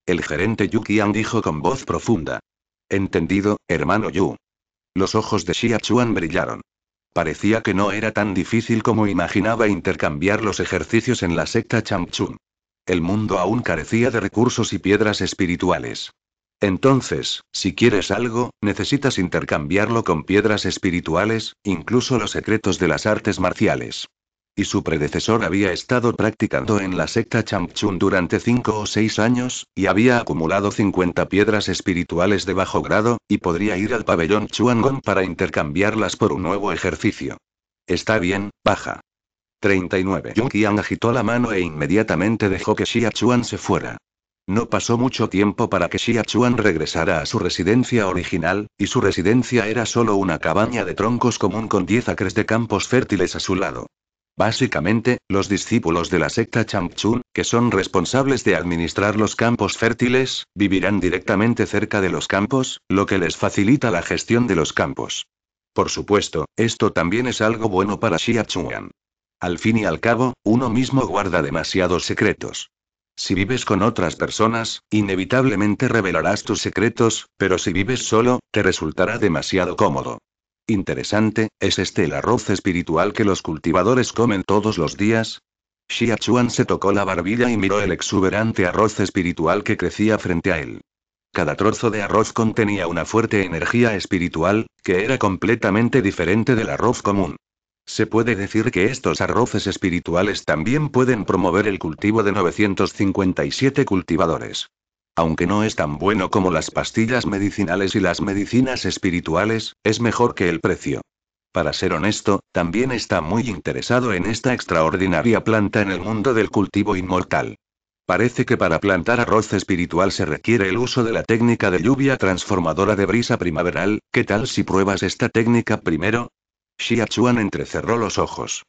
El gerente Yu Qian dijo con voz profunda. Entendido, hermano Yu. Los ojos de Xia Chuan brillaron. Parecía que no era tan difícil como imaginaba intercambiar los ejercicios en la secta Changchun. El mundo aún carecía de recursos y piedras espirituales. Entonces, si quieres algo, necesitas intercambiarlo con piedras espirituales, incluso los secretos de las artes marciales y su predecesor había estado practicando en la secta Changchun durante cinco o seis años, y había acumulado 50 piedras espirituales de bajo grado, y podría ir al pabellón Chuangong para intercambiarlas por un nuevo ejercicio. Está bien, baja. 39. Qian agitó la mano e inmediatamente dejó que Xia Chuan se fuera. No pasó mucho tiempo para que Xia Chuan regresara a su residencia original, y su residencia era solo una cabaña de troncos común con 10 acres de campos fértiles a su lado. Básicamente, los discípulos de la secta Changchun, que son responsables de administrar los campos fértiles, vivirán directamente cerca de los campos, lo que les facilita la gestión de los campos. Por supuesto, esto también es algo bueno para Xia Al fin y al cabo, uno mismo guarda demasiados secretos. Si vives con otras personas, inevitablemente revelarás tus secretos, pero si vives solo, te resultará demasiado cómodo. Interesante, ¿es este el arroz espiritual que los cultivadores comen todos los días? Xia Chuan se tocó la barbilla y miró el exuberante arroz espiritual que crecía frente a él. Cada trozo de arroz contenía una fuerte energía espiritual, que era completamente diferente del arroz común. Se puede decir que estos arroces espirituales también pueden promover el cultivo de 957 cultivadores. Aunque no es tan bueno como las pastillas medicinales y las medicinas espirituales, es mejor que el precio. Para ser honesto, también está muy interesado en esta extraordinaria planta en el mundo del cultivo inmortal. Parece que para plantar arroz espiritual se requiere el uso de la técnica de lluvia transformadora de brisa primaveral, ¿qué tal si pruebas esta técnica primero? Xia entrecerró los ojos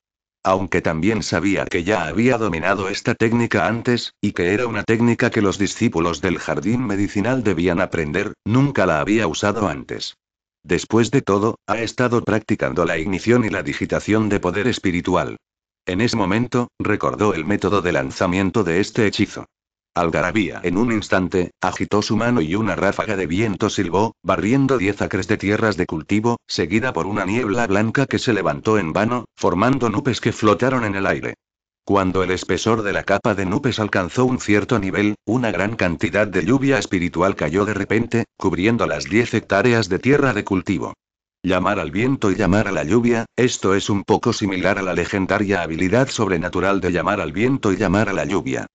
aunque también sabía que ya había dominado esta técnica antes, y que era una técnica que los discípulos del jardín medicinal debían aprender, nunca la había usado antes. Después de todo, ha estado practicando la ignición y la digitación de poder espiritual. En ese momento, recordó el método de lanzamiento de este hechizo. Algarabía en un instante, agitó su mano y una ráfaga de viento silbó, barriendo diez acres de tierras de cultivo, seguida por una niebla blanca que se levantó en vano, formando nubes que flotaron en el aire. Cuando el espesor de la capa de nubes alcanzó un cierto nivel, una gran cantidad de lluvia espiritual cayó de repente, cubriendo las diez hectáreas de tierra de cultivo. Llamar al viento y llamar a la lluvia, esto es un poco similar a la legendaria habilidad sobrenatural de llamar al viento y llamar a la lluvia.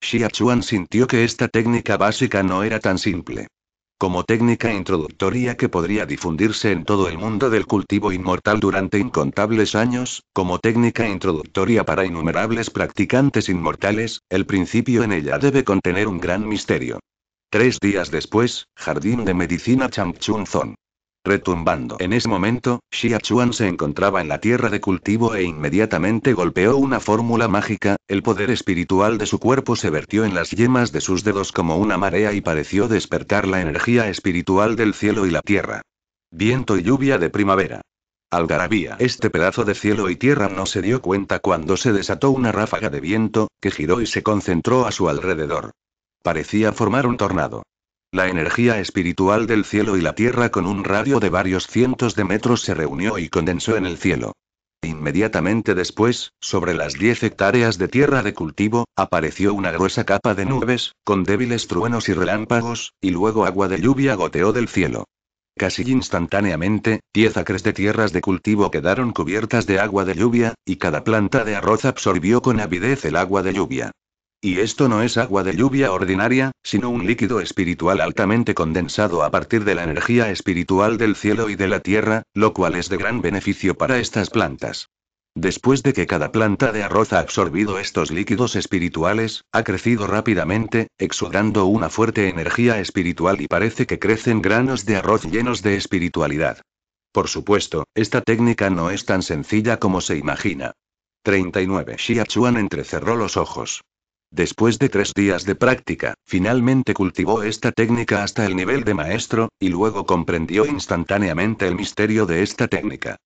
Xia Chuan sintió que esta técnica básica no era tan simple. Como técnica introductoria que podría difundirse en todo el mundo del cultivo inmortal durante incontables años, como técnica introductoria para innumerables practicantes inmortales, el principio en ella debe contener un gran misterio. Tres días después, Jardín de Medicina Changchun Zon. Retumbando. En ese momento, Xiachuan se encontraba en la tierra de cultivo e inmediatamente golpeó una fórmula mágica, el poder espiritual de su cuerpo se vertió en las yemas de sus dedos como una marea y pareció despertar la energía espiritual del cielo y la tierra. Viento y lluvia de primavera. Algarabía. Este pedazo de cielo y tierra no se dio cuenta cuando se desató una ráfaga de viento, que giró y se concentró a su alrededor. Parecía formar un tornado. La energía espiritual del cielo y la tierra con un radio de varios cientos de metros se reunió y condensó en el cielo. Inmediatamente después, sobre las 10 hectáreas de tierra de cultivo, apareció una gruesa capa de nubes, con débiles truenos y relámpagos, y luego agua de lluvia goteó del cielo. Casi instantáneamente, 10 acres de tierras de cultivo quedaron cubiertas de agua de lluvia, y cada planta de arroz absorbió con avidez el agua de lluvia. Y esto no es agua de lluvia ordinaria, sino un líquido espiritual altamente condensado a partir de la energía espiritual del cielo y de la tierra, lo cual es de gran beneficio para estas plantas. Después de que cada planta de arroz ha absorbido estos líquidos espirituales, ha crecido rápidamente, exudando una fuerte energía espiritual y parece que crecen granos de arroz llenos de espiritualidad. Por supuesto, esta técnica no es tan sencilla como se imagina. 39. Xiachuan entrecerró los ojos. Después de tres días de práctica, finalmente cultivó esta técnica hasta el nivel de maestro, y luego comprendió instantáneamente el misterio de esta técnica.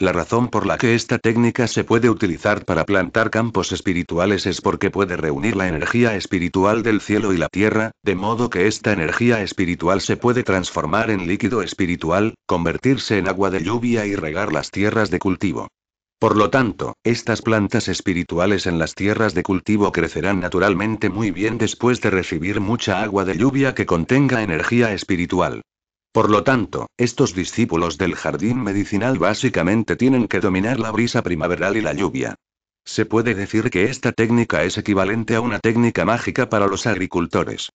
La razón por la que esta técnica se puede utilizar para plantar campos espirituales es porque puede reunir la energía espiritual del cielo y la tierra, de modo que esta energía espiritual se puede transformar en líquido espiritual, convertirse en agua de lluvia y regar las tierras de cultivo. Por lo tanto, estas plantas espirituales en las tierras de cultivo crecerán naturalmente muy bien después de recibir mucha agua de lluvia que contenga energía espiritual. Por lo tanto, estos discípulos del jardín medicinal básicamente tienen que dominar la brisa primaveral y la lluvia. Se puede decir que esta técnica es equivalente a una técnica mágica para los agricultores.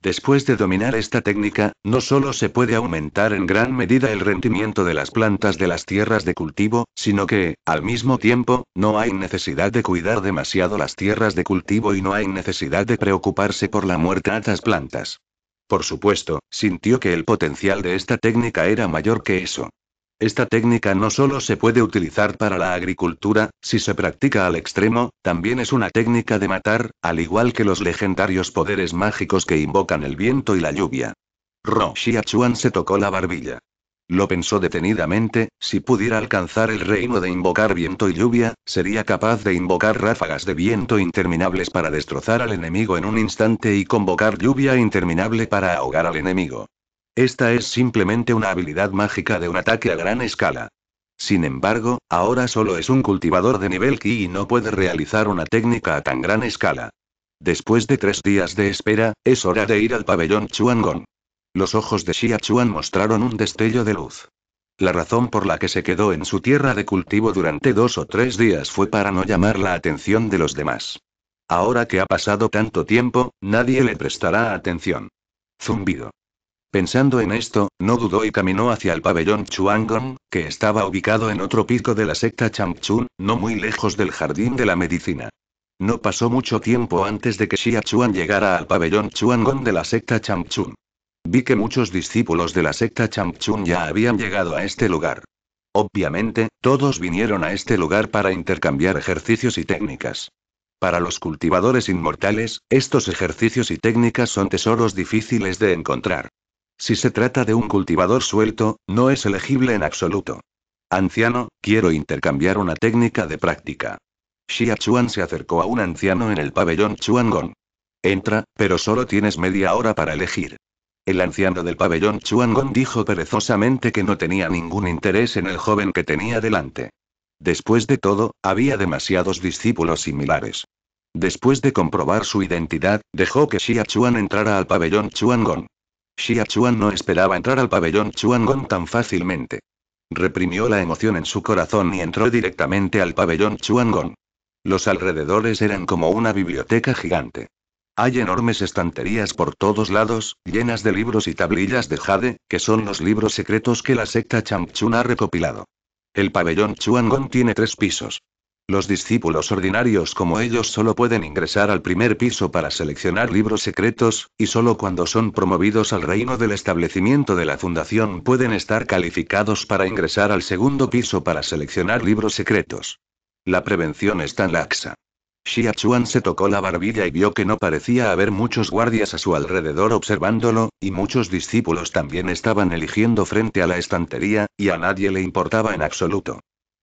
Después de dominar esta técnica, no solo se puede aumentar en gran medida el rendimiento de las plantas de las tierras de cultivo, sino que, al mismo tiempo, no hay necesidad de cuidar demasiado las tierras de cultivo y no hay necesidad de preocuparse por la muerte de las plantas. Por supuesto, sintió que el potencial de esta técnica era mayor que eso. Esta técnica no solo se puede utilizar para la agricultura, si se practica al extremo, también es una técnica de matar, al igual que los legendarios poderes mágicos que invocan el viento y la lluvia. Roxia Xiachuan se tocó la barbilla. Lo pensó detenidamente, si pudiera alcanzar el reino de invocar viento y lluvia, sería capaz de invocar ráfagas de viento interminables para destrozar al enemigo en un instante y convocar lluvia interminable para ahogar al enemigo. Esta es simplemente una habilidad mágica de un ataque a gran escala. Sin embargo, ahora solo es un cultivador de nivel Ki y no puede realizar una técnica a tan gran escala. Después de tres días de espera, es hora de ir al pabellón Gong. Los ojos de Xia Chuan mostraron un destello de luz. La razón por la que se quedó en su tierra de cultivo durante dos o tres días fue para no llamar la atención de los demás. Ahora que ha pasado tanto tiempo, nadie le prestará atención. Zumbido. Pensando en esto, no dudó y caminó hacia el pabellón Chuangong, que estaba ubicado en otro pico de la secta Changchun, no muy lejos del jardín de la medicina. No pasó mucho tiempo antes de que Xia Chuan llegara al pabellón Chuangong de la secta Changchun. Vi que muchos discípulos de la secta Changchun ya habían llegado a este lugar. Obviamente, todos vinieron a este lugar para intercambiar ejercicios y técnicas. Para los cultivadores inmortales, estos ejercicios y técnicas son tesoros difíciles de encontrar. Si se trata de un cultivador suelto, no es elegible en absoluto. Anciano, quiero intercambiar una técnica de práctica. Xia Chuan se acercó a un anciano en el pabellón Gong. Entra, pero solo tienes media hora para elegir. El anciano del pabellón Gong dijo perezosamente que no tenía ningún interés en el joven que tenía delante. Después de todo, había demasiados discípulos similares. Después de comprobar su identidad, dejó que Xia Chuan entrara al pabellón Gong. Xia Chuan no esperaba entrar al pabellón Chuangong tan fácilmente. Reprimió la emoción en su corazón y entró directamente al pabellón Chuangong. Los alrededores eran como una biblioteca gigante. Hay enormes estanterías por todos lados, llenas de libros y tablillas de jade, que son los libros secretos que la secta Changchun ha recopilado. El pabellón Chuangong tiene tres pisos. Los discípulos ordinarios como ellos solo pueden ingresar al primer piso para seleccionar libros secretos, y solo cuando son promovidos al reino del establecimiento de la fundación pueden estar calificados para ingresar al segundo piso para seleccionar libros secretos. La prevención es tan laxa. Xia se tocó la barbilla y vio que no parecía haber muchos guardias a su alrededor observándolo, y muchos discípulos también estaban eligiendo frente a la estantería, y a nadie le importaba en absoluto.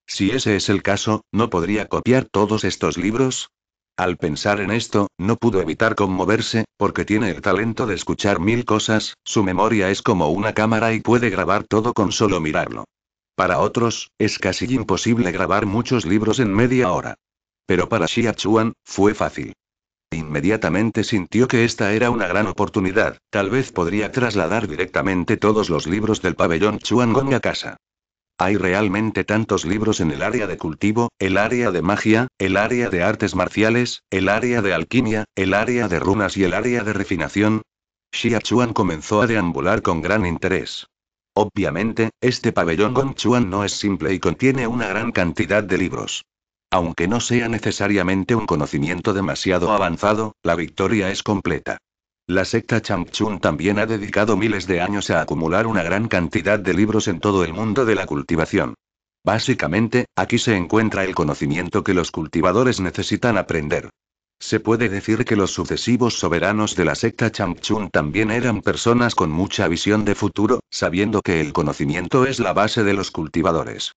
Si ese es el caso, ¿no podría copiar todos estos libros? Al pensar en esto, no pudo evitar conmoverse, porque tiene el talento de escuchar mil cosas, su memoria es como una cámara y puede grabar todo con solo mirarlo. Para otros, es casi imposible grabar muchos libros en media hora. Pero para Xia Chuan, fue fácil. Inmediatamente sintió que esta era una gran oportunidad, tal vez podría trasladar directamente todos los libros del pabellón Chuangong a casa. Hay realmente tantos libros en el área de cultivo, el área de magia, el área de artes marciales, el área de alquimia, el área de runas y el área de refinación. Xia Chuan comenzó a deambular con gran interés. Obviamente, este pabellón Chuan no es simple y contiene una gran cantidad de libros. Aunque no sea necesariamente un conocimiento demasiado avanzado, la victoria es completa. La secta Changchun también ha dedicado miles de años a acumular una gran cantidad de libros en todo el mundo de la cultivación. Básicamente, aquí se encuentra el conocimiento que los cultivadores necesitan aprender. Se puede decir que los sucesivos soberanos de la secta Changchun también eran personas con mucha visión de futuro, sabiendo que el conocimiento es la base de los cultivadores.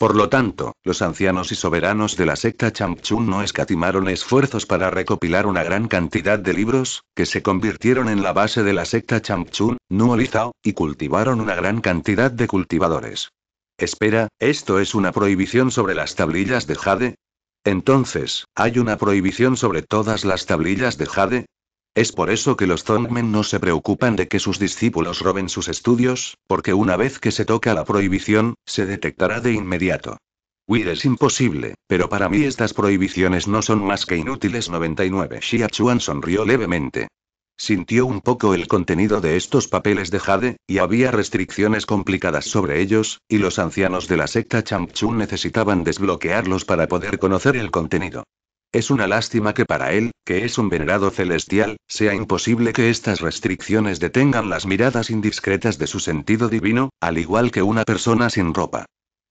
Por lo tanto, los ancianos y soberanos de la secta champchun no escatimaron esfuerzos para recopilar una gran cantidad de libros, que se convirtieron en la base de la secta champchun Nuolizao, y cultivaron una gran cantidad de cultivadores. Espera, ¿esto es una prohibición sobre las tablillas de jade? Entonces, ¿hay una prohibición sobre todas las tablillas de jade? Es por eso que los Zongmen no se preocupan de que sus discípulos roben sus estudios, porque una vez que se toca la prohibición, se detectará de inmediato. Huir es imposible, pero para mí estas prohibiciones no son más que inútiles. 99 Xia Chuan sonrió levemente. Sintió un poco el contenido de estos papeles de Jade, y había restricciones complicadas sobre ellos, y los ancianos de la secta Changchun necesitaban desbloquearlos para poder conocer el contenido. Es una lástima que para él, que es un venerado celestial, sea imposible que estas restricciones detengan las miradas indiscretas de su sentido divino, al igual que una persona sin ropa.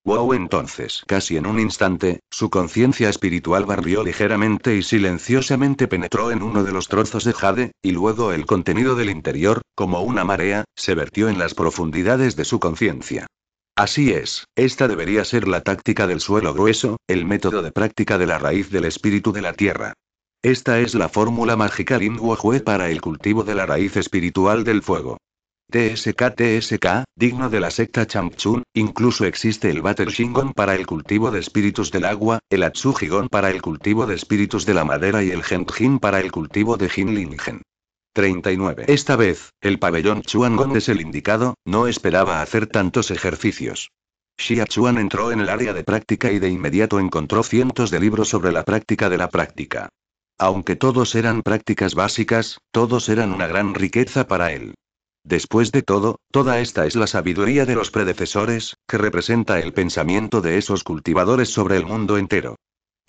Wow entonces, casi en un instante, su conciencia espiritual barrió ligeramente y silenciosamente penetró en uno de los trozos de jade, y luego el contenido del interior, como una marea, se vertió en las profundidades de su conciencia. Así es, esta debería ser la táctica del suelo grueso, el método de práctica de la raíz del espíritu de la tierra. Esta es la fórmula mágica Lin para el cultivo de la raíz espiritual del fuego. TSK TSK, digno de la secta Chamchun, incluso existe el Battle Shingon para el cultivo de espíritus del agua, el Atsujigon para el cultivo de espíritus de la madera y el Genjin para el cultivo de Jinlingen. 39. Esta vez, el pabellón Gong es el indicado, no esperaba hacer tantos ejercicios. Xia Chuan entró en el área de práctica y de inmediato encontró cientos de libros sobre la práctica de la práctica. Aunque todos eran prácticas básicas, todos eran una gran riqueza para él. Después de todo, toda esta es la sabiduría de los predecesores, que representa el pensamiento de esos cultivadores sobre el mundo entero.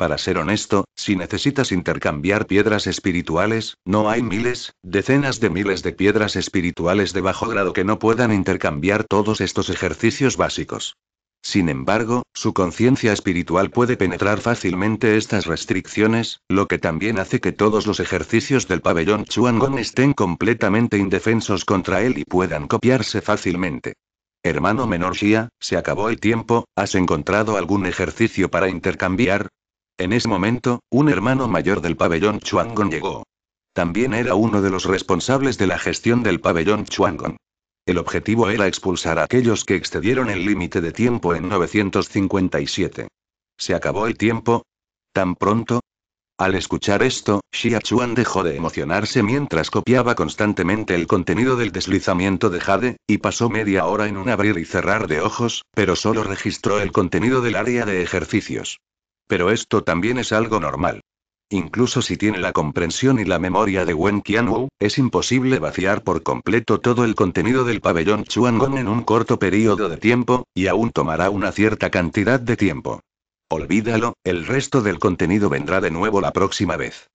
Para ser honesto, si necesitas intercambiar piedras espirituales, no hay miles, decenas de miles de piedras espirituales de bajo grado que no puedan intercambiar todos estos ejercicios básicos. Sin embargo, su conciencia espiritual puede penetrar fácilmente estas restricciones, lo que también hace que todos los ejercicios del pabellón Chuangong estén completamente indefensos contra él y puedan copiarse fácilmente. Hermano menor Shia, se acabó el tiempo, ¿has encontrado algún ejercicio para intercambiar? En ese momento, un hermano mayor del pabellón Chuangon llegó. También era uno de los responsables de la gestión del pabellón Chuangon. El objetivo era expulsar a aquellos que excedieron el límite de tiempo en 957. ¿Se acabó el tiempo? ¿Tan pronto? Al escuchar esto, Xia Chuan dejó de emocionarse mientras copiaba constantemente el contenido del deslizamiento de Jade, y pasó media hora en un abrir y cerrar de ojos, pero solo registró el contenido del área de ejercicios. Pero esto también es algo normal. Incluso si tiene la comprensión y la memoria de Wen Qianwu, es imposible vaciar por completo todo el contenido del pabellón Chuangong en un corto periodo de tiempo, y aún tomará una cierta cantidad de tiempo. Olvídalo, el resto del contenido vendrá de nuevo la próxima vez.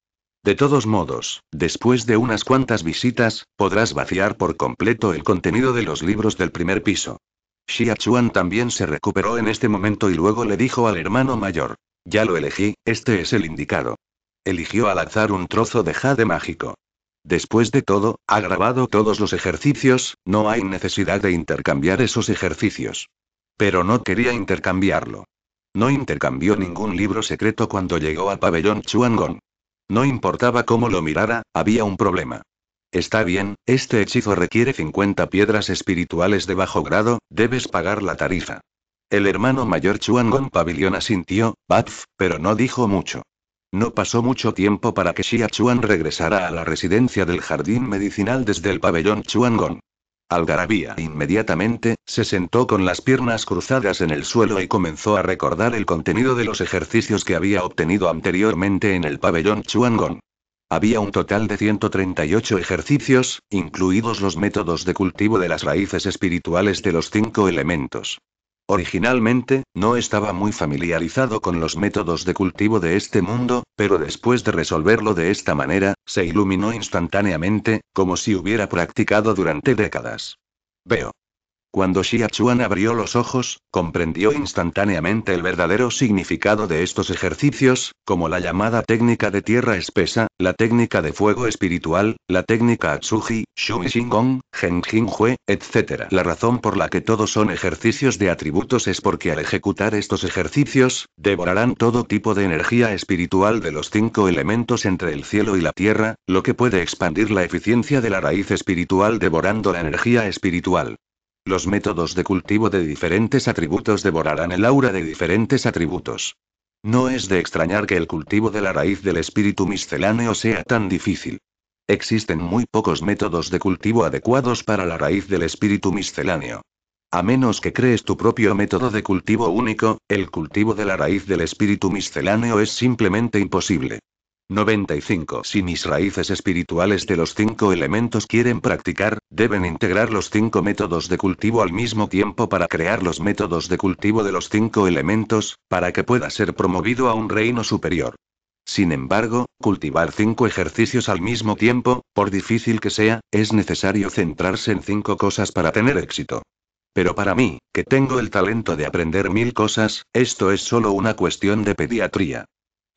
De todos modos, después de unas cuantas visitas, podrás vaciar por completo el contenido de los libros del primer piso. Xia Chuan también se recuperó en este momento y luego le dijo al hermano mayor. Ya lo elegí, este es el indicado. Eligió al azar un trozo de jade mágico. Después de todo, ha grabado todos los ejercicios, no hay necesidad de intercambiar esos ejercicios. Pero no quería intercambiarlo. No intercambió ningún libro secreto cuando llegó al pabellón Chuangong. No importaba cómo lo mirara, había un problema. Está bien, este hechizo requiere 50 piedras espirituales de bajo grado, debes pagar la tarifa. El hermano mayor Gong Pabellón asintió, batf, pero no dijo mucho. No pasó mucho tiempo para que Xia Chuan regresara a la residencia del jardín medicinal desde el pabellón Gong. Algarabía inmediatamente, se sentó con las piernas cruzadas en el suelo y comenzó a recordar el contenido de los ejercicios que había obtenido anteriormente en el pabellón Gong. Había un total de 138 ejercicios, incluidos los métodos de cultivo de las raíces espirituales de los cinco elementos. Originalmente, no estaba muy familiarizado con los métodos de cultivo de este mundo, pero después de resolverlo de esta manera, se iluminó instantáneamente, como si hubiera practicado durante décadas. Veo. Cuando Xia abrió los ojos, comprendió instantáneamente el verdadero significado de estos ejercicios, como la llamada técnica de tierra espesa, la técnica de fuego espiritual, la técnica Atsuji, Shumi Shingon, jing Hue, etc. La razón por la que todos son ejercicios de atributos es porque al ejecutar estos ejercicios, devorarán todo tipo de energía espiritual de los cinco elementos entre el cielo y la tierra, lo que puede expandir la eficiencia de la raíz espiritual devorando la energía espiritual. Los métodos de cultivo de diferentes atributos devorarán el aura de diferentes atributos. No es de extrañar que el cultivo de la raíz del espíritu misceláneo sea tan difícil. Existen muy pocos métodos de cultivo adecuados para la raíz del espíritu misceláneo. A menos que crees tu propio método de cultivo único, el cultivo de la raíz del espíritu misceláneo es simplemente imposible. 95. Si mis raíces espirituales de los cinco elementos quieren practicar, deben integrar los cinco métodos de cultivo al mismo tiempo para crear los métodos de cultivo de los cinco elementos, para que pueda ser promovido a un reino superior. Sin embargo, cultivar cinco ejercicios al mismo tiempo, por difícil que sea, es necesario centrarse en cinco cosas para tener éxito. Pero para mí, que tengo el talento de aprender mil cosas, esto es solo una cuestión de pediatría.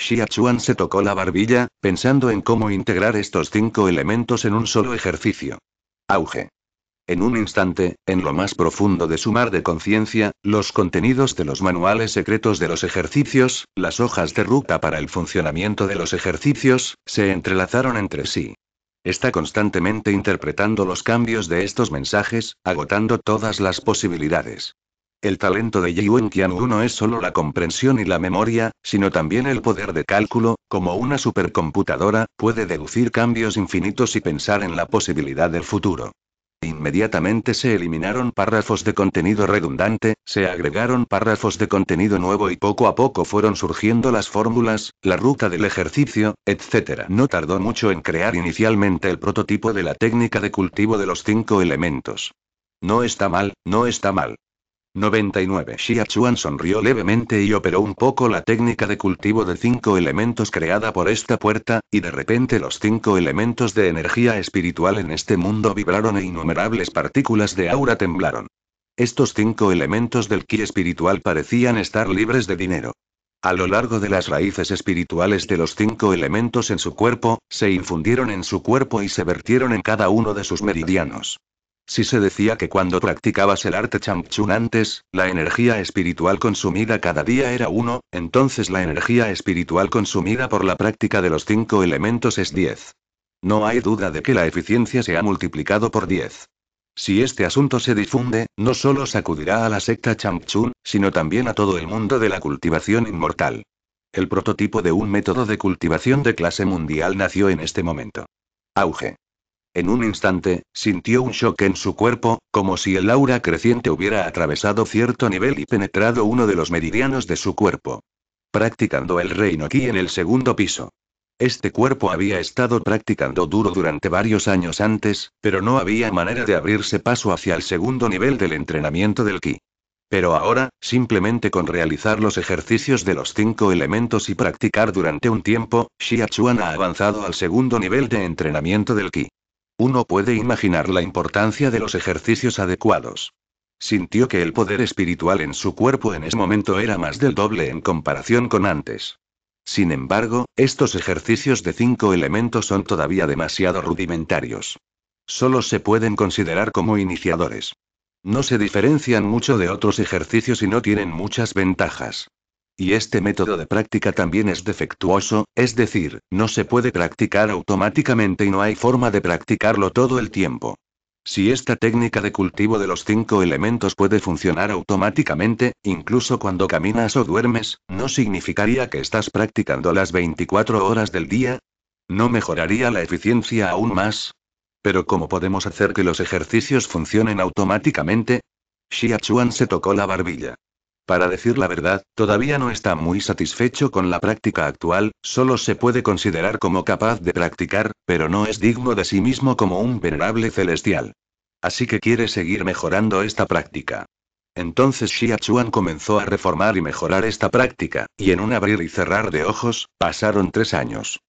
Xia Chuan se tocó la barbilla, pensando en cómo integrar estos cinco elementos en un solo ejercicio. Auge. En un instante, en lo más profundo de su mar de conciencia, los contenidos de los manuales secretos de los ejercicios, las hojas de ruta para el funcionamiento de los ejercicios, se entrelazaron entre sí. Está constantemente interpretando los cambios de estos mensajes, agotando todas las posibilidades. El talento de Qian Qianwu no es solo la comprensión y la memoria, sino también el poder de cálculo, como una supercomputadora, puede deducir cambios infinitos y pensar en la posibilidad del futuro. Inmediatamente se eliminaron párrafos de contenido redundante, se agregaron párrafos de contenido nuevo y poco a poco fueron surgiendo las fórmulas, la ruta del ejercicio, etc. No tardó mucho en crear inicialmente el prototipo de la técnica de cultivo de los cinco elementos. No está mal, no está mal. 99. Xia Chuan sonrió levemente y operó un poco la técnica de cultivo de cinco elementos creada por esta puerta, y de repente los cinco elementos de energía espiritual en este mundo vibraron e innumerables partículas de aura temblaron. Estos cinco elementos del ki espiritual parecían estar libres de dinero. A lo largo de las raíces espirituales de los cinco elementos en su cuerpo, se infundieron en su cuerpo y se vertieron en cada uno de sus meridianos. Si se decía que cuando practicabas el arte chamchun antes, la energía espiritual consumida cada día era uno, entonces la energía espiritual consumida por la práctica de los cinco elementos es 10. No hay duda de que la eficiencia se ha multiplicado por 10. Si este asunto se difunde, no solo sacudirá a la secta chamchun, sino también a todo el mundo de la cultivación inmortal. El prototipo de un método de cultivación de clase mundial nació en este momento. Auge. En un instante, sintió un shock en su cuerpo, como si el aura creciente hubiera atravesado cierto nivel y penetrado uno de los meridianos de su cuerpo. Practicando el reino Ki en el segundo piso. Este cuerpo había estado practicando duro durante varios años antes, pero no había manera de abrirse paso hacia el segundo nivel del entrenamiento del ki. Pero ahora, simplemente con realizar los ejercicios de los cinco elementos y practicar durante un tiempo, Xia ha avanzado al segundo nivel de entrenamiento del ki. Uno puede imaginar la importancia de los ejercicios adecuados. Sintió que el poder espiritual en su cuerpo en ese momento era más del doble en comparación con antes. Sin embargo, estos ejercicios de cinco elementos son todavía demasiado rudimentarios. Solo se pueden considerar como iniciadores. No se diferencian mucho de otros ejercicios y no tienen muchas ventajas. Y este método de práctica también es defectuoso, es decir, no se puede practicar automáticamente y no hay forma de practicarlo todo el tiempo. Si esta técnica de cultivo de los cinco elementos puede funcionar automáticamente, incluso cuando caminas o duermes, ¿no significaría que estás practicando las 24 horas del día? ¿No mejoraría la eficiencia aún más? Pero ¿cómo podemos hacer que los ejercicios funcionen automáticamente? Xia Chuan se tocó la barbilla. Para decir la verdad, todavía no está muy satisfecho con la práctica actual, solo se puede considerar como capaz de practicar, pero no es digno de sí mismo como un venerable celestial. Así que quiere seguir mejorando esta práctica. Entonces Xia Chuan comenzó a reformar y mejorar esta práctica, y en un abrir y cerrar de ojos, pasaron tres años.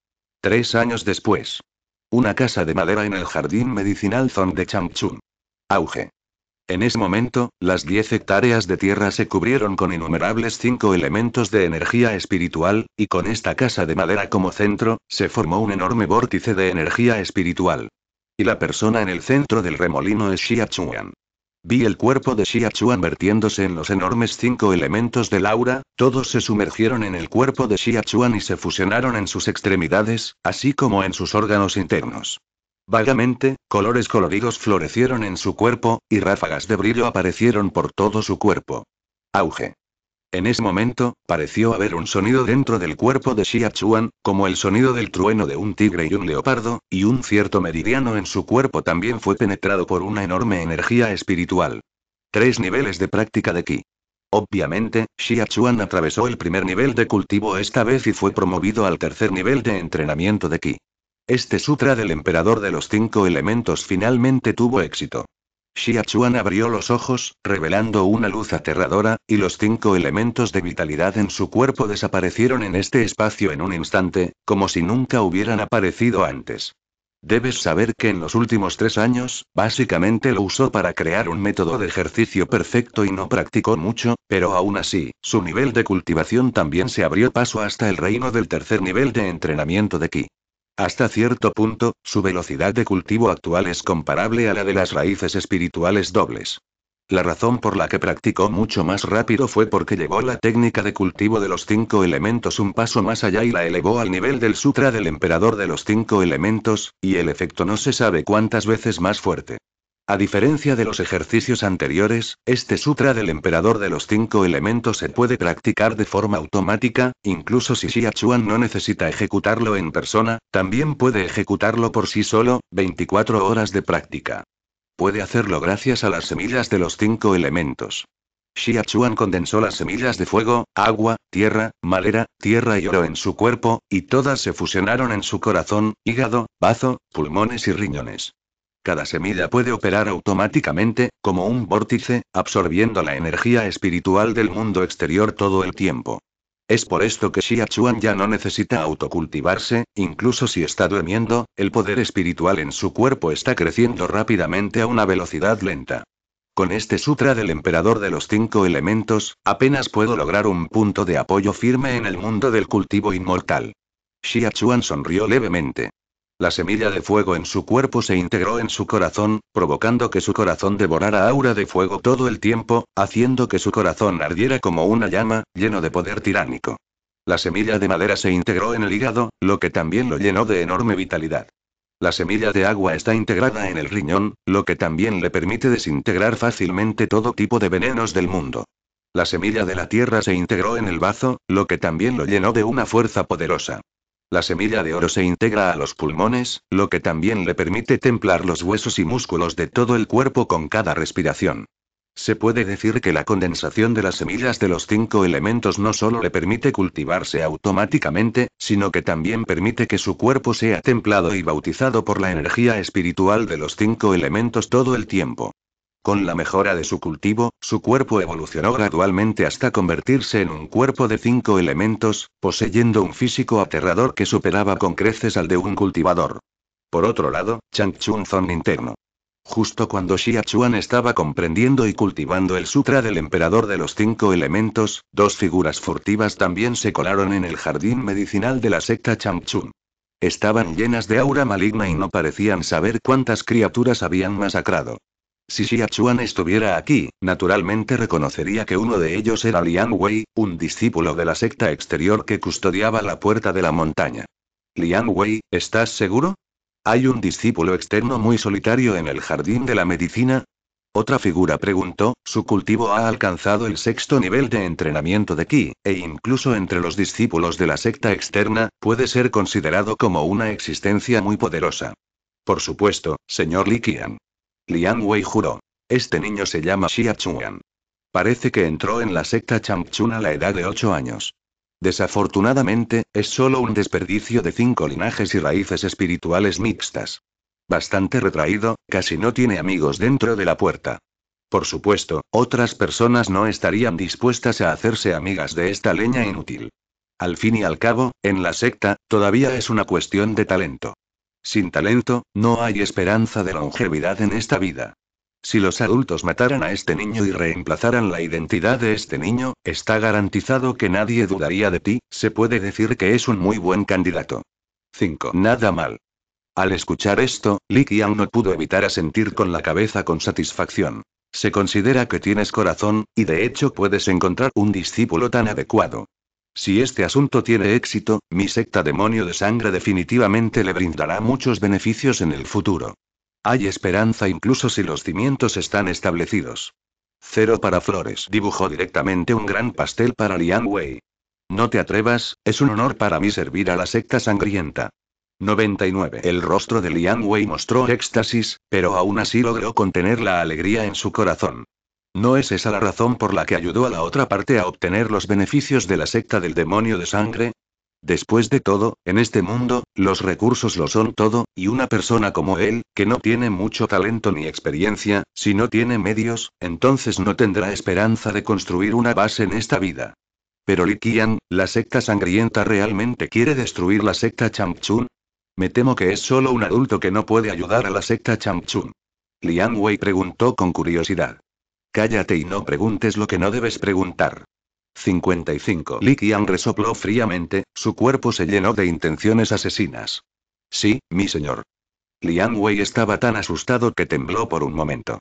Tres años después. Una casa de madera en el jardín medicinal Zong de Changchun. Auge. En ese momento, las 10 hectáreas de tierra se cubrieron con innumerables cinco elementos de energía espiritual, y con esta casa de madera como centro, se formó un enorme vórtice de energía espiritual. Y la persona en el centro del remolino es Xia Chuan. Vi el cuerpo de Xia Chuan vertiéndose en los enormes cinco elementos del aura, todos se sumergieron en el cuerpo de Xia Chuan y se fusionaron en sus extremidades, así como en sus órganos internos. Vagamente, colores coloridos florecieron en su cuerpo, y ráfagas de brillo aparecieron por todo su cuerpo. Auge. En ese momento, pareció haber un sonido dentro del cuerpo de Xia Chuan, como el sonido del trueno de un tigre y un leopardo, y un cierto meridiano en su cuerpo también fue penetrado por una enorme energía espiritual. Tres niveles de práctica de Qi. Obviamente, Xia Chuan atravesó el primer nivel de cultivo esta vez y fue promovido al tercer nivel de entrenamiento de Qi. Este sutra del emperador de los cinco elementos finalmente tuvo éxito. Xiachuan abrió los ojos, revelando una luz aterradora, y los cinco elementos de vitalidad en su cuerpo desaparecieron en este espacio en un instante, como si nunca hubieran aparecido antes. Debes saber que en los últimos tres años, básicamente lo usó para crear un método de ejercicio perfecto y no practicó mucho, pero aún así, su nivel de cultivación también se abrió paso hasta el reino del tercer nivel de entrenamiento de Qi. Hasta cierto punto, su velocidad de cultivo actual es comparable a la de las raíces espirituales dobles. La razón por la que practicó mucho más rápido fue porque llevó la técnica de cultivo de los cinco elementos un paso más allá y la elevó al nivel del sutra del emperador de los cinco elementos, y el efecto no se sabe cuántas veces más fuerte. A diferencia de los ejercicios anteriores, este sutra del emperador de los cinco elementos se puede practicar de forma automática, incluso si Xiachuan no necesita ejecutarlo en persona, también puede ejecutarlo por sí solo, 24 horas de práctica. Puede hacerlo gracias a las semillas de los cinco elementos. Xiachuan condensó las semillas de fuego, agua, tierra, madera, tierra y oro en su cuerpo, y todas se fusionaron en su corazón, hígado, bazo, pulmones y riñones. Cada semilla puede operar automáticamente, como un vórtice, absorbiendo la energía espiritual del mundo exterior todo el tiempo. Es por esto que Xia Chuan ya no necesita autocultivarse, incluso si está durmiendo, el poder espiritual en su cuerpo está creciendo rápidamente a una velocidad lenta. Con este sutra del emperador de los cinco elementos, apenas puedo lograr un punto de apoyo firme en el mundo del cultivo inmortal. Xia Chuan sonrió levemente. La semilla de fuego en su cuerpo se integró en su corazón, provocando que su corazón devorara aura de fuego todo el tiempo, haciendo que su corazón ardiera como una llama, lleno de poder tiránico. La semilla de madera se integró en el hígado, lo que también lo llenó de enorme vitalidad. La semilla de agua está integrada en el riñón, lo que también le permite desintegrar fácilmente todo tipo de venenos del mundo. La semilla de la tierra se integró en el bazo, lo que también lo llenó de una fuerza poderosa. La semilla de oro se integra a los pulmones, lo que también le permite templar los huesos y músculos de todo el cuerpo con cada respiración. Se puede decir que la condensación de las semillas de los cinco elementos no solo le permite cultivarse automáticamente, sino que también permite que su cuerpo sea templado y bautizado por la energía espiritual de los cinco elementos todo el tiempo. Con la mejora de su cultivo, su cuerpo evolucionó gradualmente hasta convertirse en un cuerpo de cinco elementos, poseyendo un físico aterrador que superaba con creces al de un cultivador. Por otro lado, Changchun Chun Zon interno. Justo cuando Xia Chuan estaba comprendiendo y cultivando el sutra del emperador de los cinco elementos, dos figuras furtivas también se colaron en el jardín medicinal de la secta Changchun. Estaban llenas de aura maligna y no parecían saber cuántas criaturas habían masacrado. Si Xiachuan estuviera aquí, naturalmente reconocería que uno de ellos era Liang Wei, un discípulo de la secta exterior que custodiaba la puerta de la montaña. Liang Wei, ¿estás seguro? ¿Hay un discípulo externo muy solitario en el jardín de la medicina? Otra figura preguntó, su cultivo ha alcanzado el sexto nivel de entrenamiento de Qi, e incluso entre los discípulos de la secta externa, puede ser considerado como una existencia muy poderosa. Por supuesto, señor Li Qian. Liang Wei juró. Este niño se llama Xia Chuan. Parece que entró en la secta Changchun a la edad de 8 años. Desafortunadamente, es solo un desperdicio de cinco linajes y raíces espirituales mixtas. Bastante retraído, casi no tiene amigos dentro de la puerta. Por supuesto, otras personas no estarían dispuestas a hacerse amigas de esta leña inútil. Al fin y al cabo, en la secta, todavía es una cuestión de talento. Sin talento, no hay esperanza de longevidad en esta vida. Si los adultos mataran a este niño y reemplazaran la identidad de este niño, está garantizado que nadie dudaría de ti, se puede decir que es un muy buen candidato. 5. Nada mal. Al escuchar esto, Li Qiang no pudo evitar asentir con la cabeza con satisfacción. Se considera que tienes corazón, y de hecho puedes encontrar un discípulo tan adecuado. Si este asunto tiene éxito, mi secta demonio de sangre definitivamente le brindará muchos beneficios en el futuro. Hay esperanza incluso si los cimientos están establecidos. Cero para Flores. Dibujó directamente un gran pastel para Liang Wei. No te atrevas, es un honor para mí servir a la secta sangrienta. 99. El rostro de Liang Wei mostró éxtasis, pero aún así logró contener la alegría en su corazón. No es esa la razón por la que ayudó a la otra parte a obtener los beneficios de la secta del demonio de sangre, Después de todo, en este mundo, los recursos lo son todo, y una persona como él, que no tiene mucho talento ni experiencia, si no tiene medios, entonces no tendrá esperanza de construir una base en esta vida. Pero Li Qian, ¿la secta sangrienta realmente quiere destruir la secta Changchun? Me temo que es solo un adulto que no puede ayudar a la secta Changchun. Liang Wei preguntó con curiosidad. Cállate y no preguntes lo que no debes preguntar. 55. Likian resopló fríamente, su cuerpo se llenó de intenciones asesinas. Sí, mi señor. Liang Wei estaba tan asustado que tembló por un momento.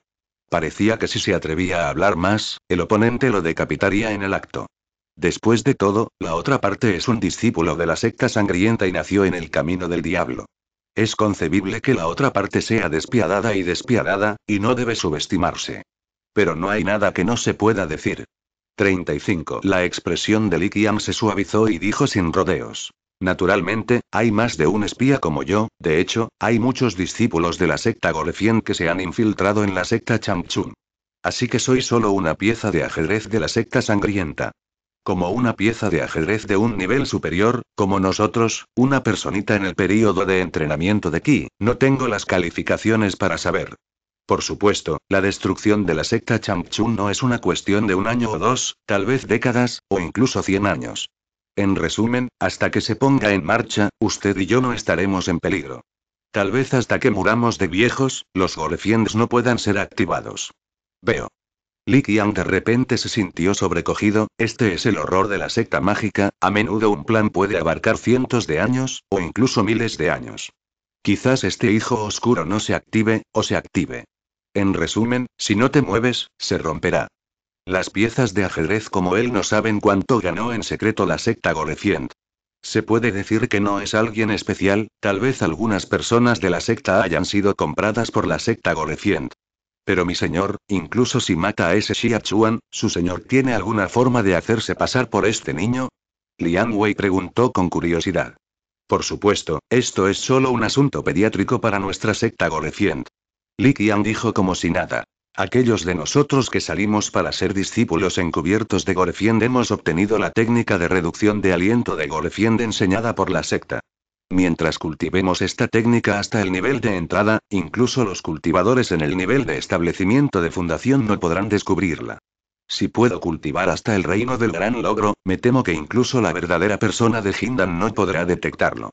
Parecía que si se atrevía a hablar más, el oponente lo decapitaría en el acto. Después de todo, la otra parte es un discípulo de la secta sangrienta y nació en el camino del diablo. Es concebible que la otra parte sea despiadada y despiadada, y no debe subestimarse pero no hay nada que no se pueda decir. 35. La expresión de Qian se suavizó y dijo sin rodeos. Naturalmente, hay más de un espía como yo, de hecho, hay muchos discípulos de la secta Golefien que se han infiltrado en la secta Changchun. Así que soy solo una pieza de ajedrez de la secta sangrienta. Como una pieza de ajedrez de un nivel superior, como nosotros, una personita en el período de entrenamiento de Ki, no tengo las calificaciones para saber. Por supuesto, la destrucción de la secta Changchun no es una cuestión de un año o dos, tal vez décadas, o incluso 100 años. En resumen, hasta que se ponga en marcha, usted y yo no estaremos en peligro. Tal vez hasta que muramos de viejos, los golefiends no puedan ser activados. Veo. Li Qiang de repente se sintió sobrecogido, este es el horror de la secta mágica, a menudo un plan puede abarcar cientos de años, o incluso miles de años. Quizás este hijo oscuro no se active, o se active. En resumen, si no te mueves, se romperá. Las piezas de ajedrez como él no saben cuánto ganó en secreto la secta Gorecient. Se puede decir que no es alguien especial, tal vez algunas personas de la secta hayan sido compradas por la secta Gorecient. Pero mi señor, incluso si mata a ese Xia Chuan, ¿su señor tiene alguna forma de hacerse pasar por este niño? Liang Wei preguntó con curiosidad. Por supuesto, esto es solo un asunto pediátrico para nuestra secta Gorecient. Qian dijo como si nada. Aquellos de nosotros que salimos para ser discípulos encubiertos de Gorefiend hemos obtenido la técnica de reducción de aliento de Gorefiend enseñada por la secta. Mientras cultivemos esta técnica hasta el nivel de entrada, incluso los cultivadores en el nivel de establecimiento de fundación no podrán descubrirla. Si puedo cultivar hasta el reino del gran logro, me temo que incluso la verdadera persona de Hindan no podrá detectarlo.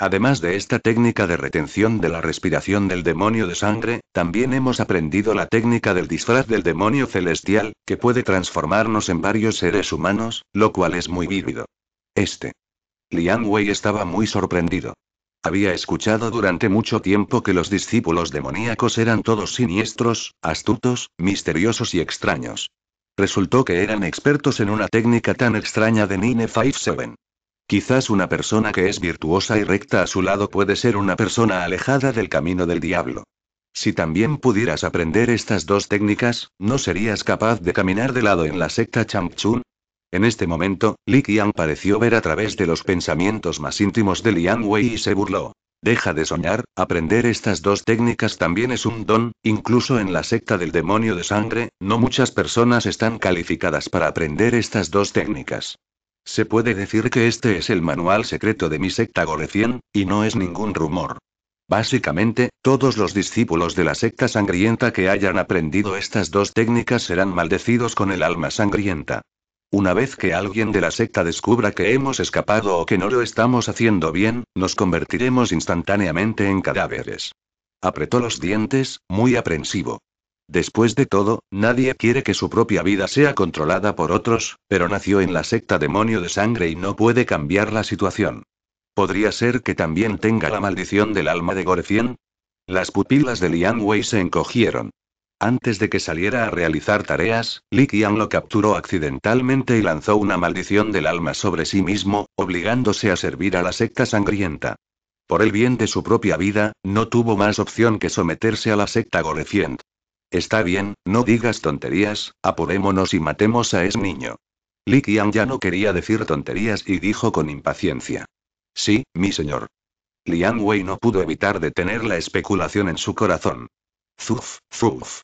Además de esta técnica de retención de la respiración del demonio de sangre, también hemos aprendido la técnica del disfraz del demonio celestial, que puede transformarnos en varios seres humanos, lo cual es muy vívido. Este. Liang Wei estaba muy sorprendido. Había escuchado durante mucho tiempo que los discípulos demoníacos eran todos siniestros, astutos, misteriosos y extraños. Resultó que eran expertos en una técnica tan extraña de Nine Five Seven. Quizás una persona que es virtuosa y recta a su lado puede ser una persona alejada del camino del diablo. Si también pudieras aprender estas dos técnicas, ¿no serías capaz de caminar de lado en la secta Chun? En este momento, Li Qian pareció ver a través de los pensamientos más íntimos de Liang Wei y se burló. Deja de soñar, aprender estas dos técnicas también es un don, incluso en la secta del demonio de sangre, no muchas personas están calificadas para aprender estas dos técnicas. Se puede decir que este es el manual secreto de mi secta Gorecien, y no es ningún rumor. Básicamente, todos los discípulos de la secta sangrienta que hayan aprendido estas dos técnicas serán maldecidos con el alma sangrienta. Una vez que alguien de la secta descubra que hemos escapado o que no lo estamos haciendo bien, nos convertiremos instantáneamente en cadáveres. Apretó los dientes, muy aprensivo. Después de todo, nadie quiere que su propia vida sea controlada por otros, pero nació en la secta demonio de sangre y no puede cambiar la situación. ¿Podría ser que también tenga la maldición del alma de Gorecien? Las pupilas de Liang Wei se encogieron. Antes de que saliera a realizar tareas, Li Qian lo capturó accidentalmente y lanzó una maldición del alma sobre sí mismo, obligándose a servir a la secta sangrienta. Por el bien de su propia vida, no tuvo más opción que someterse a la secta Gorecient. Está bien, no digas tonterías, apurémonos y matemos a ese niño. Li Qian ya no quería decir tonterías y dijo con impaciencia. Sí, mi señor. Liang Wei no pudo evitar detener la especulación en su corazón. Zuf, zuf.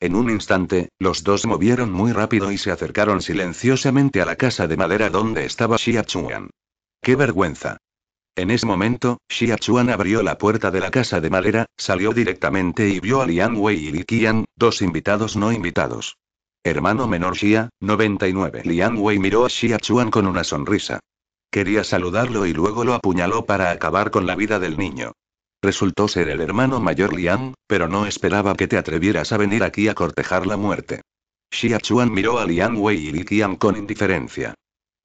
En un instante, los dos movieron muy rápido y se acercaron silenciosamente a la casa de madera donde estaba Xia Chuan. ¡Qué vergüenza! En ese momento, Xia Chuan abrió la puerta de la casa de madera, salió directamente y vio a Liang Wei y Li Qian, dos invitados no invitados. Hermano menor Xia, 99. Liang Wei miró a Xia Chuan con una sonrisa. Quería saludarlo y luego lo apuñaló para acabar con la vida del niño. Resultó ser el hermano mayor Liang, pero no esperaba que te atrevieras a venir aquí a cortejar la muerte. Xia Chuan miró a Liang Wei y Li Qian con indiferencia.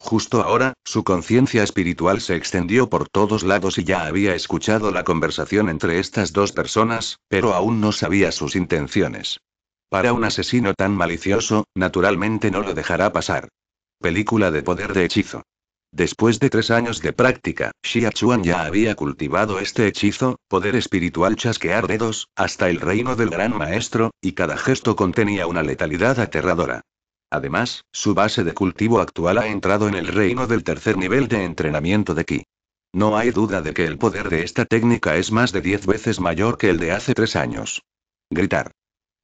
Justo ahora, su conciencia espiritual se extendió por todos lados y ya había escuchado la conversación entre estas dos personas, pero aún no sabía sus intenciones. Para un asesino tan malicioso, naturalmente no lo dejará pasar. Película de poder de hechizo. Después de tres años de práctica, Xia Chuan ya había cultivado este hechizo, poder espiritual chasquear dedos, hasta el reino del gran maestro, y cada gesto contenía una letalidad aterradora. Además, su base de cultivo actual ha entrado en el reino del tercer nivel de entrenamiento de Ki. No hay duda de que el poder de esta técnica es más de diez veces mayor que el de hace tres años. Gritar.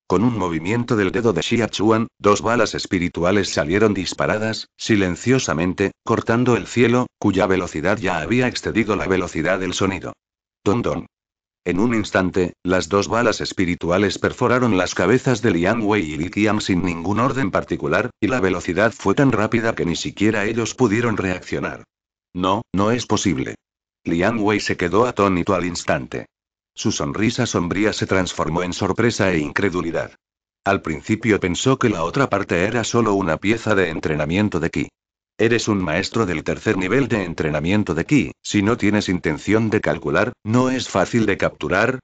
Con un movimiento del dedo de Xia Chuan, dos balas espirituales salieron disparadas, silenciosamente, cortando el cielo, cuya velocidad ya había excedido la velocidad del sonido. Don en un instante, las dos balas espirituales perforaron las cabezas de Liang Wei y Li Qiang sin ningún orden particular, y la velocidad fue tan rápida que ni siquiera ellos pudieron reaccionar. No, no es posible. Liang Wei se quedó atónito al instante. Su sonrisa sombría se transformó en sorpresa e incredulidad. Al principio pensó que la otra parte era solo una pieza de entrenamiento de ki. Eres un maestro del tercer nivel de entrenamiento de Ki, si no tienes intención de calcular, no es fácil de capturar.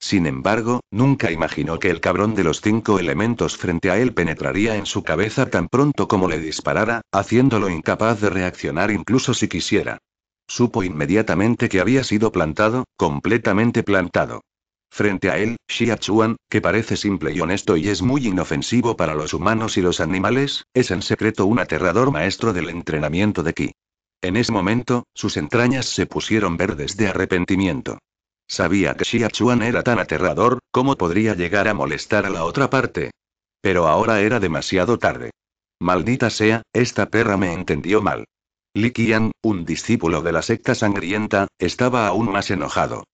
Sin embargo, nunca imaginó que el cabrón de los cinco elementos frente a él penetraría en su cabeza tan pronto como le disparara, haciéndolo incapaz de reaccionar incluso si quisiera. Supo inmediatamente que había sido plantado, completamente plantado. Frente a él, Xia Chuan, que parece simple y honesto y es muy inofensivo para los humanos y los animales, es en secreto un aterrador maestro del entrenamiento de Qi. En ese momento, sus entrañas se pusieron verdes de arrepentimiento. Sabía que Xia Chuan era tan aterrador, ¿cómo podría llegar a molestar a la otra parte? Pero ahora era demasiado tarde. Maldita sea, esta perra me entendió mal. Li Qian, un discípulo de la secta sangrienta, estaba aún más enojado.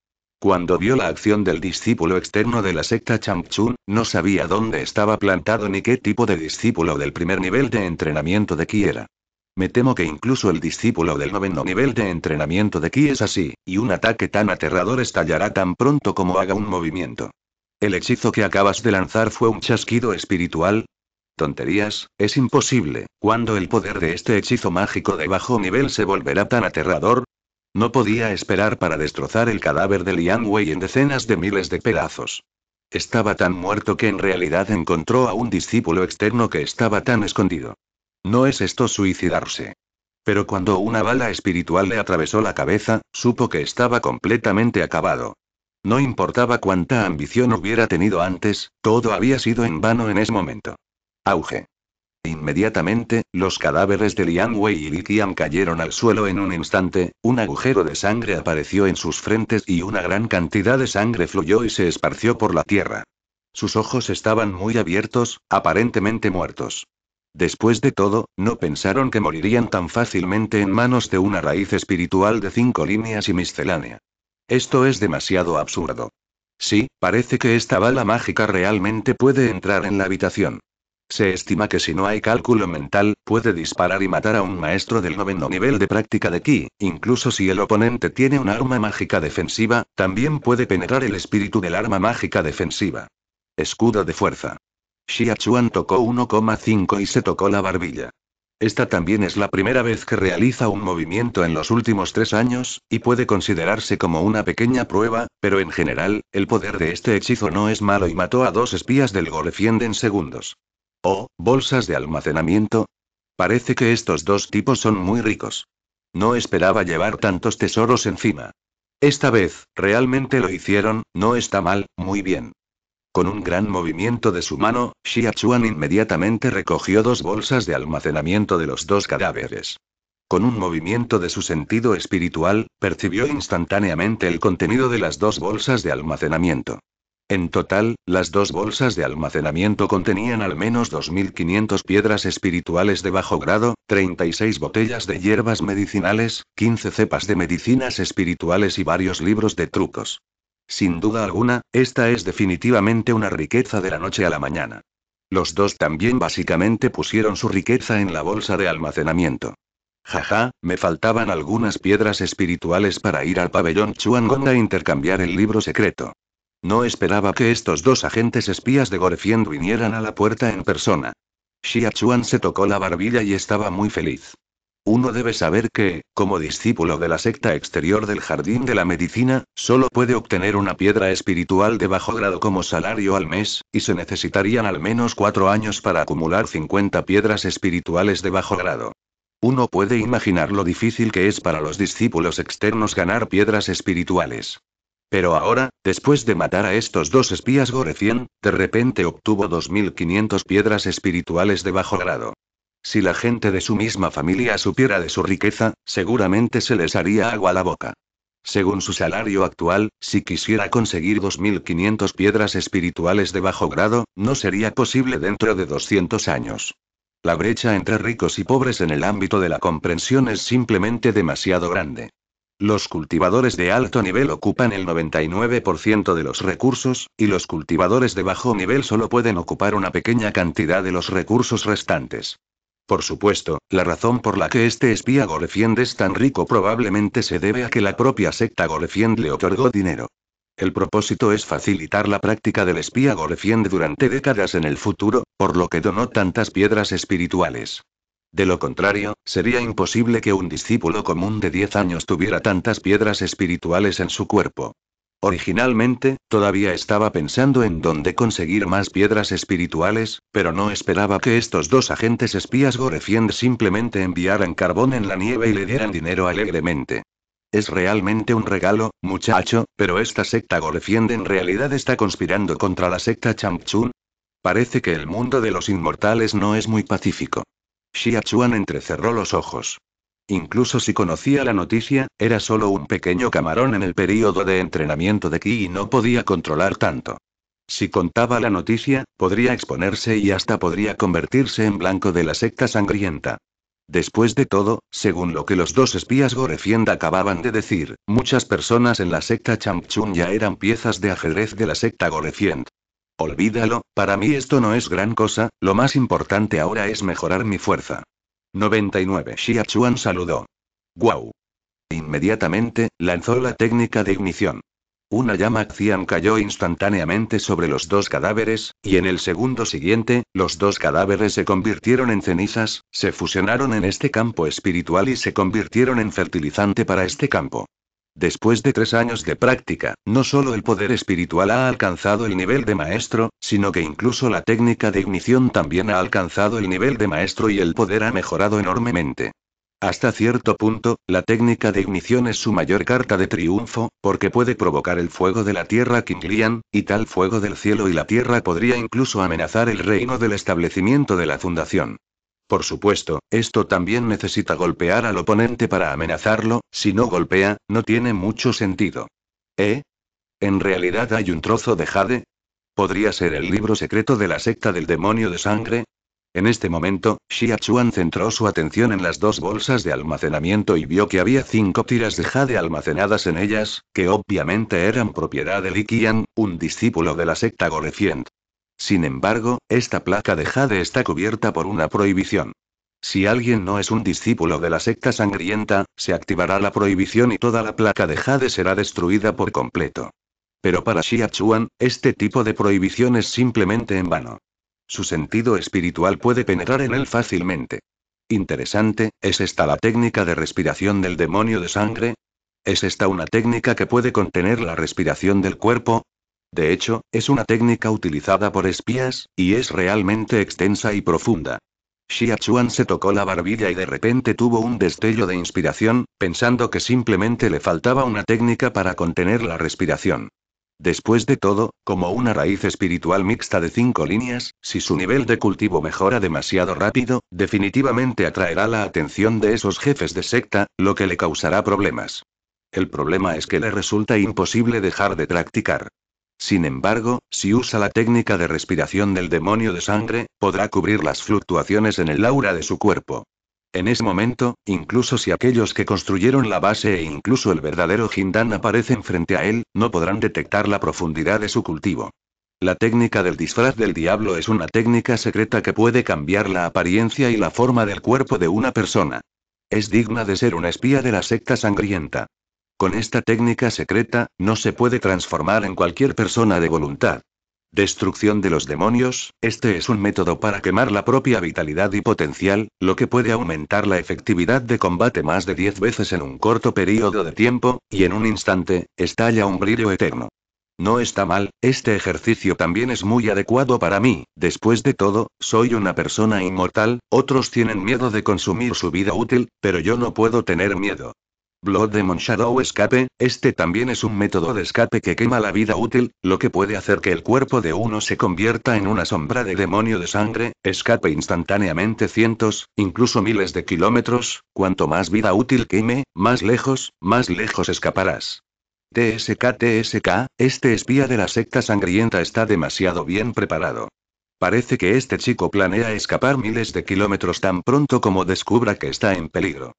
Cuando vio la acción del discípulo externo de la secta Changchun, no sabía dónde estaba plantado ni qué tipo de discípulo del primer nivel de entrenamiento de Ki era. Me temo que incluso el discípulo del noveno nivel de entrenamiento de Ki es así, y un ataque tan aterrador estallará tan pronto como haga un movimiento. ¿El hechizo que acabas de lanzar fue un chasquido espiritual? Tonterías, es imposible, cuando el poder de este hechizo mágico de bajo nivel se volverá tan aterrador, no podía esperar para destrozar el cadáver de Liang Wei en decenas de miles de pedazos. Estaba tan muerto que en realidad encontró a un discípulo externo que estaba tan escondido. No es esto suicidarse. Pero cuando una bala espiritual le atravesó la cabeza, supo que estaba completamente acabado. No importaba cuánta ambición hubiera tenido antes, todo había sido en vano en ese momento. Auge. Inmediatamente, los cadáveres de Liang Wei y Li Qian cayeron al suelo en un instante, un agujero de sangre apareció en sus frentes y una gran cantidad de sangre fluyó y se esparció por la tierra. Sus ojos estaban muy abiertos, aparentemente muertos. Después de todo, no pensaron que morirían tan fácilmente en manos de una raíz espiritual de cinco líneas y miscelánea. Esto es demasiado absurdo. Sí, parece que esta bala mágica realmente puede entrar en la habitación. Se estima que si no hay cálculo mental, puede disparar y matar a un maestro del noveno nivel de práctica de ki, incluso si el oponente tiene un arma mágica defensiva, también puede penetrar el espíritu del arma mágica defensiva. Escudo de fuerza. Xia Chuan tocó 1,5 y se tocó la barbilla. Esta también es la primera vez que realiza un movimiento en los últimos tres años, y puede considerarse como una pequeña prueba, pero en general, el poder de este hechizo no es malo y mató a dos espías del Golefiende en segundos. Oh, bolsas de almacenamiento. Parece que estos dos tipos son muy ricos. No esperaba llevar tantos tesoros encima. Esta vez, realmente lo hicieron, no está mal, muy bien. Con un gran movimiento de su mano, Xia Chuan inmediatamente recogió dos bolsas de almacenamiento de los dos cadáveres. Con un movimiento de su sentido espiritual, percibió instantáneamente el contenido de las dos bolsas de almacenamiento. En total, las dos bolsas de almacenamiento contenían al menos 2.500 piedras espirituales de bajo grado, 36 botellas de hierbas medicinales, 15 cepas de medicinas espirituales y varios libros de trucos. Sin duda alguna, esta es definitivamente una riqueza de la noche a la mañana. Los dos también básicamente pusieron su riqueza en la bolsa de almacenamiento. Jaja, me faltaban algunas piedras espirituales para ir al pabellón Chuangonda a intercambiar el libro secreto. No esperaba que estos dos agentes espías de Gorefien vinieran a la puerta en persona. Xia Chuan se tocó la barbilla y estaba muy feliz. Uno debe saber que, como discípulo de la secta exterior del Jardín de la Medicina, solo puede obtener una piedra espiritual de bajo grado como salario al mes, y se necesitarían al menos cuatro años para acumular 50 piedras espirituales de bajo grado. Uno puede imaginar lo difícil que es para los discípulos externos ganar piedras espirituales. Pero ahora, después de matar a estos dos espías Gorecien, de repente obtuvo 2.500 piedras espirituales de bajo grado. Si la gente de su misma familia supiera de su riqueza, seguramente se les haría agua a la boca. Según su salario actual, si quisiera conseguir 2.500 piedras espirituales de bajo grado, no sería posible dentro de 200 años. La brecha entre ricos y pobres en el ámbito de la comprensión es simplemente demasiado grande. Los cultivadores de alto nivel ocupan el 99% de los recursos, y los cultivadores de bajo nivel solo pueden ocupar una pequeña cantidad de los recursos restantes. Por supuesto, la razón por la que este espía Gorefiend es tan rico probablemente se debe a que la propia secta Gorefiend le otorgó dinero. El propósito es facilitar la práctica del espía Gorefiend durante décadas en el futuro, por lo que donó tantas piedras espirituales. De lo contrario, sería imposible que un discípulo común de 10 años tuviera tantas piedras espirituales en su cuerpo. Originalmente, todavía estaba pensando en dónde conseguir más piedras espirituales, pero no esperaba que estos dos agentes espías Gorefiend simplemente enviaran carbón en la nieve y le dieran dinero alegremente. Es realmente un regalo, muchacho, pero esta secta Gorefiend en realidad está conspirando contra la secta Changchun. Parece que el mundo de los inmortales no es muy pacífico. Xia entrecerró los ojos. Incluso si conocía la noticia, era solo un pequeño camarón en el periodo de entrenamiento de Qi y no podía controlar tanto. Si contaba la noticia, podría exponerse y hasta podría convertirse en blanco de la secta sangrienta. Después de todo, según lo que los dos espías gorefienda acababan de decir, muchas personas en la secta Changchun ya eran piezas de ajedrez de la secta Gorefiend. Olvídalo, para mí esto no es gran cosa, lo más importante ahora es mejorar mi fuerza. 99. Xia saludó. ¡Guau! Inmediatamente, lanzó la técnica de ignición. Una llama Xian cayó instantáneamente sobre los dos cadáveres, y en el segundo siguiente, los dos cadáveres se convirtieron en cenizas, se fusionaron en este campo espiritual y se convirtieron en fertilizante para este campo. Después de tres años de práctica, no solo el poder espiritual ha alcanzado el nivel de maestro, sino que incluso la técnica de ignición también ha alcanzado el nivel de maestro y el poder ha mejorado enormemente. Hasta cierto punto, la técnica de ignición es su mayor carta de triunfo, porque puede provocar el fuego de la tierra Kinglian, y tal fuego del cielo y la tierra podría incluso amenazar el reino del establecimiento de la fundación. Por supuesto, esto también necesita golpear al oponente para amenazarlo, si no golpea, no tiene mucho sentido. ¿Eh? ¿En realidad hay un trozo de jade? ¿Podría ser el libro secreto de la secta del demonio de sangre? En este momento, Xia centró su atención en las dos bolsas de almacenamiento y vio que había cinco tiras de jade almacenadas en ellas, que obviamente eran propiedad de Li Qian, un discípulo de la secta Gorecient. Sin embargo, esta placa de jade está cubierta por una prohibición. Si alguien no es un discípulo de la secta sangrienta, se activará la prohibición y toda la placa de jade será destruida por completo. Pero para Xia Chuan, este tipo de prohibición es simplemente en vano. Su sentido espiritual puede penetrar en él fácilmente. Interesante, ¿es esta la técnica de respiración del demonio de sangre? ¿Es esta una técnica que puede contener la respiración del cuerpo? De hecho, es una técnica utilizada por espías, y es realmente extensa y profunda. Xia Chuan se tocó la barbilla y de repente tuvo un destello de inspiración, pensando que simplemente le faltaba una técnica para contener la respiración. Después de todo, como una raíz espiritual mixta de cinco líneas, si su nivel de cultivo mejora demasiado rápido, definitivamente atraerá la atención de esos jefes de secta, lo que le causará problemas. El problema es que le resulta imposible dejar de practicar. Sin embargo, si usa la técnica de respiración del demonio de sangre, podrá cubrir las fluctuaciones en el aura de su cuerpo. En ese momento, incluso si aquellos que construyeron la base e incluso el verdadero Jindan aparecen frente a él, no podrán detectar la profundidad de su cultivo. La técnica del disfraz del diablo es una técnica secreta que puede cambiar la apariencia y la forma del cuerpo de una persona. Es digna de ser una espía de la secta sangrienta. Con esta técnica secreta, no se puede transformar en cualquier persona de voluntad. Destrucción de los demonios, este es un método para quemar la propia vitalidad y potencial, lo que puede aumentar la efectividad de combate más de 10 veces en un corto periodo de tiempo, y en un instante, estalla un brillo eterno. No está mal, este ejercicio también es muy adecuado para mí, después de todo, soy una persona inmortal, otros tienen miedo de consumir su vida útil, pero yo no puedo tener miedo, Blood Demon Shadow Escape, este también es un método de escape que quema la vida útil, lo que puede hacer que el cuerpo de uno se convierta en una sombra de demonio de sangre, escape instantáneamente cientos, incluso miles de kilómetros, cuanto más vida útil queme, más lejos, más lejos escaparás. TSK TSK, este espía de la secta sangrienta está demasiado bien preparado. Parece que este chico planea escapar miles de kilómetros tan pronto como descubra que está en peligro.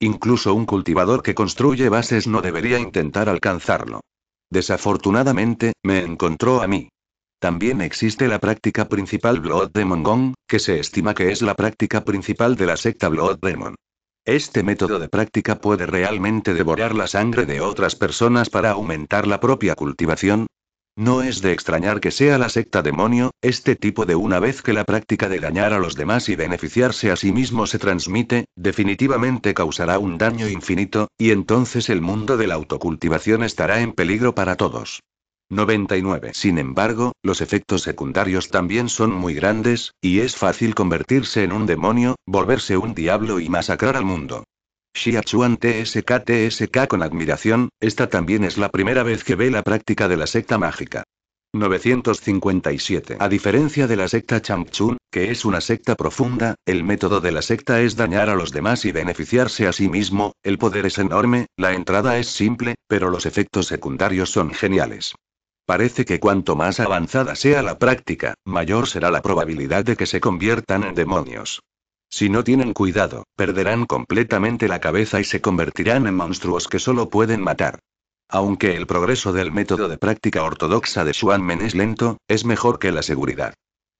Incluso un cultivador que construye bases no debería intentar alcanzarlo. Desafortunadamente, me encontró a mí. También existe la práctica principal Blood Demon Gong, que se estima que es la práctica principal de la secta Blood Demon. Este método de práctica puede realmente devorar la sangre de otras personas para aumentar la propia cultivación, no es de extrañar que sea la secta demonio, este tipo de una vez que la práctica de dañar a los demás y beneficiarse a sí mismo se transmite, definitivamente causará un daño infinito, y entonces el mundo de la autocultivación estará en peligro para todos. 99. Sin embargo, los efectos secundarios también son muy grandes, y es fácil convertirse en un demonio, volverse un diablo y masacrar al mundo. Xiachuan TSK TSK con admiración, esta también es la primera vez que ve la práctica de la secta mágica. 957. A diferencia de la secta Changchun, que es una secta profunda, el método de la secta es dañar a los demás y beneficiarse a sí mismo, el poder es enorme, la entrada es simple, pero los efectos secundarios son geniales. Parece que cuanto más avanzada sea la práctica, mayor será la probabilidad de que se conviertan en demonios. Si no tienen cuidado, perderán completamente la cabeza y se convertirán en monstruos que solo pueden matar. Aunque el progreso del método de práctica ortodoxa de Men es lento, es mejor que la seguridad.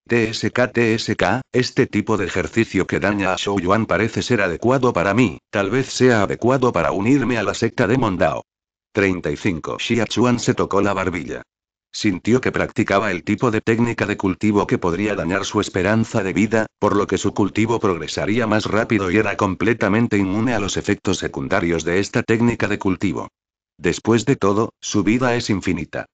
TSK TSK, este tipo de ejercicio que daña a Shou Yuan parece ser adecuado para mí, tal vez sea adecuado para unirme a la secta de Mondao. 35 Xia se tocó la barbilla sintió que practicaba el tipo de técnica de cultivo que podría dañar su esperanza de vida, por lo que su cultivo progresaría más rápido y era completamente inmune a los efectos secundarios de esta técnica de cultivo. Después de todo, su vida es infinita.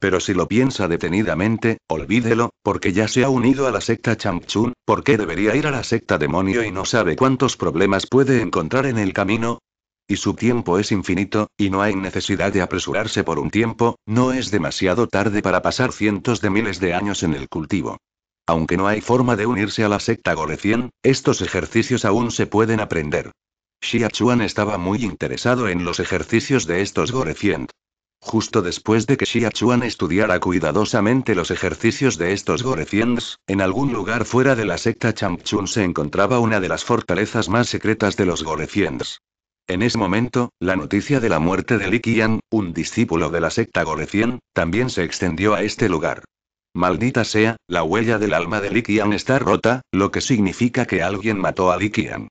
Pero si lo piensa detenidamente, olvídelo, porque ya se ha unido a la secta Changchun, porque debería ir a la secta demonio y no sabe cuántos problemas puede encontrar en el camino? Y su tiempo es infinito, y no hay necesidad de apresurarse por un tiempo, no es demasiado tarde para pasar cientos de miles de años en el cultivo. Aunque no hay forma de unirse a la secta Gorecien, estos ejercicios aún se pueden aprender. Xiachuan estaba muy interesado en los ejercicios de estos Gorecien. Justo después de que Xiachuan estudiara cuidadosamente los ejercicios de estos Goreciens, en algún lugar fuera de la secta Changchun se encontraba una de las fortalezas más secretas de los Goreciens. En ese momento, la noticia de la muerte de Li Qian, un discípulo de la secta Gorecien, también se extendió a este lugar. Maldita sea, la huella del alma de Li Qian está rota, lo que significa que alguien mató a Li Qian.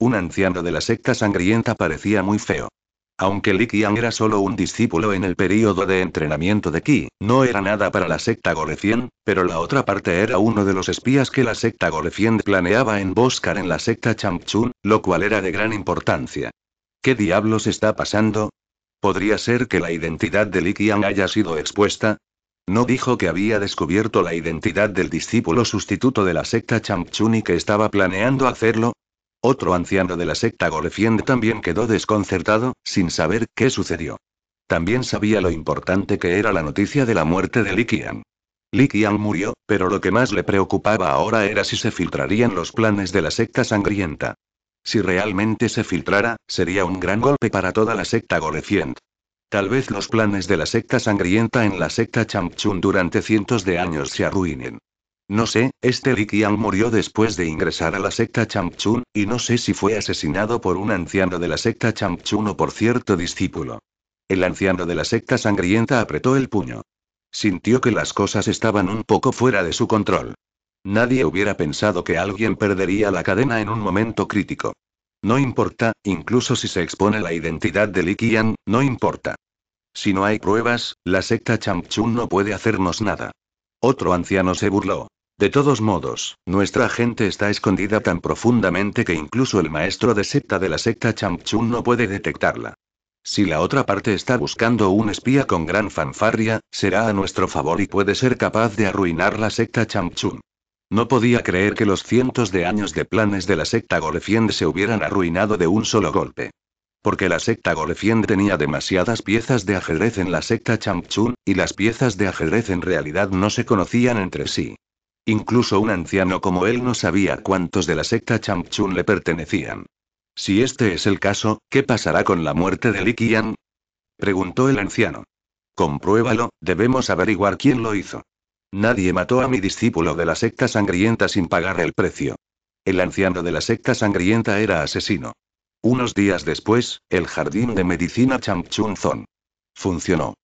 Un anciano de la secta sangrienta parecía muy feo. Aunque Li Qian era solo un discípulo en el período de entrenamiento de Qi, no era nada para la secta Gorecien, pero la otra parte era uno de los espías que la secta Gorecien planeaba emboscar en la secta Changchun, lo cual era de gran importancia. ¿Qué diablos está pasando? ¿Podría ser que la identidad de Likian haya sido expuesta? ¿No dijo que había descubierto la identidad del discípulo sustituto de la secta y que estaba planeando hacerlo? Otro anciano de la secta golefiend también quedó desconcertado, sin saber qué sucedió. También sabía lo importante que era la noticia de la muerte de Li Likian murió, pero lo que más le preocupaba ahora era si se filtrarían los planes de la secta sangrienta. Si realmente se filtrara, sería un gran golpe para toda la secta Gorecient. Tal vez los planes de la secta sangrienta en la secta champchun durante cientos de años se arruinen. No sé, este Li murió después de ingresar a la secta champchun y no sé si fue asesinado por un anciano de la secta Changchun o por cierto discípulo. El anciano de la secta sangrienta apretó el puño. Sintió que las cosas estaban un poco fuera de su control. Nadie hubiera pensado que alguien perdería la cadena en un momento crítico. No importa, incluso si se expone la identidad de Li Qian, no importa. Si no hay pruebas, la secta Changchun no puede hacernos nada. Otro anciano se burló. De todos modos, nuestra gente está escondida tan profundamente que incluso el maestro de secta de la secta Changchun no puede detectarla. Si la otra parte está buscando un espía con gran fanfarria, será a nuestro favor y puede ser capaz de arruinar la secta Changchun. No podía creer que los cientos de años de planes de la secta Gorefiend se hubieran arruinado de un solo golpe. Porque la secta Gorefiend tenía demasiadas piezas de ajedrez en la secta Changchun, y las piezas de ajedrez en realidad no se conocían entre sí. Incluso un anciano como él no sabía cuántos de la secta Changchun le pertenecían. Si este es el caso, ¿qué pasará con la muerte de Li Qian? preguntó el anciano. Compruébalo, debemos averiguar quién lo hizo. Nadie mató a mi discípulo de la secta sangrienta sin pagar el precio. El anciano de la secta sangrienta era asesino. Unos días después, el jardín de medicina Changchun Zon. Funcionó.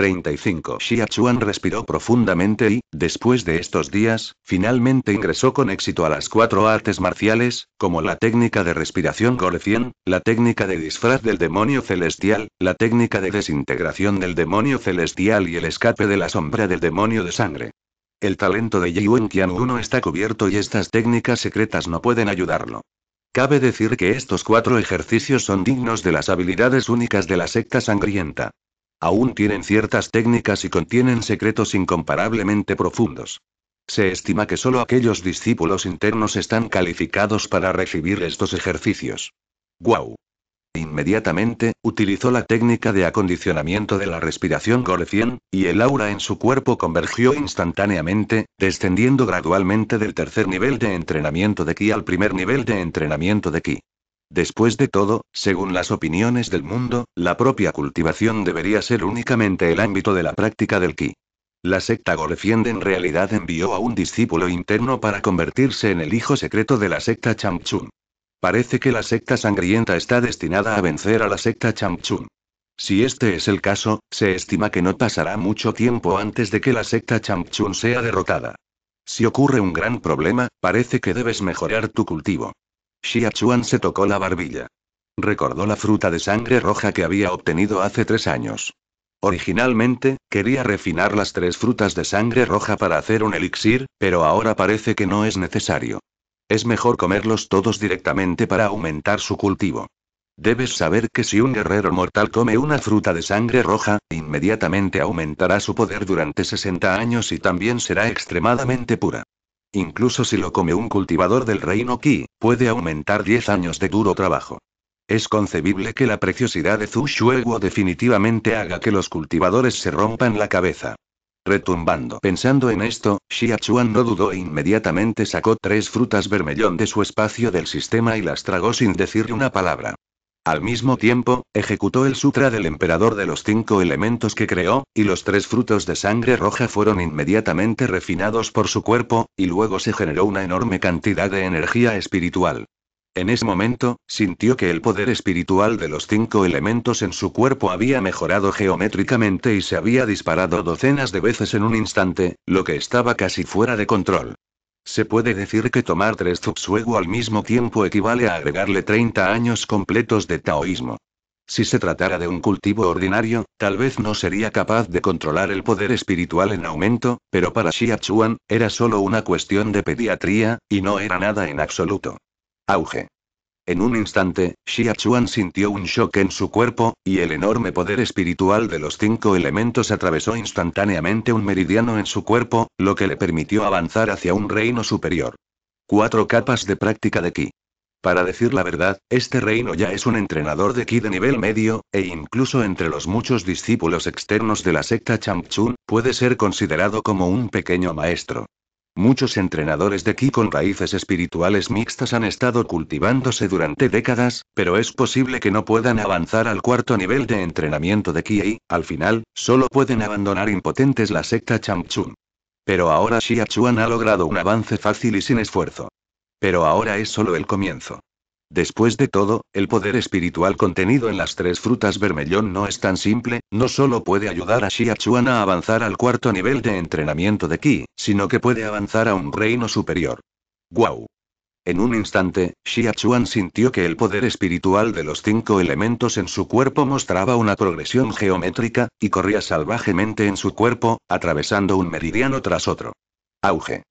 35. Xiachuan respiró profundamente y, después de estos días, finalmente ingresó con éxito a las cuatro artes marciales, como la técnica de respiración golecien, la técnica de disfraz del demonio celestial, la técnica de desintegración del demonio celestial y el escape de la sombra del demonio de sangre. El talento de Qian 1 está cubierto y estas técnicas secretas no pueden ayudarlo. Cabe decir que estos cuatro ejercicios son dignos de las habilidades únicas de la secta sangrienta. Aún tienen ciertas técnicas y contienen secretos incomparablemente profundos. Se estima que solo aquellos discípulos internos están calificados para recibir estos ejercicios. ¡Guau! Inmediatamente, utilizó la técnica de acondicionamiento de la respiración Gorecien, y el aura en su cuerpo convergió instantáneamente, descendiendo gradualmente del tercer nivel de entrenamiento de Ki al primer nivel de entrenamiento de Ki. Después de todo, según las opiniones del mundo, la propia cultivación debería ser únicamente el ámbito de la práctica del ki. La secta golefiende en realidad envió a un discípulo interno para convertirse en el hijo secreto de la secta Chamchun. Parece que la secta sangrienta está destinada a vencer a la secta Chamchun. Si este es el caso, se estima que no pasará mucho tiempo antes de que la secta Chamchun sea derrotada. Si ocurre un gran problema, parece que debes mejorar tu cultivo. Xia se tocó la barbilla. Recordó la fruta de sangre roja que había obtenido hace tres años. Originalmente, quería refinar las tres frutas de sangre roja para hacer un elixir, pero ahora parece que no es necesario. Es mejor comerlos todos directamente para aumentar su cultivo. Debes saber que si un guerrero mortal come una fruta de sangre roja, inmediatamente aumentará su poder durante 60 años y también será extremadamente pura. Incluso si lo come un cultivador del reino Qi, Puede aumentar 10 años de duro trabajo. Es concebible que la preciosidad de Zhu Shueguo definitivamente haga que los cultivadores se rompan la cabeza. Retumbando. Pensando en esto, Xia no dudó e inmediatamente sacó tres frutas vermellón de su espacio del sistema y las tragó sin decir una palabra. Al mismo tiempo, ejecutó el sutra del emperador de los cinco elementos que creó, y los tres frutos de sangre roja fueron inmediatamente refinados por su cuerpo, y luego se generó una enorme cantidad de energía espiritual. En ese momento, sintió que el poder espiritual de los cinco elementos en su cuerpo había mejorado geométricamente y se había disparado docenas de veces en un instante, lo que estaba casi fuera de control. Se puede decir que tomar tres Zugsuegu al mismo tiempo equivale a agregarle 30 años completos de taoísmo. Si se tratara de un cultivo ordinario, tal vez no sería capaz de controlar el poder espiritual en aumento, pero para Xia Chuan, era solo una cuestión de pediatría, y no era nada en absoluto. Auge. En un instante, Xia Chuan sintió un shock en su cuerpo, y el enorme poder espiritual de los cinco elementos atravesó instantáneamente un meridiano en su cuerpo, lo que le permitió avanzar hacia un reino superior. Cuatro capas de práctica de Qi. Para decir la verdad, este reino ya es un entrenador de ki de nivel medio, e incluso entre los muchos discípulos externos de la secta Changchun, puede ser considerado como un pequeño maestro. Muchos entrenadores de ki con raíces espirituales mixtas han estado cultivándose durante décadas, pero es posible que no puedan avanzar al cuarto nivel de entrenamiento de ki y, al final, solo pueden abandonar impotentes la secta Changchun. Pero ahora Xia Chuan ha logrado un avance fácil y sin esfuerzo. Pero ahora es solo el comienzo. Después de todo, el poder espiritual contenido en las tres frutas vermellón no es tan simple, no solo puede ayudar a Xiachuan a avanzar al cuarto nivel de entrenamiento de Ki, sino que puede avanzar a un reino superior. ¡Guau! En un instante, Xiachuan sintió que el poder espiritual de los cinco elementos en su cuerpo mostraba una progresión geométrica, y corría salvajemente en su cuerpo, atravesando un meridiano tras otro. Auge.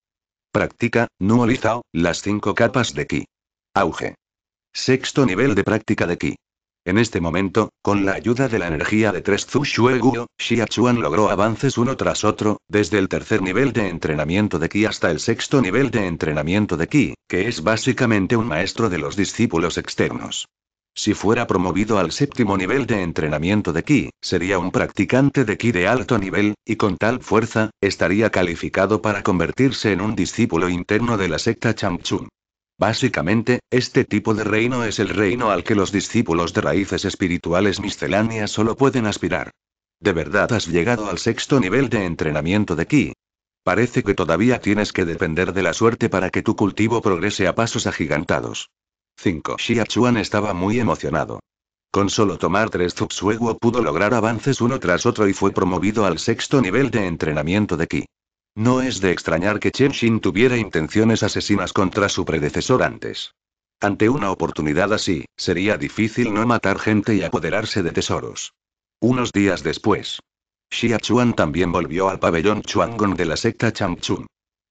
Practica, Nuolizao, las cinco capas de Ki. Auge. Sexto nivel de práctica de Ki. En este momento, con la ayuda de la energía de tres Xia Chuan logró avances uno tras otro, desde el tercer nivel de entrenamiento de Ki hasta el sexto nivel de entrenamiento de Ki, que es básicamente un maestro de los discípulos externos. Si fuera promovido al séptimo nivel de entrenamiento de Ki, sería un practicante de Ki de alto nivel, y con tal fuerza, estaría calificado para convertirse en un discípulo interno de la secta Changchun. Básicamente, este tipo de reino es el reino al que los discípulos de raíces espirituales misceláneas solo pueden aspirar. ¿De verdad has llegado al sexto nivel de entrenamiento de Ki? Parece que todavía tienes que depender de la suerte para que tu cultivo progrese a pasos agigantados. 5. Xiachuan estaba muy emocionado. Con solo tomar tres Zugsueguo pudo lograr avances uno tras otro y fue promovido al sexto nivel de entrenamiento de Ki. No es de extrañar que Chen Xin tuviera intenciones asesinas contra su predecesor antes. Ante una oportunidad así, sería difícil no matar gente y apoderarse de tesoros. Unos días después, Xia Chuan también volvió al pabellón Chuangong de la secta Changchun.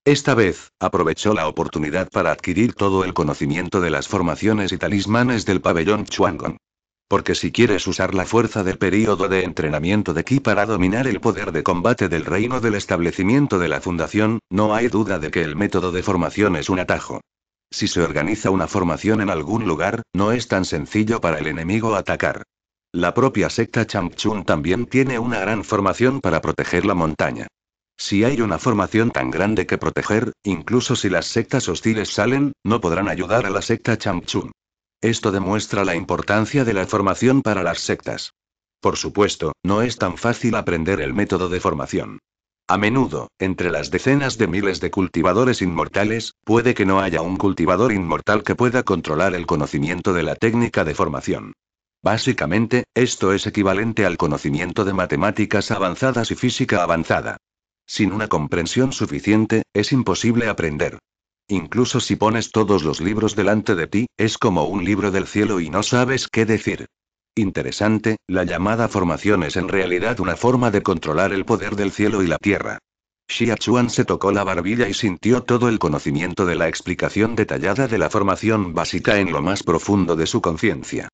Esta vez, aprovechó la oportunidad para adquirir todo el conocimiento de las formaciones y talismanes del pabellón Chuangong. Porque si quieres usar la fuerza del período de entrenamiento de Ki para dominar el poder de combate del reino del establecimiento de la fundación, no hay duda de que el método de formación es un atajo. Si se organiza una formación en algún lugar, no es tan sencillo para el enemigo atacar. La propia secta Changchun también tiene una gran formación para proteger la montaña. Si hay una formación tan grande que proteger, incluso si las sectas hostiles salen, no podrán ayudar a la secta Changchun. Esto demuestra la importancia de la formación para las sectas. Por supuesto, no es tan fácil aprender el método de formación. A menudo, entre las decenas de miles de cultivadores inmortales, puede que no haya un cultivador inmortal que pueda controlar el conocimiento de la técnica de formación. Básicamente, esto es equivalente al conocimiento de matemáticas avanzadas y física avanzada. Sin una comprensión suficiente, es imposible aprender. Incluso si pones todos los libros delante de ti, es como un libro del cielo y no sabes qué decir. Interesante, la llamada formación es en realidad una forma de controlar el poder del cielo y la tierra. Xia Chuan se tocó la barbilla y sintió todo el conocimiento de la explicación detallada de la formación básica en lo más profundo de su conciencia.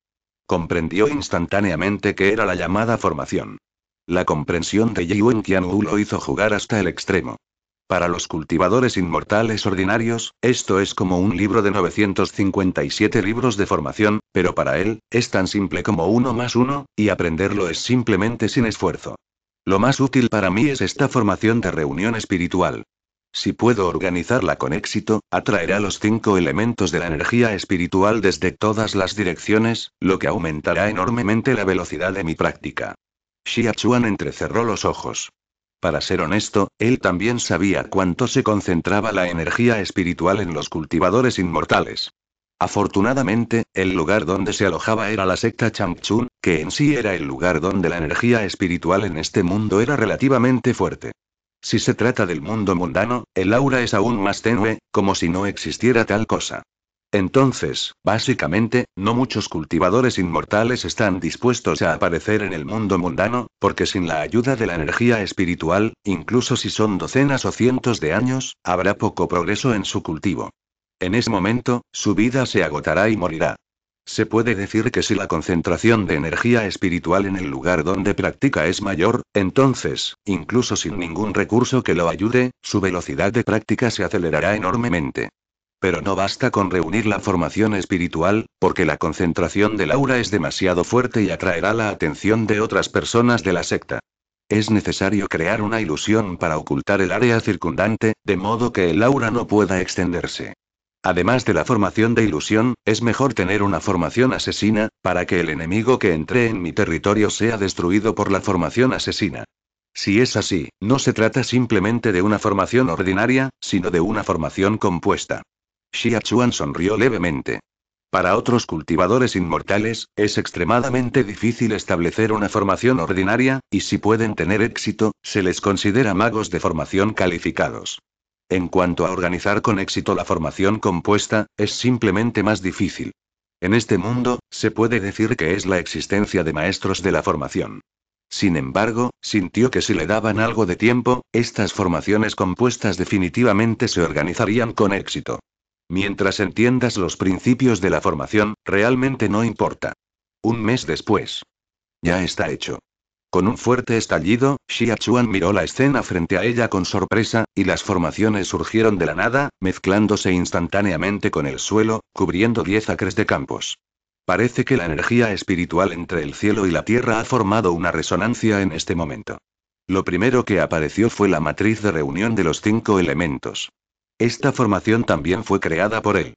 Comprendió instantáneamente que era la llamada formación. La comprensión de Yiwen Qianwu lo hizo jugar hasta el extremo. Para los cultivadores inmortales ordinarios, esto es como un libro de 957 libros de formación, pero para él, es tan simple como uno más uno, y aprenderlo es simplemente sin esfuerzo. Lo más útil para mí es esta formación de reunión espiritual. Si puedo organizarla con éxito, atraerá los cinco elementos de la energía espiritual desde todas las direcciones, lo que aumentará enormemente la velocidad de mi práctica. Xia entrecerró los ojos. Para ser honesto, él también sabía cuánto se concentraba la energía espiritual en los cultivadores inmortales. Afortunadamente, el lugar donde se alojaba era la secta Changchun, que en sí era el lugar donde la energía espiritual en este mundo era relativamente fuerte. Si se trata del mundo mundano, el aura es aún más tenue, como si no existiera tal cosa. Entonces, básicamente, no muchos cultivadores inmortales están dispuestos a aparecer en el mundo mundano, porque sin la ayuda de la energía espiritual, incluso si son docenas o cientos de años, habrá poco progreso en su cultivo. En ese momento, su vida se agotará y morirá. Se puede decir que si la concentración de energía espiritual en el lugar donde practica es mayor, entonces, incluso sin ningún recurso que lo ayude, su velocidad de práctica se acelerará enormemente. Pero no basta con reunir la formación espiritual, porque la concentración del aura es demasiado fuerte y atraerá la atención de otras personas de la secta. Es necesario crear una ilusión para ocultar el área circundante, de modo que el aura no pueda extenderse. Además de la formación de ilusión, es mejor tener una formación asesina, para que el enemigo que entre en mi territorio sea destruido por la formación asesina. Si es así, no se trata simplemente de una formación ordinaria, sino de una formación compuesta. Xia Chuan sonrió levemente. Para otros cultivadores inmortales, es extremadamente difícil establecer una formación ordinaria, y si pueden tener éxito, se les considera magos de formación calificados. En cuanto a organizar con éxito la formación compuesta, es simplemente más difícil. En este mundo, se puede decir que es la existencia de maestros de la formación. Sin embargo, sintió que si le daban algo de tiempo, estas formaciones compuestas definitivamente se organizarían con éxito. Mientras entiendas los principios de la formación, realmente no importa. Un mes después. Ya está hecho. Con un fuerte estallido, Xia Chuan miró la escena frente a ella con sorpresa, y las formaciones surgieron de la nada, mezclándose instantáneamente con el suelo, cubriendo diez acres de campos. Parece que la energía espiritual entre el cielo y la tierra ha formado una resonancia en este momento. Lo primero que apareció fue la matriz de reunión de los cinco elementos. Esta formación también fue creada por él.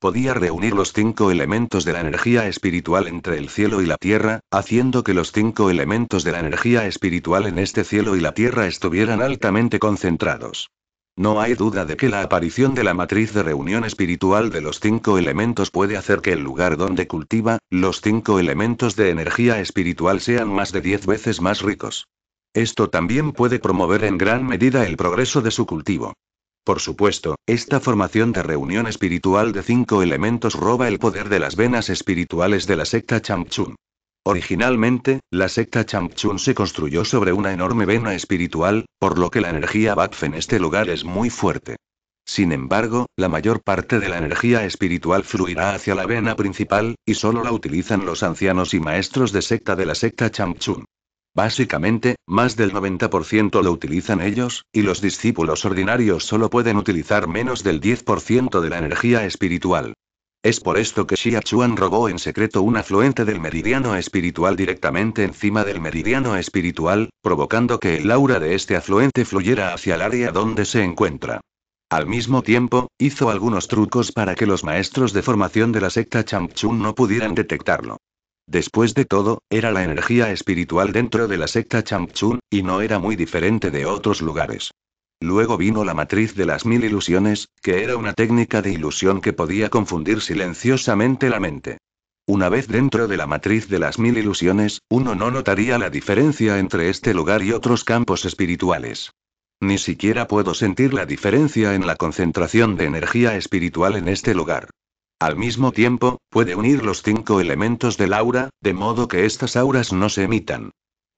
Podía reunir los cinco elementos de la energía espiritual entre el cielo y la tierra, haciendo que los cinco elementos de la energía espiritual en este cielo y la tierra estuvieran altamente concentrados. No hay duda de que la aparición de la matriz de reunión espiritual de los cinco elementos puede hacer que el lugar donde cultiva, los cinco elementos de energía espiritual sean más de diez veces más ricos. Esto también puede promover en gran medida el progreso de su cultivo. Por supuesto, esta formación de reunión espiritual de cinco elementos roba el poder de las venas espirituales de la secta Chamchun. Originalmente, la secta Chamchun se construyó sobre una enorme vena espiritual, por lo que la energía Batf en este lugar es muy fuerte. Sin embargo, la mayor parte de la energía espiritual fluirá hacia la vena principal, y solo la utilizan los ancianos y maestros de secta de la secta Chamchun. Básicamente, más del 90% lo utilizan ellos, y los discípulos ordinarios solo pueden utilizar menos del 10% de la energía espiritual. Es por esto que Xia Chuan robó en secreto un afluente del meridiano espiritual directamente encima del meridiano espiritual, provocando que el aura de este afluente fluyera hacia el área donde se encuentra. Al mismo tiempo, hizo algunos trucos para que los maestros de formación de la secta Changchun no pudieran detectarlo. Después de todo, era la energía espiritual dentro de la secta Changchun, y no era muy diferente de otros lugares. Luego vino la matriz de las mil ilusiones, que era una técnica de ilusión que podía confundir silenciosamente la mente. Una vez dentro de la matriz de las mil ilusiones, uno no notaría la diferencia entre este lugar y otros campos espirituales. Ni siquiera puedo sentir la diferencia en la concentración de energía espiritual en este lugar. Al mismo tiempo, puede unir los cinco elementos del aura, de modo que estas auras no se emitan.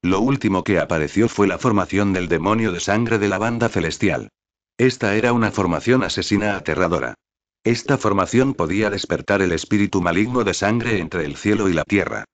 Lo último que apareció fue la formación del demonio de sangre de la banda celestial. Esta era una formación asesina aterradora. Esta formación podía despertar el espíritu maligno de sangre entre el cielo y la tierra.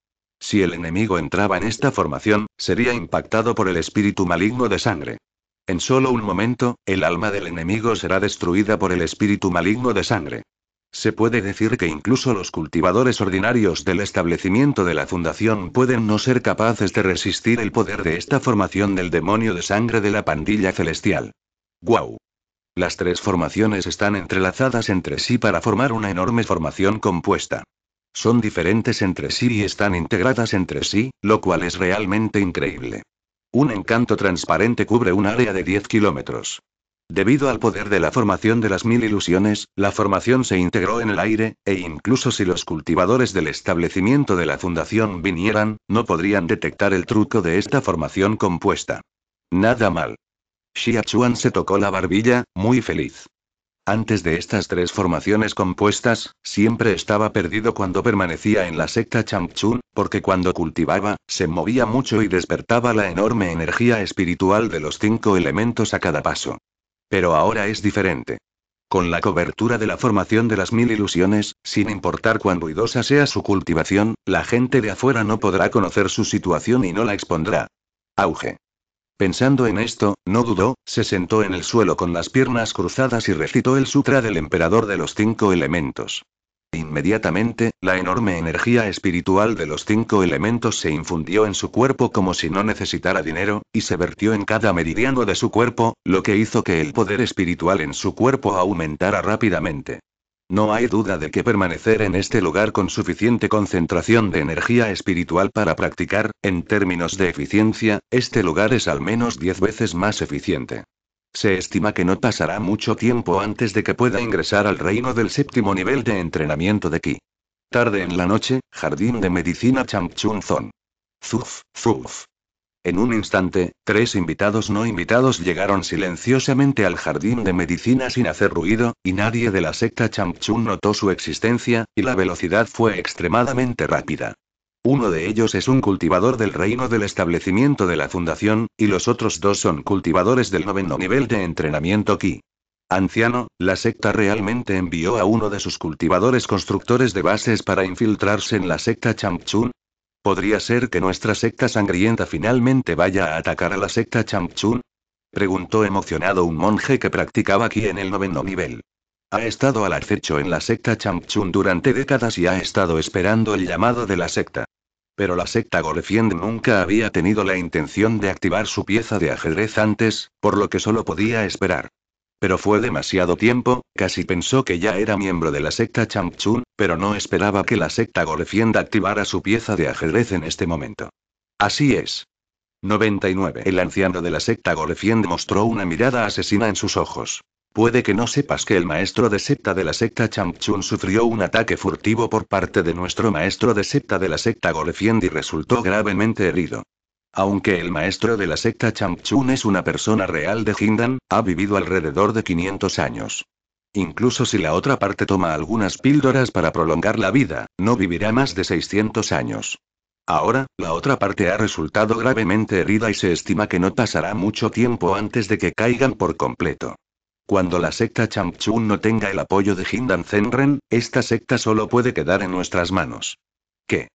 Si el enemigo entraba en esta formación, sería impactado por el espíritu maligno de sangre. En solo un momento, el alma del enemigo será destruida por el espíritu maligno de sangre. Se puede decir que incluso los cultivadores ordinarios del establecimiento de la fundación pueden no ser capaces de resistir el poder de esta formación del demonio de sangre de la pandilla celestial. ¡Guau! Las tres formaciones están entrelazadas entre sí para formar una enorme formación compuesta. Son diferentes entre sí y están integradas entre sí, lo cual es realmente increíble. Un encanto transparente cubre un área de 10 kilómetros. Debido al poder de la formación de las mil ilusiones, la formación se integró en el aire, e incluso si los cultivadores del establecimiento de la fundación vinieran, no podrían detectar el truco de esta formación compuesta. Nada mal. Xia Chuan se tocó la barbilla, muy feliz. Antes de estas tres formaciones compuestas, siempre estaba perdido cuando permanecía en la secta Changchun, porque cuando cultivaba, se movía mucho y despertaba la enorme energía espiritual de los cinco elementos a cada paso. Pero ahora es diferente. Con la cobertura de la formación de las mil ilusiones, sin importar cuán ruidosa sea su cultivación, la gente de afuera no podrá conocer su situación y no la expondrá. Auge. Pensando en esto, no dudó, se sentó en el suelo con las piernas cruzadas y recitó el sutra del emperador de los cinco elementos. Inmediatamente, la enorme energía espiritual de los cinco elementos se infundió en su cuerpo como si no necesitara dinero, y se vertió en cada meridiano de su cuerpo, lo que hizo que el poder espiritual en su cuerpo aumentara rápidamente. No hay duda de que permanecer en este lugar con suficiente concentración de energía espiritual para practicar, en términos de eficiencia, este lugar es al menos diez veces más eficiente. Se estima que no pasará mucho tiempo antes de que pueda ingresar al reino del séptimo nivel de entrenamiento de Ki. Tarde en la noche, Jardín de Medicina Changchun Zon. Zuf, zuf. En un instante, tres invitados no invitados llegaron silenciosamente al jardín de medicina sin hacer ruido, y nadie de la secta Changchun notó su existencia, y la velocidad fue extremadamente rápida. Uno de ellos es un cultivador del reino del establecimiento de la fundación, y los otros dos son cultivadores del noveno nivel de entrenamiento Ki. Anciano, la secta realmente envió a uno de sus cultivadores constructores de bases para infiltrarse en la secta Changchun. ¿Podría ser que nuestra secta sangrienta finalmente vaya a atacar a la secta Changchun? Preguntó emocionado un monje que practicaba aquí en el noveno nivel. Ha estado al acecho en la secta Changchun durante décadas y ha estado esperando el llamado de la secta pero la secta Golefiend nunca había tenido la intención de activar su pieza de ajedrez antes, por lo que solo podía esperar. Pero fue demasiado tiempo, casi pensó que ya era miembro de la secta Changchun, pero no esperaba que la secta Golefiend activara su pieza de ajedrez en este momento. Así es. 99. El anciano de la secta Golefiend mostró una mirada asesina en sus ojos. Puede que no sepas que el maestro de secta de la secta Changchun sufrió un ataque furtivo por parte de nuestro maestro de secta de la secta Golefiend y resultó gravemente herido. Aunque el maestro de la secta Changchun es una persona real de Hindan, ha vivido alrededor de 500 años. Incluso si la otra parte toma algunas píldoras para prolongar la vida, no vivirá más de 600 años. Ahora, la otra parte ha resultado gravemente herida y se estima que no pasará mucho tiempo antes de que caigan por completo. Cuando la secta Chamchun no tenga el apoyo de Hindan Zenren, esta secta solo puede quedar en nuestras manos. ¿Qué?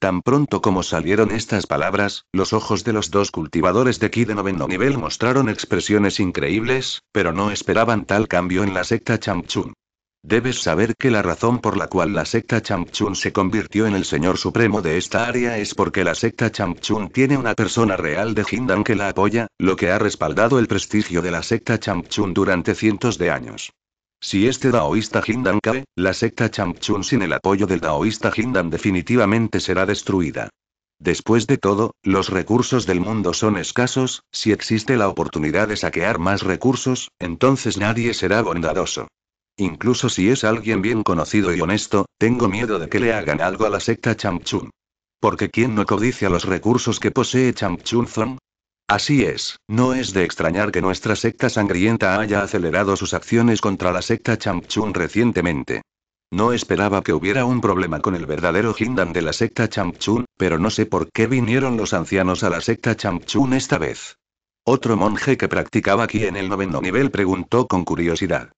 Tan pronto como salieron estas palabras, los ojos de los dos cultivadores de ki de noveno nivel mostraron expresiones increíbles, pero no esperaban tal cambio en la secta Chamchun. Debes saber que la razón por la cual la secta champchun se convirtió en el señor supremo de esta área es porque la secta champchun tiene una persona real de Jindan que la apoya, lo que ha respaldado el prestigio de la secta champchun durante cientos de años. Si este daoísta Jindan cae, la secta champchun sin el apoyo del daoísta Jindan definitivamente será destruida. Después de todo, los recursos del mundo son escasos, si existe la oportunidad de saquear más recursos, entonces nadie será bondadoso. Incluso si es alguien bien conocido y honesto, tengo miedo de que le hagan algo a la secta Changchun. Porque ¿quién no codicia los recursos que posee chamchun Zong? Así es, no es de extrañar que nuestra secta sangrienta haya acelerado sus acciones contra la secta Chamchun recientemente. No esperaba que hubiera un problema con el verdadero Hindan de la secta Chamchun, pero no sé por qué vinieron los ancianos a la secta Chamchun esta vez. Otro monje que practicaba aquí en el noveno nivel preguntó con curiosidad.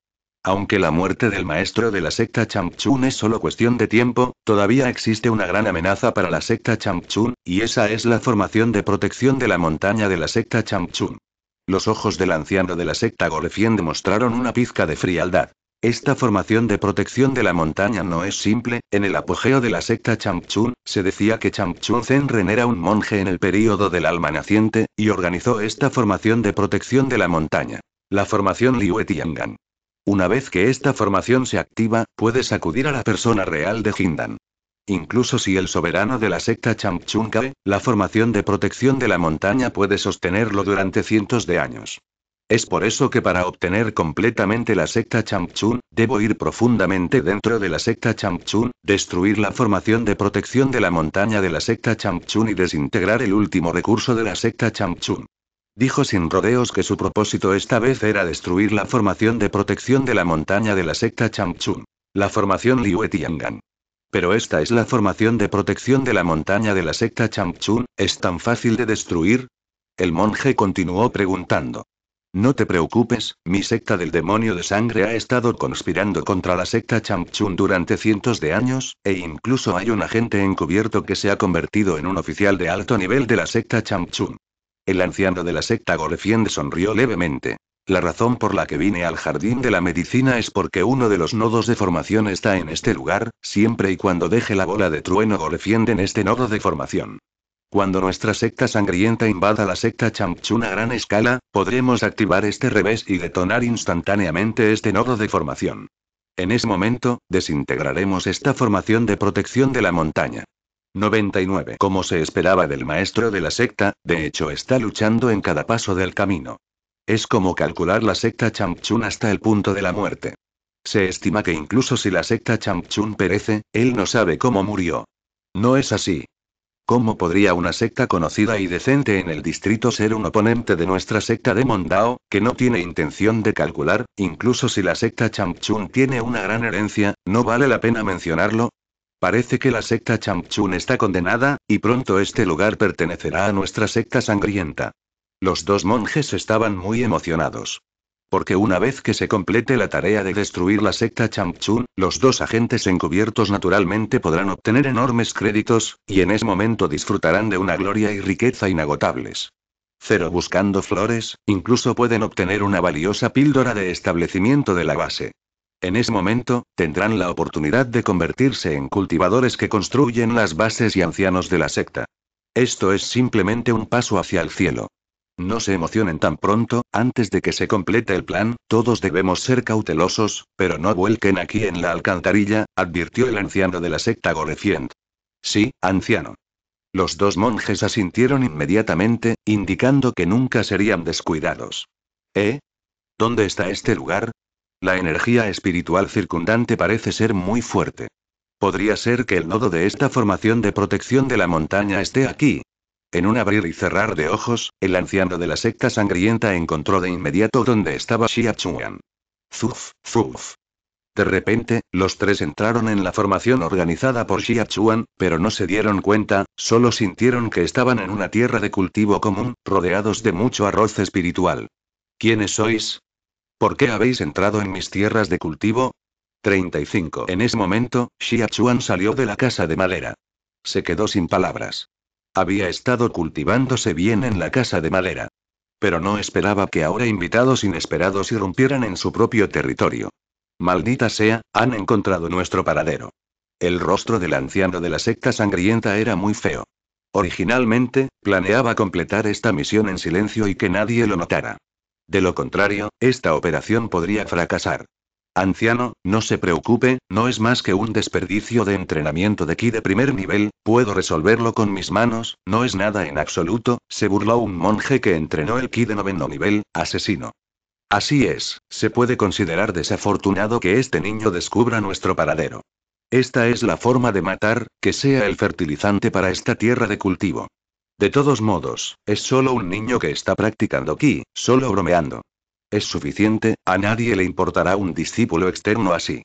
Aunque la muerte del maestro de la secta Changchun es solo cuestión de tiempo, todavía existe una gran amenaza para la secta Changchun, y esa es la formación de protección de la montaña de la secta Changchun. Los ojos del anciano de la secta Gorefien demostraron una pizca de frialdad. Esta formación de protección de la montaña no es simple, en el apogeo de la secta Changchun, se decía que Changchun Zenren era un monje en el período del alma naciente, y organizó esta formación de protección de la montaña. La formación Liu Tiangan. Una vez que esta formación se activa, puede sacudir a la persona real de Hindan. Incluso si el soberano de la secta Changchun cae, la formación de protección de la montaña puede sostenerlo durante cientos de años. Es por eso que para obtener completamente la secta Changchun, debo ir profundamente dentro de la secta Changchun, destruir la formación de protección de la montaña de la secta Changchun y desintegrar el último recurso de la secta Changchun. Dijo sin rodeos que su propósito esta vez era destruir la formación de protección de la montaña de la secta Changchun. La formación Liu Pero esta es la formación de protección de la montaña de la secta Changchun, ¿es tan fácil de destruir? El monje continuó preguntando. No te preocupes, mi secta del demonio de sangre ha estado conspirando contra la secta Changchun durante cientos de años, e incluso hay un agente encubierto que se ha convertido en un oficial de alto nivel de la secta Changchun. El anciano de la secta golefiende sonrió levemente. La razón por la que vine al jardín de la medicina es porque uno de los nodos de formación está en este lugar, siempre y cuando deje la bola de trueno golefiende en este nodo de formación. Cuando nuestra secta sangrienta invada la secta Changchun a gran escala, podremos activar este revés y detonar instantáneamente este nodo de formación. En ese momento, desintegraremos esta formación de protección de la montaña. 99. Como se esperaba del maestro de la secta, de hecho está luchando en cada paso del camino. Es como calcular la secta Champchun hasta el punto de la muerte. Se estima que incluso si la secta Champchun perece, él no sabe cómo murió. No es así. ¿Cómo podría una secta conocida y decente en el distrito ser un oponente de nuestra secta de Mondao, que no tiene intención de calcular, incluso si la secta Champchun tiene una gran herencia, no vale la pena mencionarlo? Parece que la secta Chamchun está condenada, y pronto este lugar pertenecerá a nuestra secta sangrienta. Los dos monjes estaban muy emocionados. Porque una vez que se complete la tarea de destruir la secta Chamchun, los dos agentes encubiertos naturalmente podrán obtener enormes créditos, y en ese momento disfrutarán de una gloria y riqueza inagotables. Cero buscando flores, incluso pueden obtener una valiosa píldora de establecimiento de la base. En ese momento, tendrán la oportunidad de convertirse en cultivadores que construyen las bases y ancianos de la secta. Esto es simplemente un paso hacia el cielo. No se emocionen tan pronto, antes de que se complete el plan, todos debemos ser cautelosos, pero no vuelquen aquí en la alcantarilla, advirtió el anciano de la secta Gorecient. Sí, anciano. Los dos monjes asintieron inmediatamente, indicando que nunca serían descuidados. ¿Eh? ¿Dónde está este lugar? La energía espiritual circundante parece ser muy fuerte. Podría ser que el nodo de esta formación de protección de la montaña esté aquí. En un abrir y cerrar de ojos, el anciano de la secta sangrienta encontró de inmediato donde estaba Xia Chuan. Zuf, zuf. De repente, los tres entraron en la formación organizada por Xia pero no se dieron cuenta, solo sintieron que estaban en una tierra de cultivo común, rodeados de mucho arroz espiritual. ¿Quiénes sois? ¿Por qué habéis entrado en mis tierras de cultivo? 35. En ese momento, Xiachuan salió de la casa de madera. Se quedó sin palabras. Había estado cultivándose bien en la casa de madera. Pero no esperaba que ahora invitados inesperados irrumpieran en su propio territorio. Maldita sea, han encontrado nuestro paradero. El rostro del anciano de la secta sangrienta era muy feo. Originalmente, planeaba completar esta misión en silencio y que nadie lo notara. De lo contrario, esta operación podría fracasar. Anciano, no se preocupe, no es más que un desperdicio de entrenamiento de ki de primer nivel, puedo resolverlo con mis manos, no es nada en absoluto, se burló un monje que entrenó el ki de noveno nivel, asesino. Así es, se puede considerar desafortunado que este niño descubra nuestro paradero. Esta es la forma de matar, que sea el fertilizante para esta tierra de cultivo. De todos modos, es solo un niño que está practicando ki, solo bromeando. Es suficiente, a nadie le importará un discípulo externo así.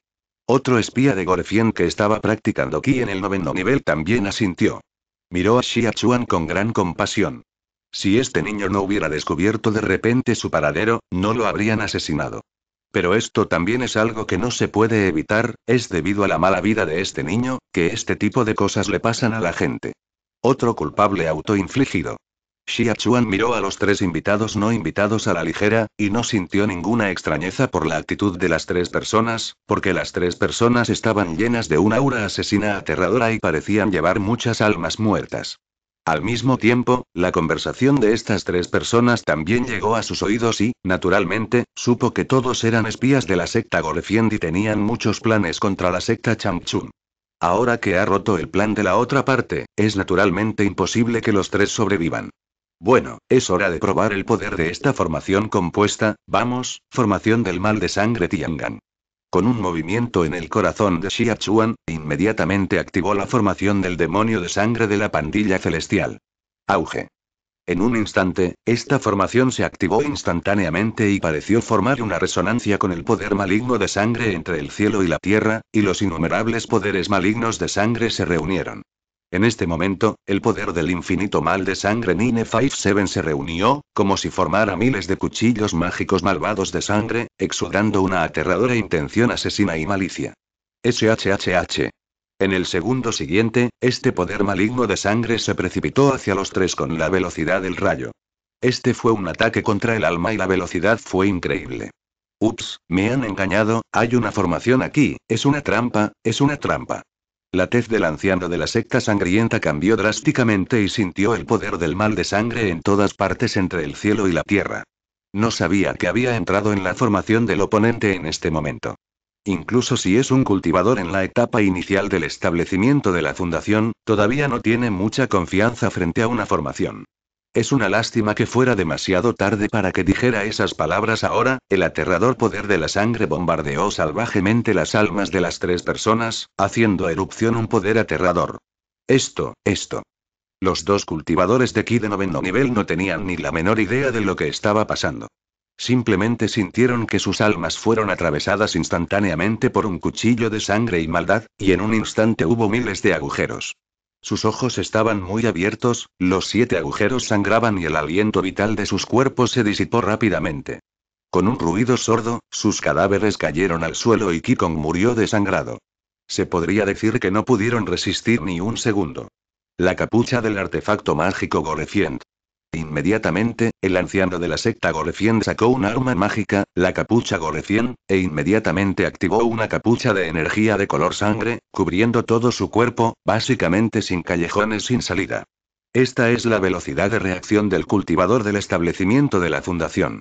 Otro espía de Gorefien que estaba practicando ki en el noveno nivel también asintió. Miró a Xia Chuan con gran compasión. Si este niño no hubiera descubierto de repente su paradero, no lo habrían asesinado. Pero esto también es algo que no se puede evitar, es debido a la mala vida de este niño, que este tipo de cosas le pasan a la gente. Otro culpable autoinfligido. Xia Chuan miró a los tres invitados no invitados a la ligera, y no sintió ninguna extrañeza por la actitud de las tres personas, porque las tres personas estaban llenas de una aura asesina aterradora y parecían llevar muchas almas muertas. Al mismo tiempo, la conversación de estas tres personas también llegó a sus oídos y, naturalmente, supo que todos eran espías de la secta Golefiend y tenían muchos planes contra la secta Changchun. Ahora que ha roto el plan de la otra parte, es naturalmente imposible que los tres sobrevivan. Bueno, es hora de probar el poder de esta formación compuesta, vamos, formación del mal de sangre Tiangan. Con un movimiento en el corazón de Xia Chuan, inmediatamente activó la formación del demonio de sangre de la pandilla celestial. Auge. En un instante, esta formación se activó instantáneamente y pareció formar una resonancia con el poder maligno de sangre entre el cielo y la tierra, y los innumerables poderes malignos de sangre se reunieron. En este momento, el poder del infinito mal de sangre Nine Five Seven se reunió, como si formara miles de cuchillos mágicos malvados de sangre, exudando una aterradora intención asesina y malicia. SHHH. En el segundo siguiente, este poder maligno de sangre se precipitó hacia los tres con la velocidad del rayo. Este fue un ataque contra el alma y la velocidad fue increíble. Ups, me han engañado, hay una formación aquí, es una trampa, es una trampa. La tez del anciano de la secta sangrienta cambió drásticamente y sintió el poder del mal de sangre en todas partes entre el cielo y la tierra. No sabía que había entrado en la formación del oponente en este momento. Incluso si es un cultivador en la etapa inicial del establecimiento de la fundación, todavía no tiene mucha confianza frente a una formación. Es una lástima que fuera demasiado tarde para que dijera esas palabras ahora, el aterrador poder de la sangre bombardeó salvajemente las almas de las tres personas, haciendo erupción un poder aterrador. Esto, esto. Los dos cultivadores de ki de noveno nivel no tenían ni la menor idea de lo que estaba pasando. Simplemente sintieron que sus almas fueron atravesadas instantáneamente por un cuchillo de sangre y maldad, y en un instante hubo miles de agujeros. Sus ojos estaban muy abiertos, los siete agujeros sangraban y el aliento vital de sus cuerpos se disipó rápidamente. Con un ruido sordo, sus cadáveres cayeron al suelo y Kikong murió desangrado. Se podría decir que no pudieron resistir ni un segundo. La capucha del artefacto mágico Gorecient Inmediatamente, el anciano de la secta Gorecien sacó un arma mágica, la capucha Gorecien, e inmediatamente activó una capucha de energía de color sangre, cubriendo todo su cuerpo, básicamente sin callejones sin salida. Esta es la velocidad de reacción del cultivador del establecimiento de la fundación.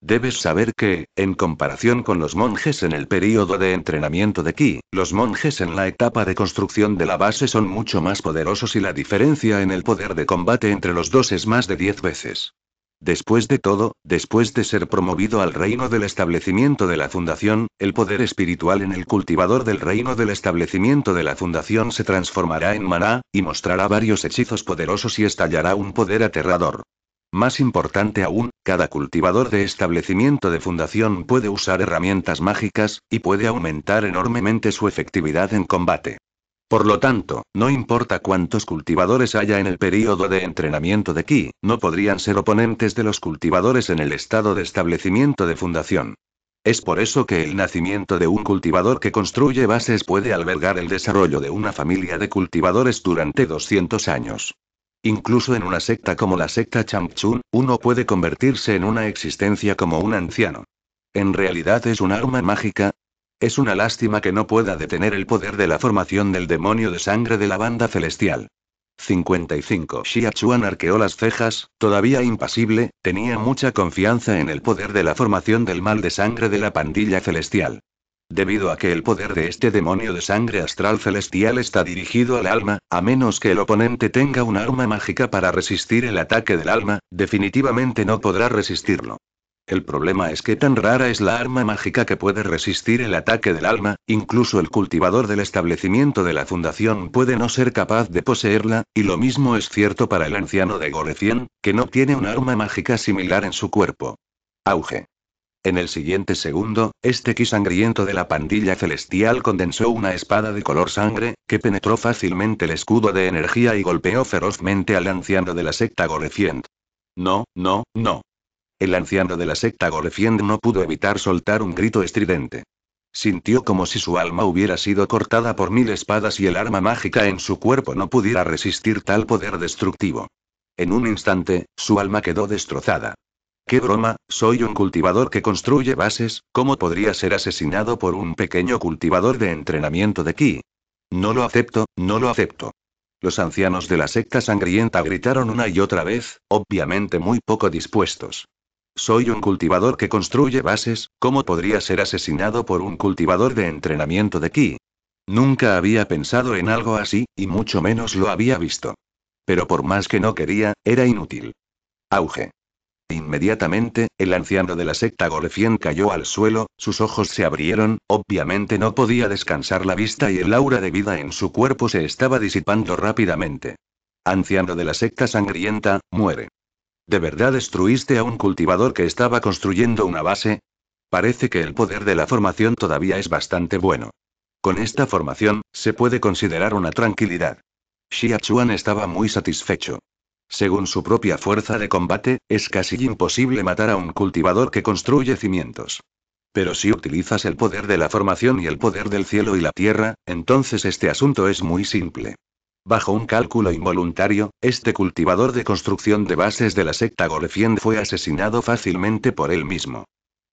Debes saber que, en comparación con los monjes en el período de entrenamiento de Ki, los monjes en la etapa de construcción de la base son mucho más poderosos y la diferencia en el poder de combate entre los dos es más de 10 veces. Después de todo, después de ser promovido al reino del establecimiento de la fundación, el poder espiritual en el cultivador del reino del establecimiento de la fundación se transformará en maná, y mostrará varios hechizos poderosos y estallará un poder aterrador. Más importante aún, cada cultivador de establecimiento de fundación puede usar herramientas mágicas, y puede aumentar enormemente su efectividad en combate. Por lo tanto, no importa cuántos cultivadores haya en el período de entrenamiento de Ki, no podrían ser oponentes de los cultivadores en el estado de establecimiento de fundación. Es por eso que el nacimiento de un cultivador que construye bases puede albergar el desarrollo de una familia de cultivadores durante 200 años. Incluso en una secta como la secta Changchun, uno puede convertirse en una existencia como un anciano. En realidad es un arma mágica. Es una lástima que no pueda detener el poder de la formación del demonio de sangre de la banda celestial. 55. Xia Chuan arqueó las cejas, todavía impasible, tenía mucha confianza en el poder de la formación del mal de sangre de la pandilla celestial. Debido a que el poder de este demonio de sangre astral celestial está dirigido al alma, a menos que el oponente tenga un arma mágica para resistir el ataque del alma, definitivamente no podrá resistirlo. El problema es que tan rara es la arma mágica que puede resistir el ataque del alma, incluso el cultivador del establecimiento de la fundación puede no ser capaz de poseerla, y lo mismo es cierto para el anciano de Gorecien, que no tiene un arma mágica similar en su cuerpo. Auge. En el siguiente segundo, este ki sangriento de la pandilla celestial condensó una espada de color sangre, que penetró fácilmente el escudo de energía y golpeó ferozmente al anciano de la secta Gorefiend. No, no, no. El anciano de la secta Gorefiend no pudo evitar soltar un grito estridente. Sintió como si su alma hubiera sido cortada por mil espadas y el arma mágica en su cuerpo no pudiera resistir tal poder destructivo. En un instante, su alma quedó destrozada. Qué broma, soy un cultivador que construye bases, ¿cómo podría ser asesinado por un pequeño cultivador de entrenamiento de ki? No lo acepto, no lo acepto. Los ancianos de la secta sangrienta gritaron una y otra vez, obviamente muy poco dispuestos. Soy un cultivador que construye bases, ¿cómo podría ser asesinado por un cultivador de entrenamiento de ki? Nunca había pensado en algo así, y mucho menos lo había visto. Pero por más que no quería, era inútil. Auge. Inmediatamente, el anciano de la secta golefien cayó al suelo, sus ojos se abrieron, obviamente no podía descansar la vista y el aura de vida en su cuerpo se estaba disipando rápidamente. Anciano de la secta sangrienta, muere. ¿De verdad destruiste a un cultivador que estaba construyendo una base? Parece que el poder de la formación todavía es bastante bueno. Con esta formación, se puede considerar una tranquilidad. Xiachuan estaba muy satisfecho. Según su propia fuerza de combate, es casi imposible matar a un cultivador que construye cimientos. Pero si utilizas el poder de la formación y el poder del cielo y la tierra, entonces este asunto es muy simple. Bajo un cálculo involuntario, este cultivador de construcción de bases de la secta Gorefiend fue asesinado fácilmente por él mismo.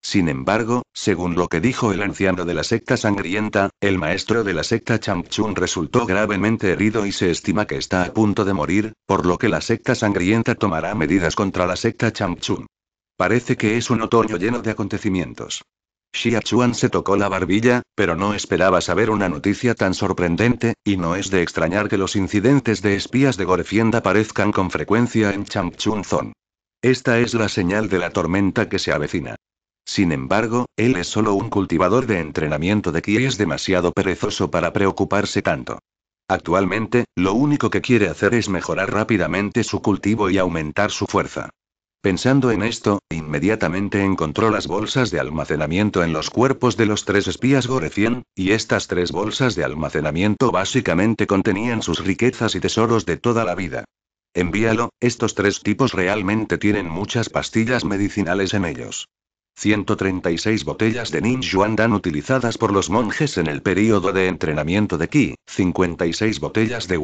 Sin embargo, según lo que dijo el anciano de la secta sangrienta, el maestro de la secta Changchun resultó gravemente herido y se estima que está a punto de morir, por lo que la secta sangrienta tomará medidas contra la secta Changchun. Parece que es un otoño lleno de acontecimientos. Xia Chuan se tocó la barbilla, pero no esperaba saber una noticia tan sorprendente, y no es de extrañar que los incidentes de espías de Gorefienda aparezcan con frecuencia en Changchun Zone. Esta es la señal de la tormenta que se avecina. Sin embargo, él es solo un cultivador de entrenamiento de ki es demasiado perezoso para preocuparse tanto. Actualmente, lo único que quiere hacer es mejorar rápidamente su cultivo y aumentar su fuerza. Pensando en esto, inmediatamente encontró las bolsas de almacenamiento en los cuerpos de los tres espías Gorecien, y estas tres bolsas de almacenamiento básicamente contenían sus riquezas y tesoros de toda la vida. Envíalo, estos tres tipos realmente tienen muchas pastillas medicinales en ellos. 136 botellas de dan utilizadas por los monjes en el período de entrenamiento de Qi, 56 botellas de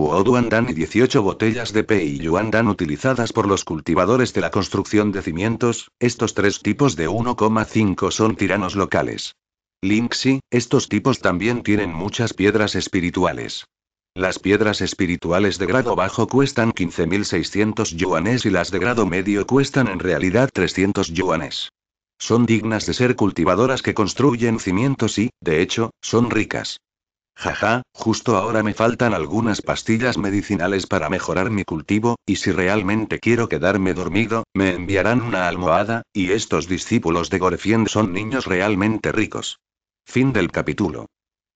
dan y 18 botellas de Pei dan utilizadas por los cultivadores de la construcción de cimientos, estos tres tipos de 1,5 son tiranos locales. Si, estos tipos también tienen muchas piedras espirituales. Las piedras espirituales de grado bajo cuestan 15.600 yuanes y las de grado medio cuestan en realidad 300 yuanes. Son dignas de ser cultivadoras que construyen cimientos y, de hecho, son ricas. Jaja, justo ahora me faltan algunas pastillas medicinales para mejorar mi cultivo, y si realmente quiero quedarme dormido, me enviarán una almohada, y estos discípulos de Gorefiend son niños realmente ricos. Fin del capítulo.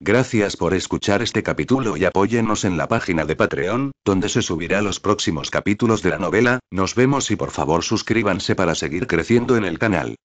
Gracias por escuchar este capítulo y apóyenos en la página de Patreon, donde se subirán los próximos capítulos de la novela, nos vemos y por favor suscríbanse para seguir creciendo en el canal.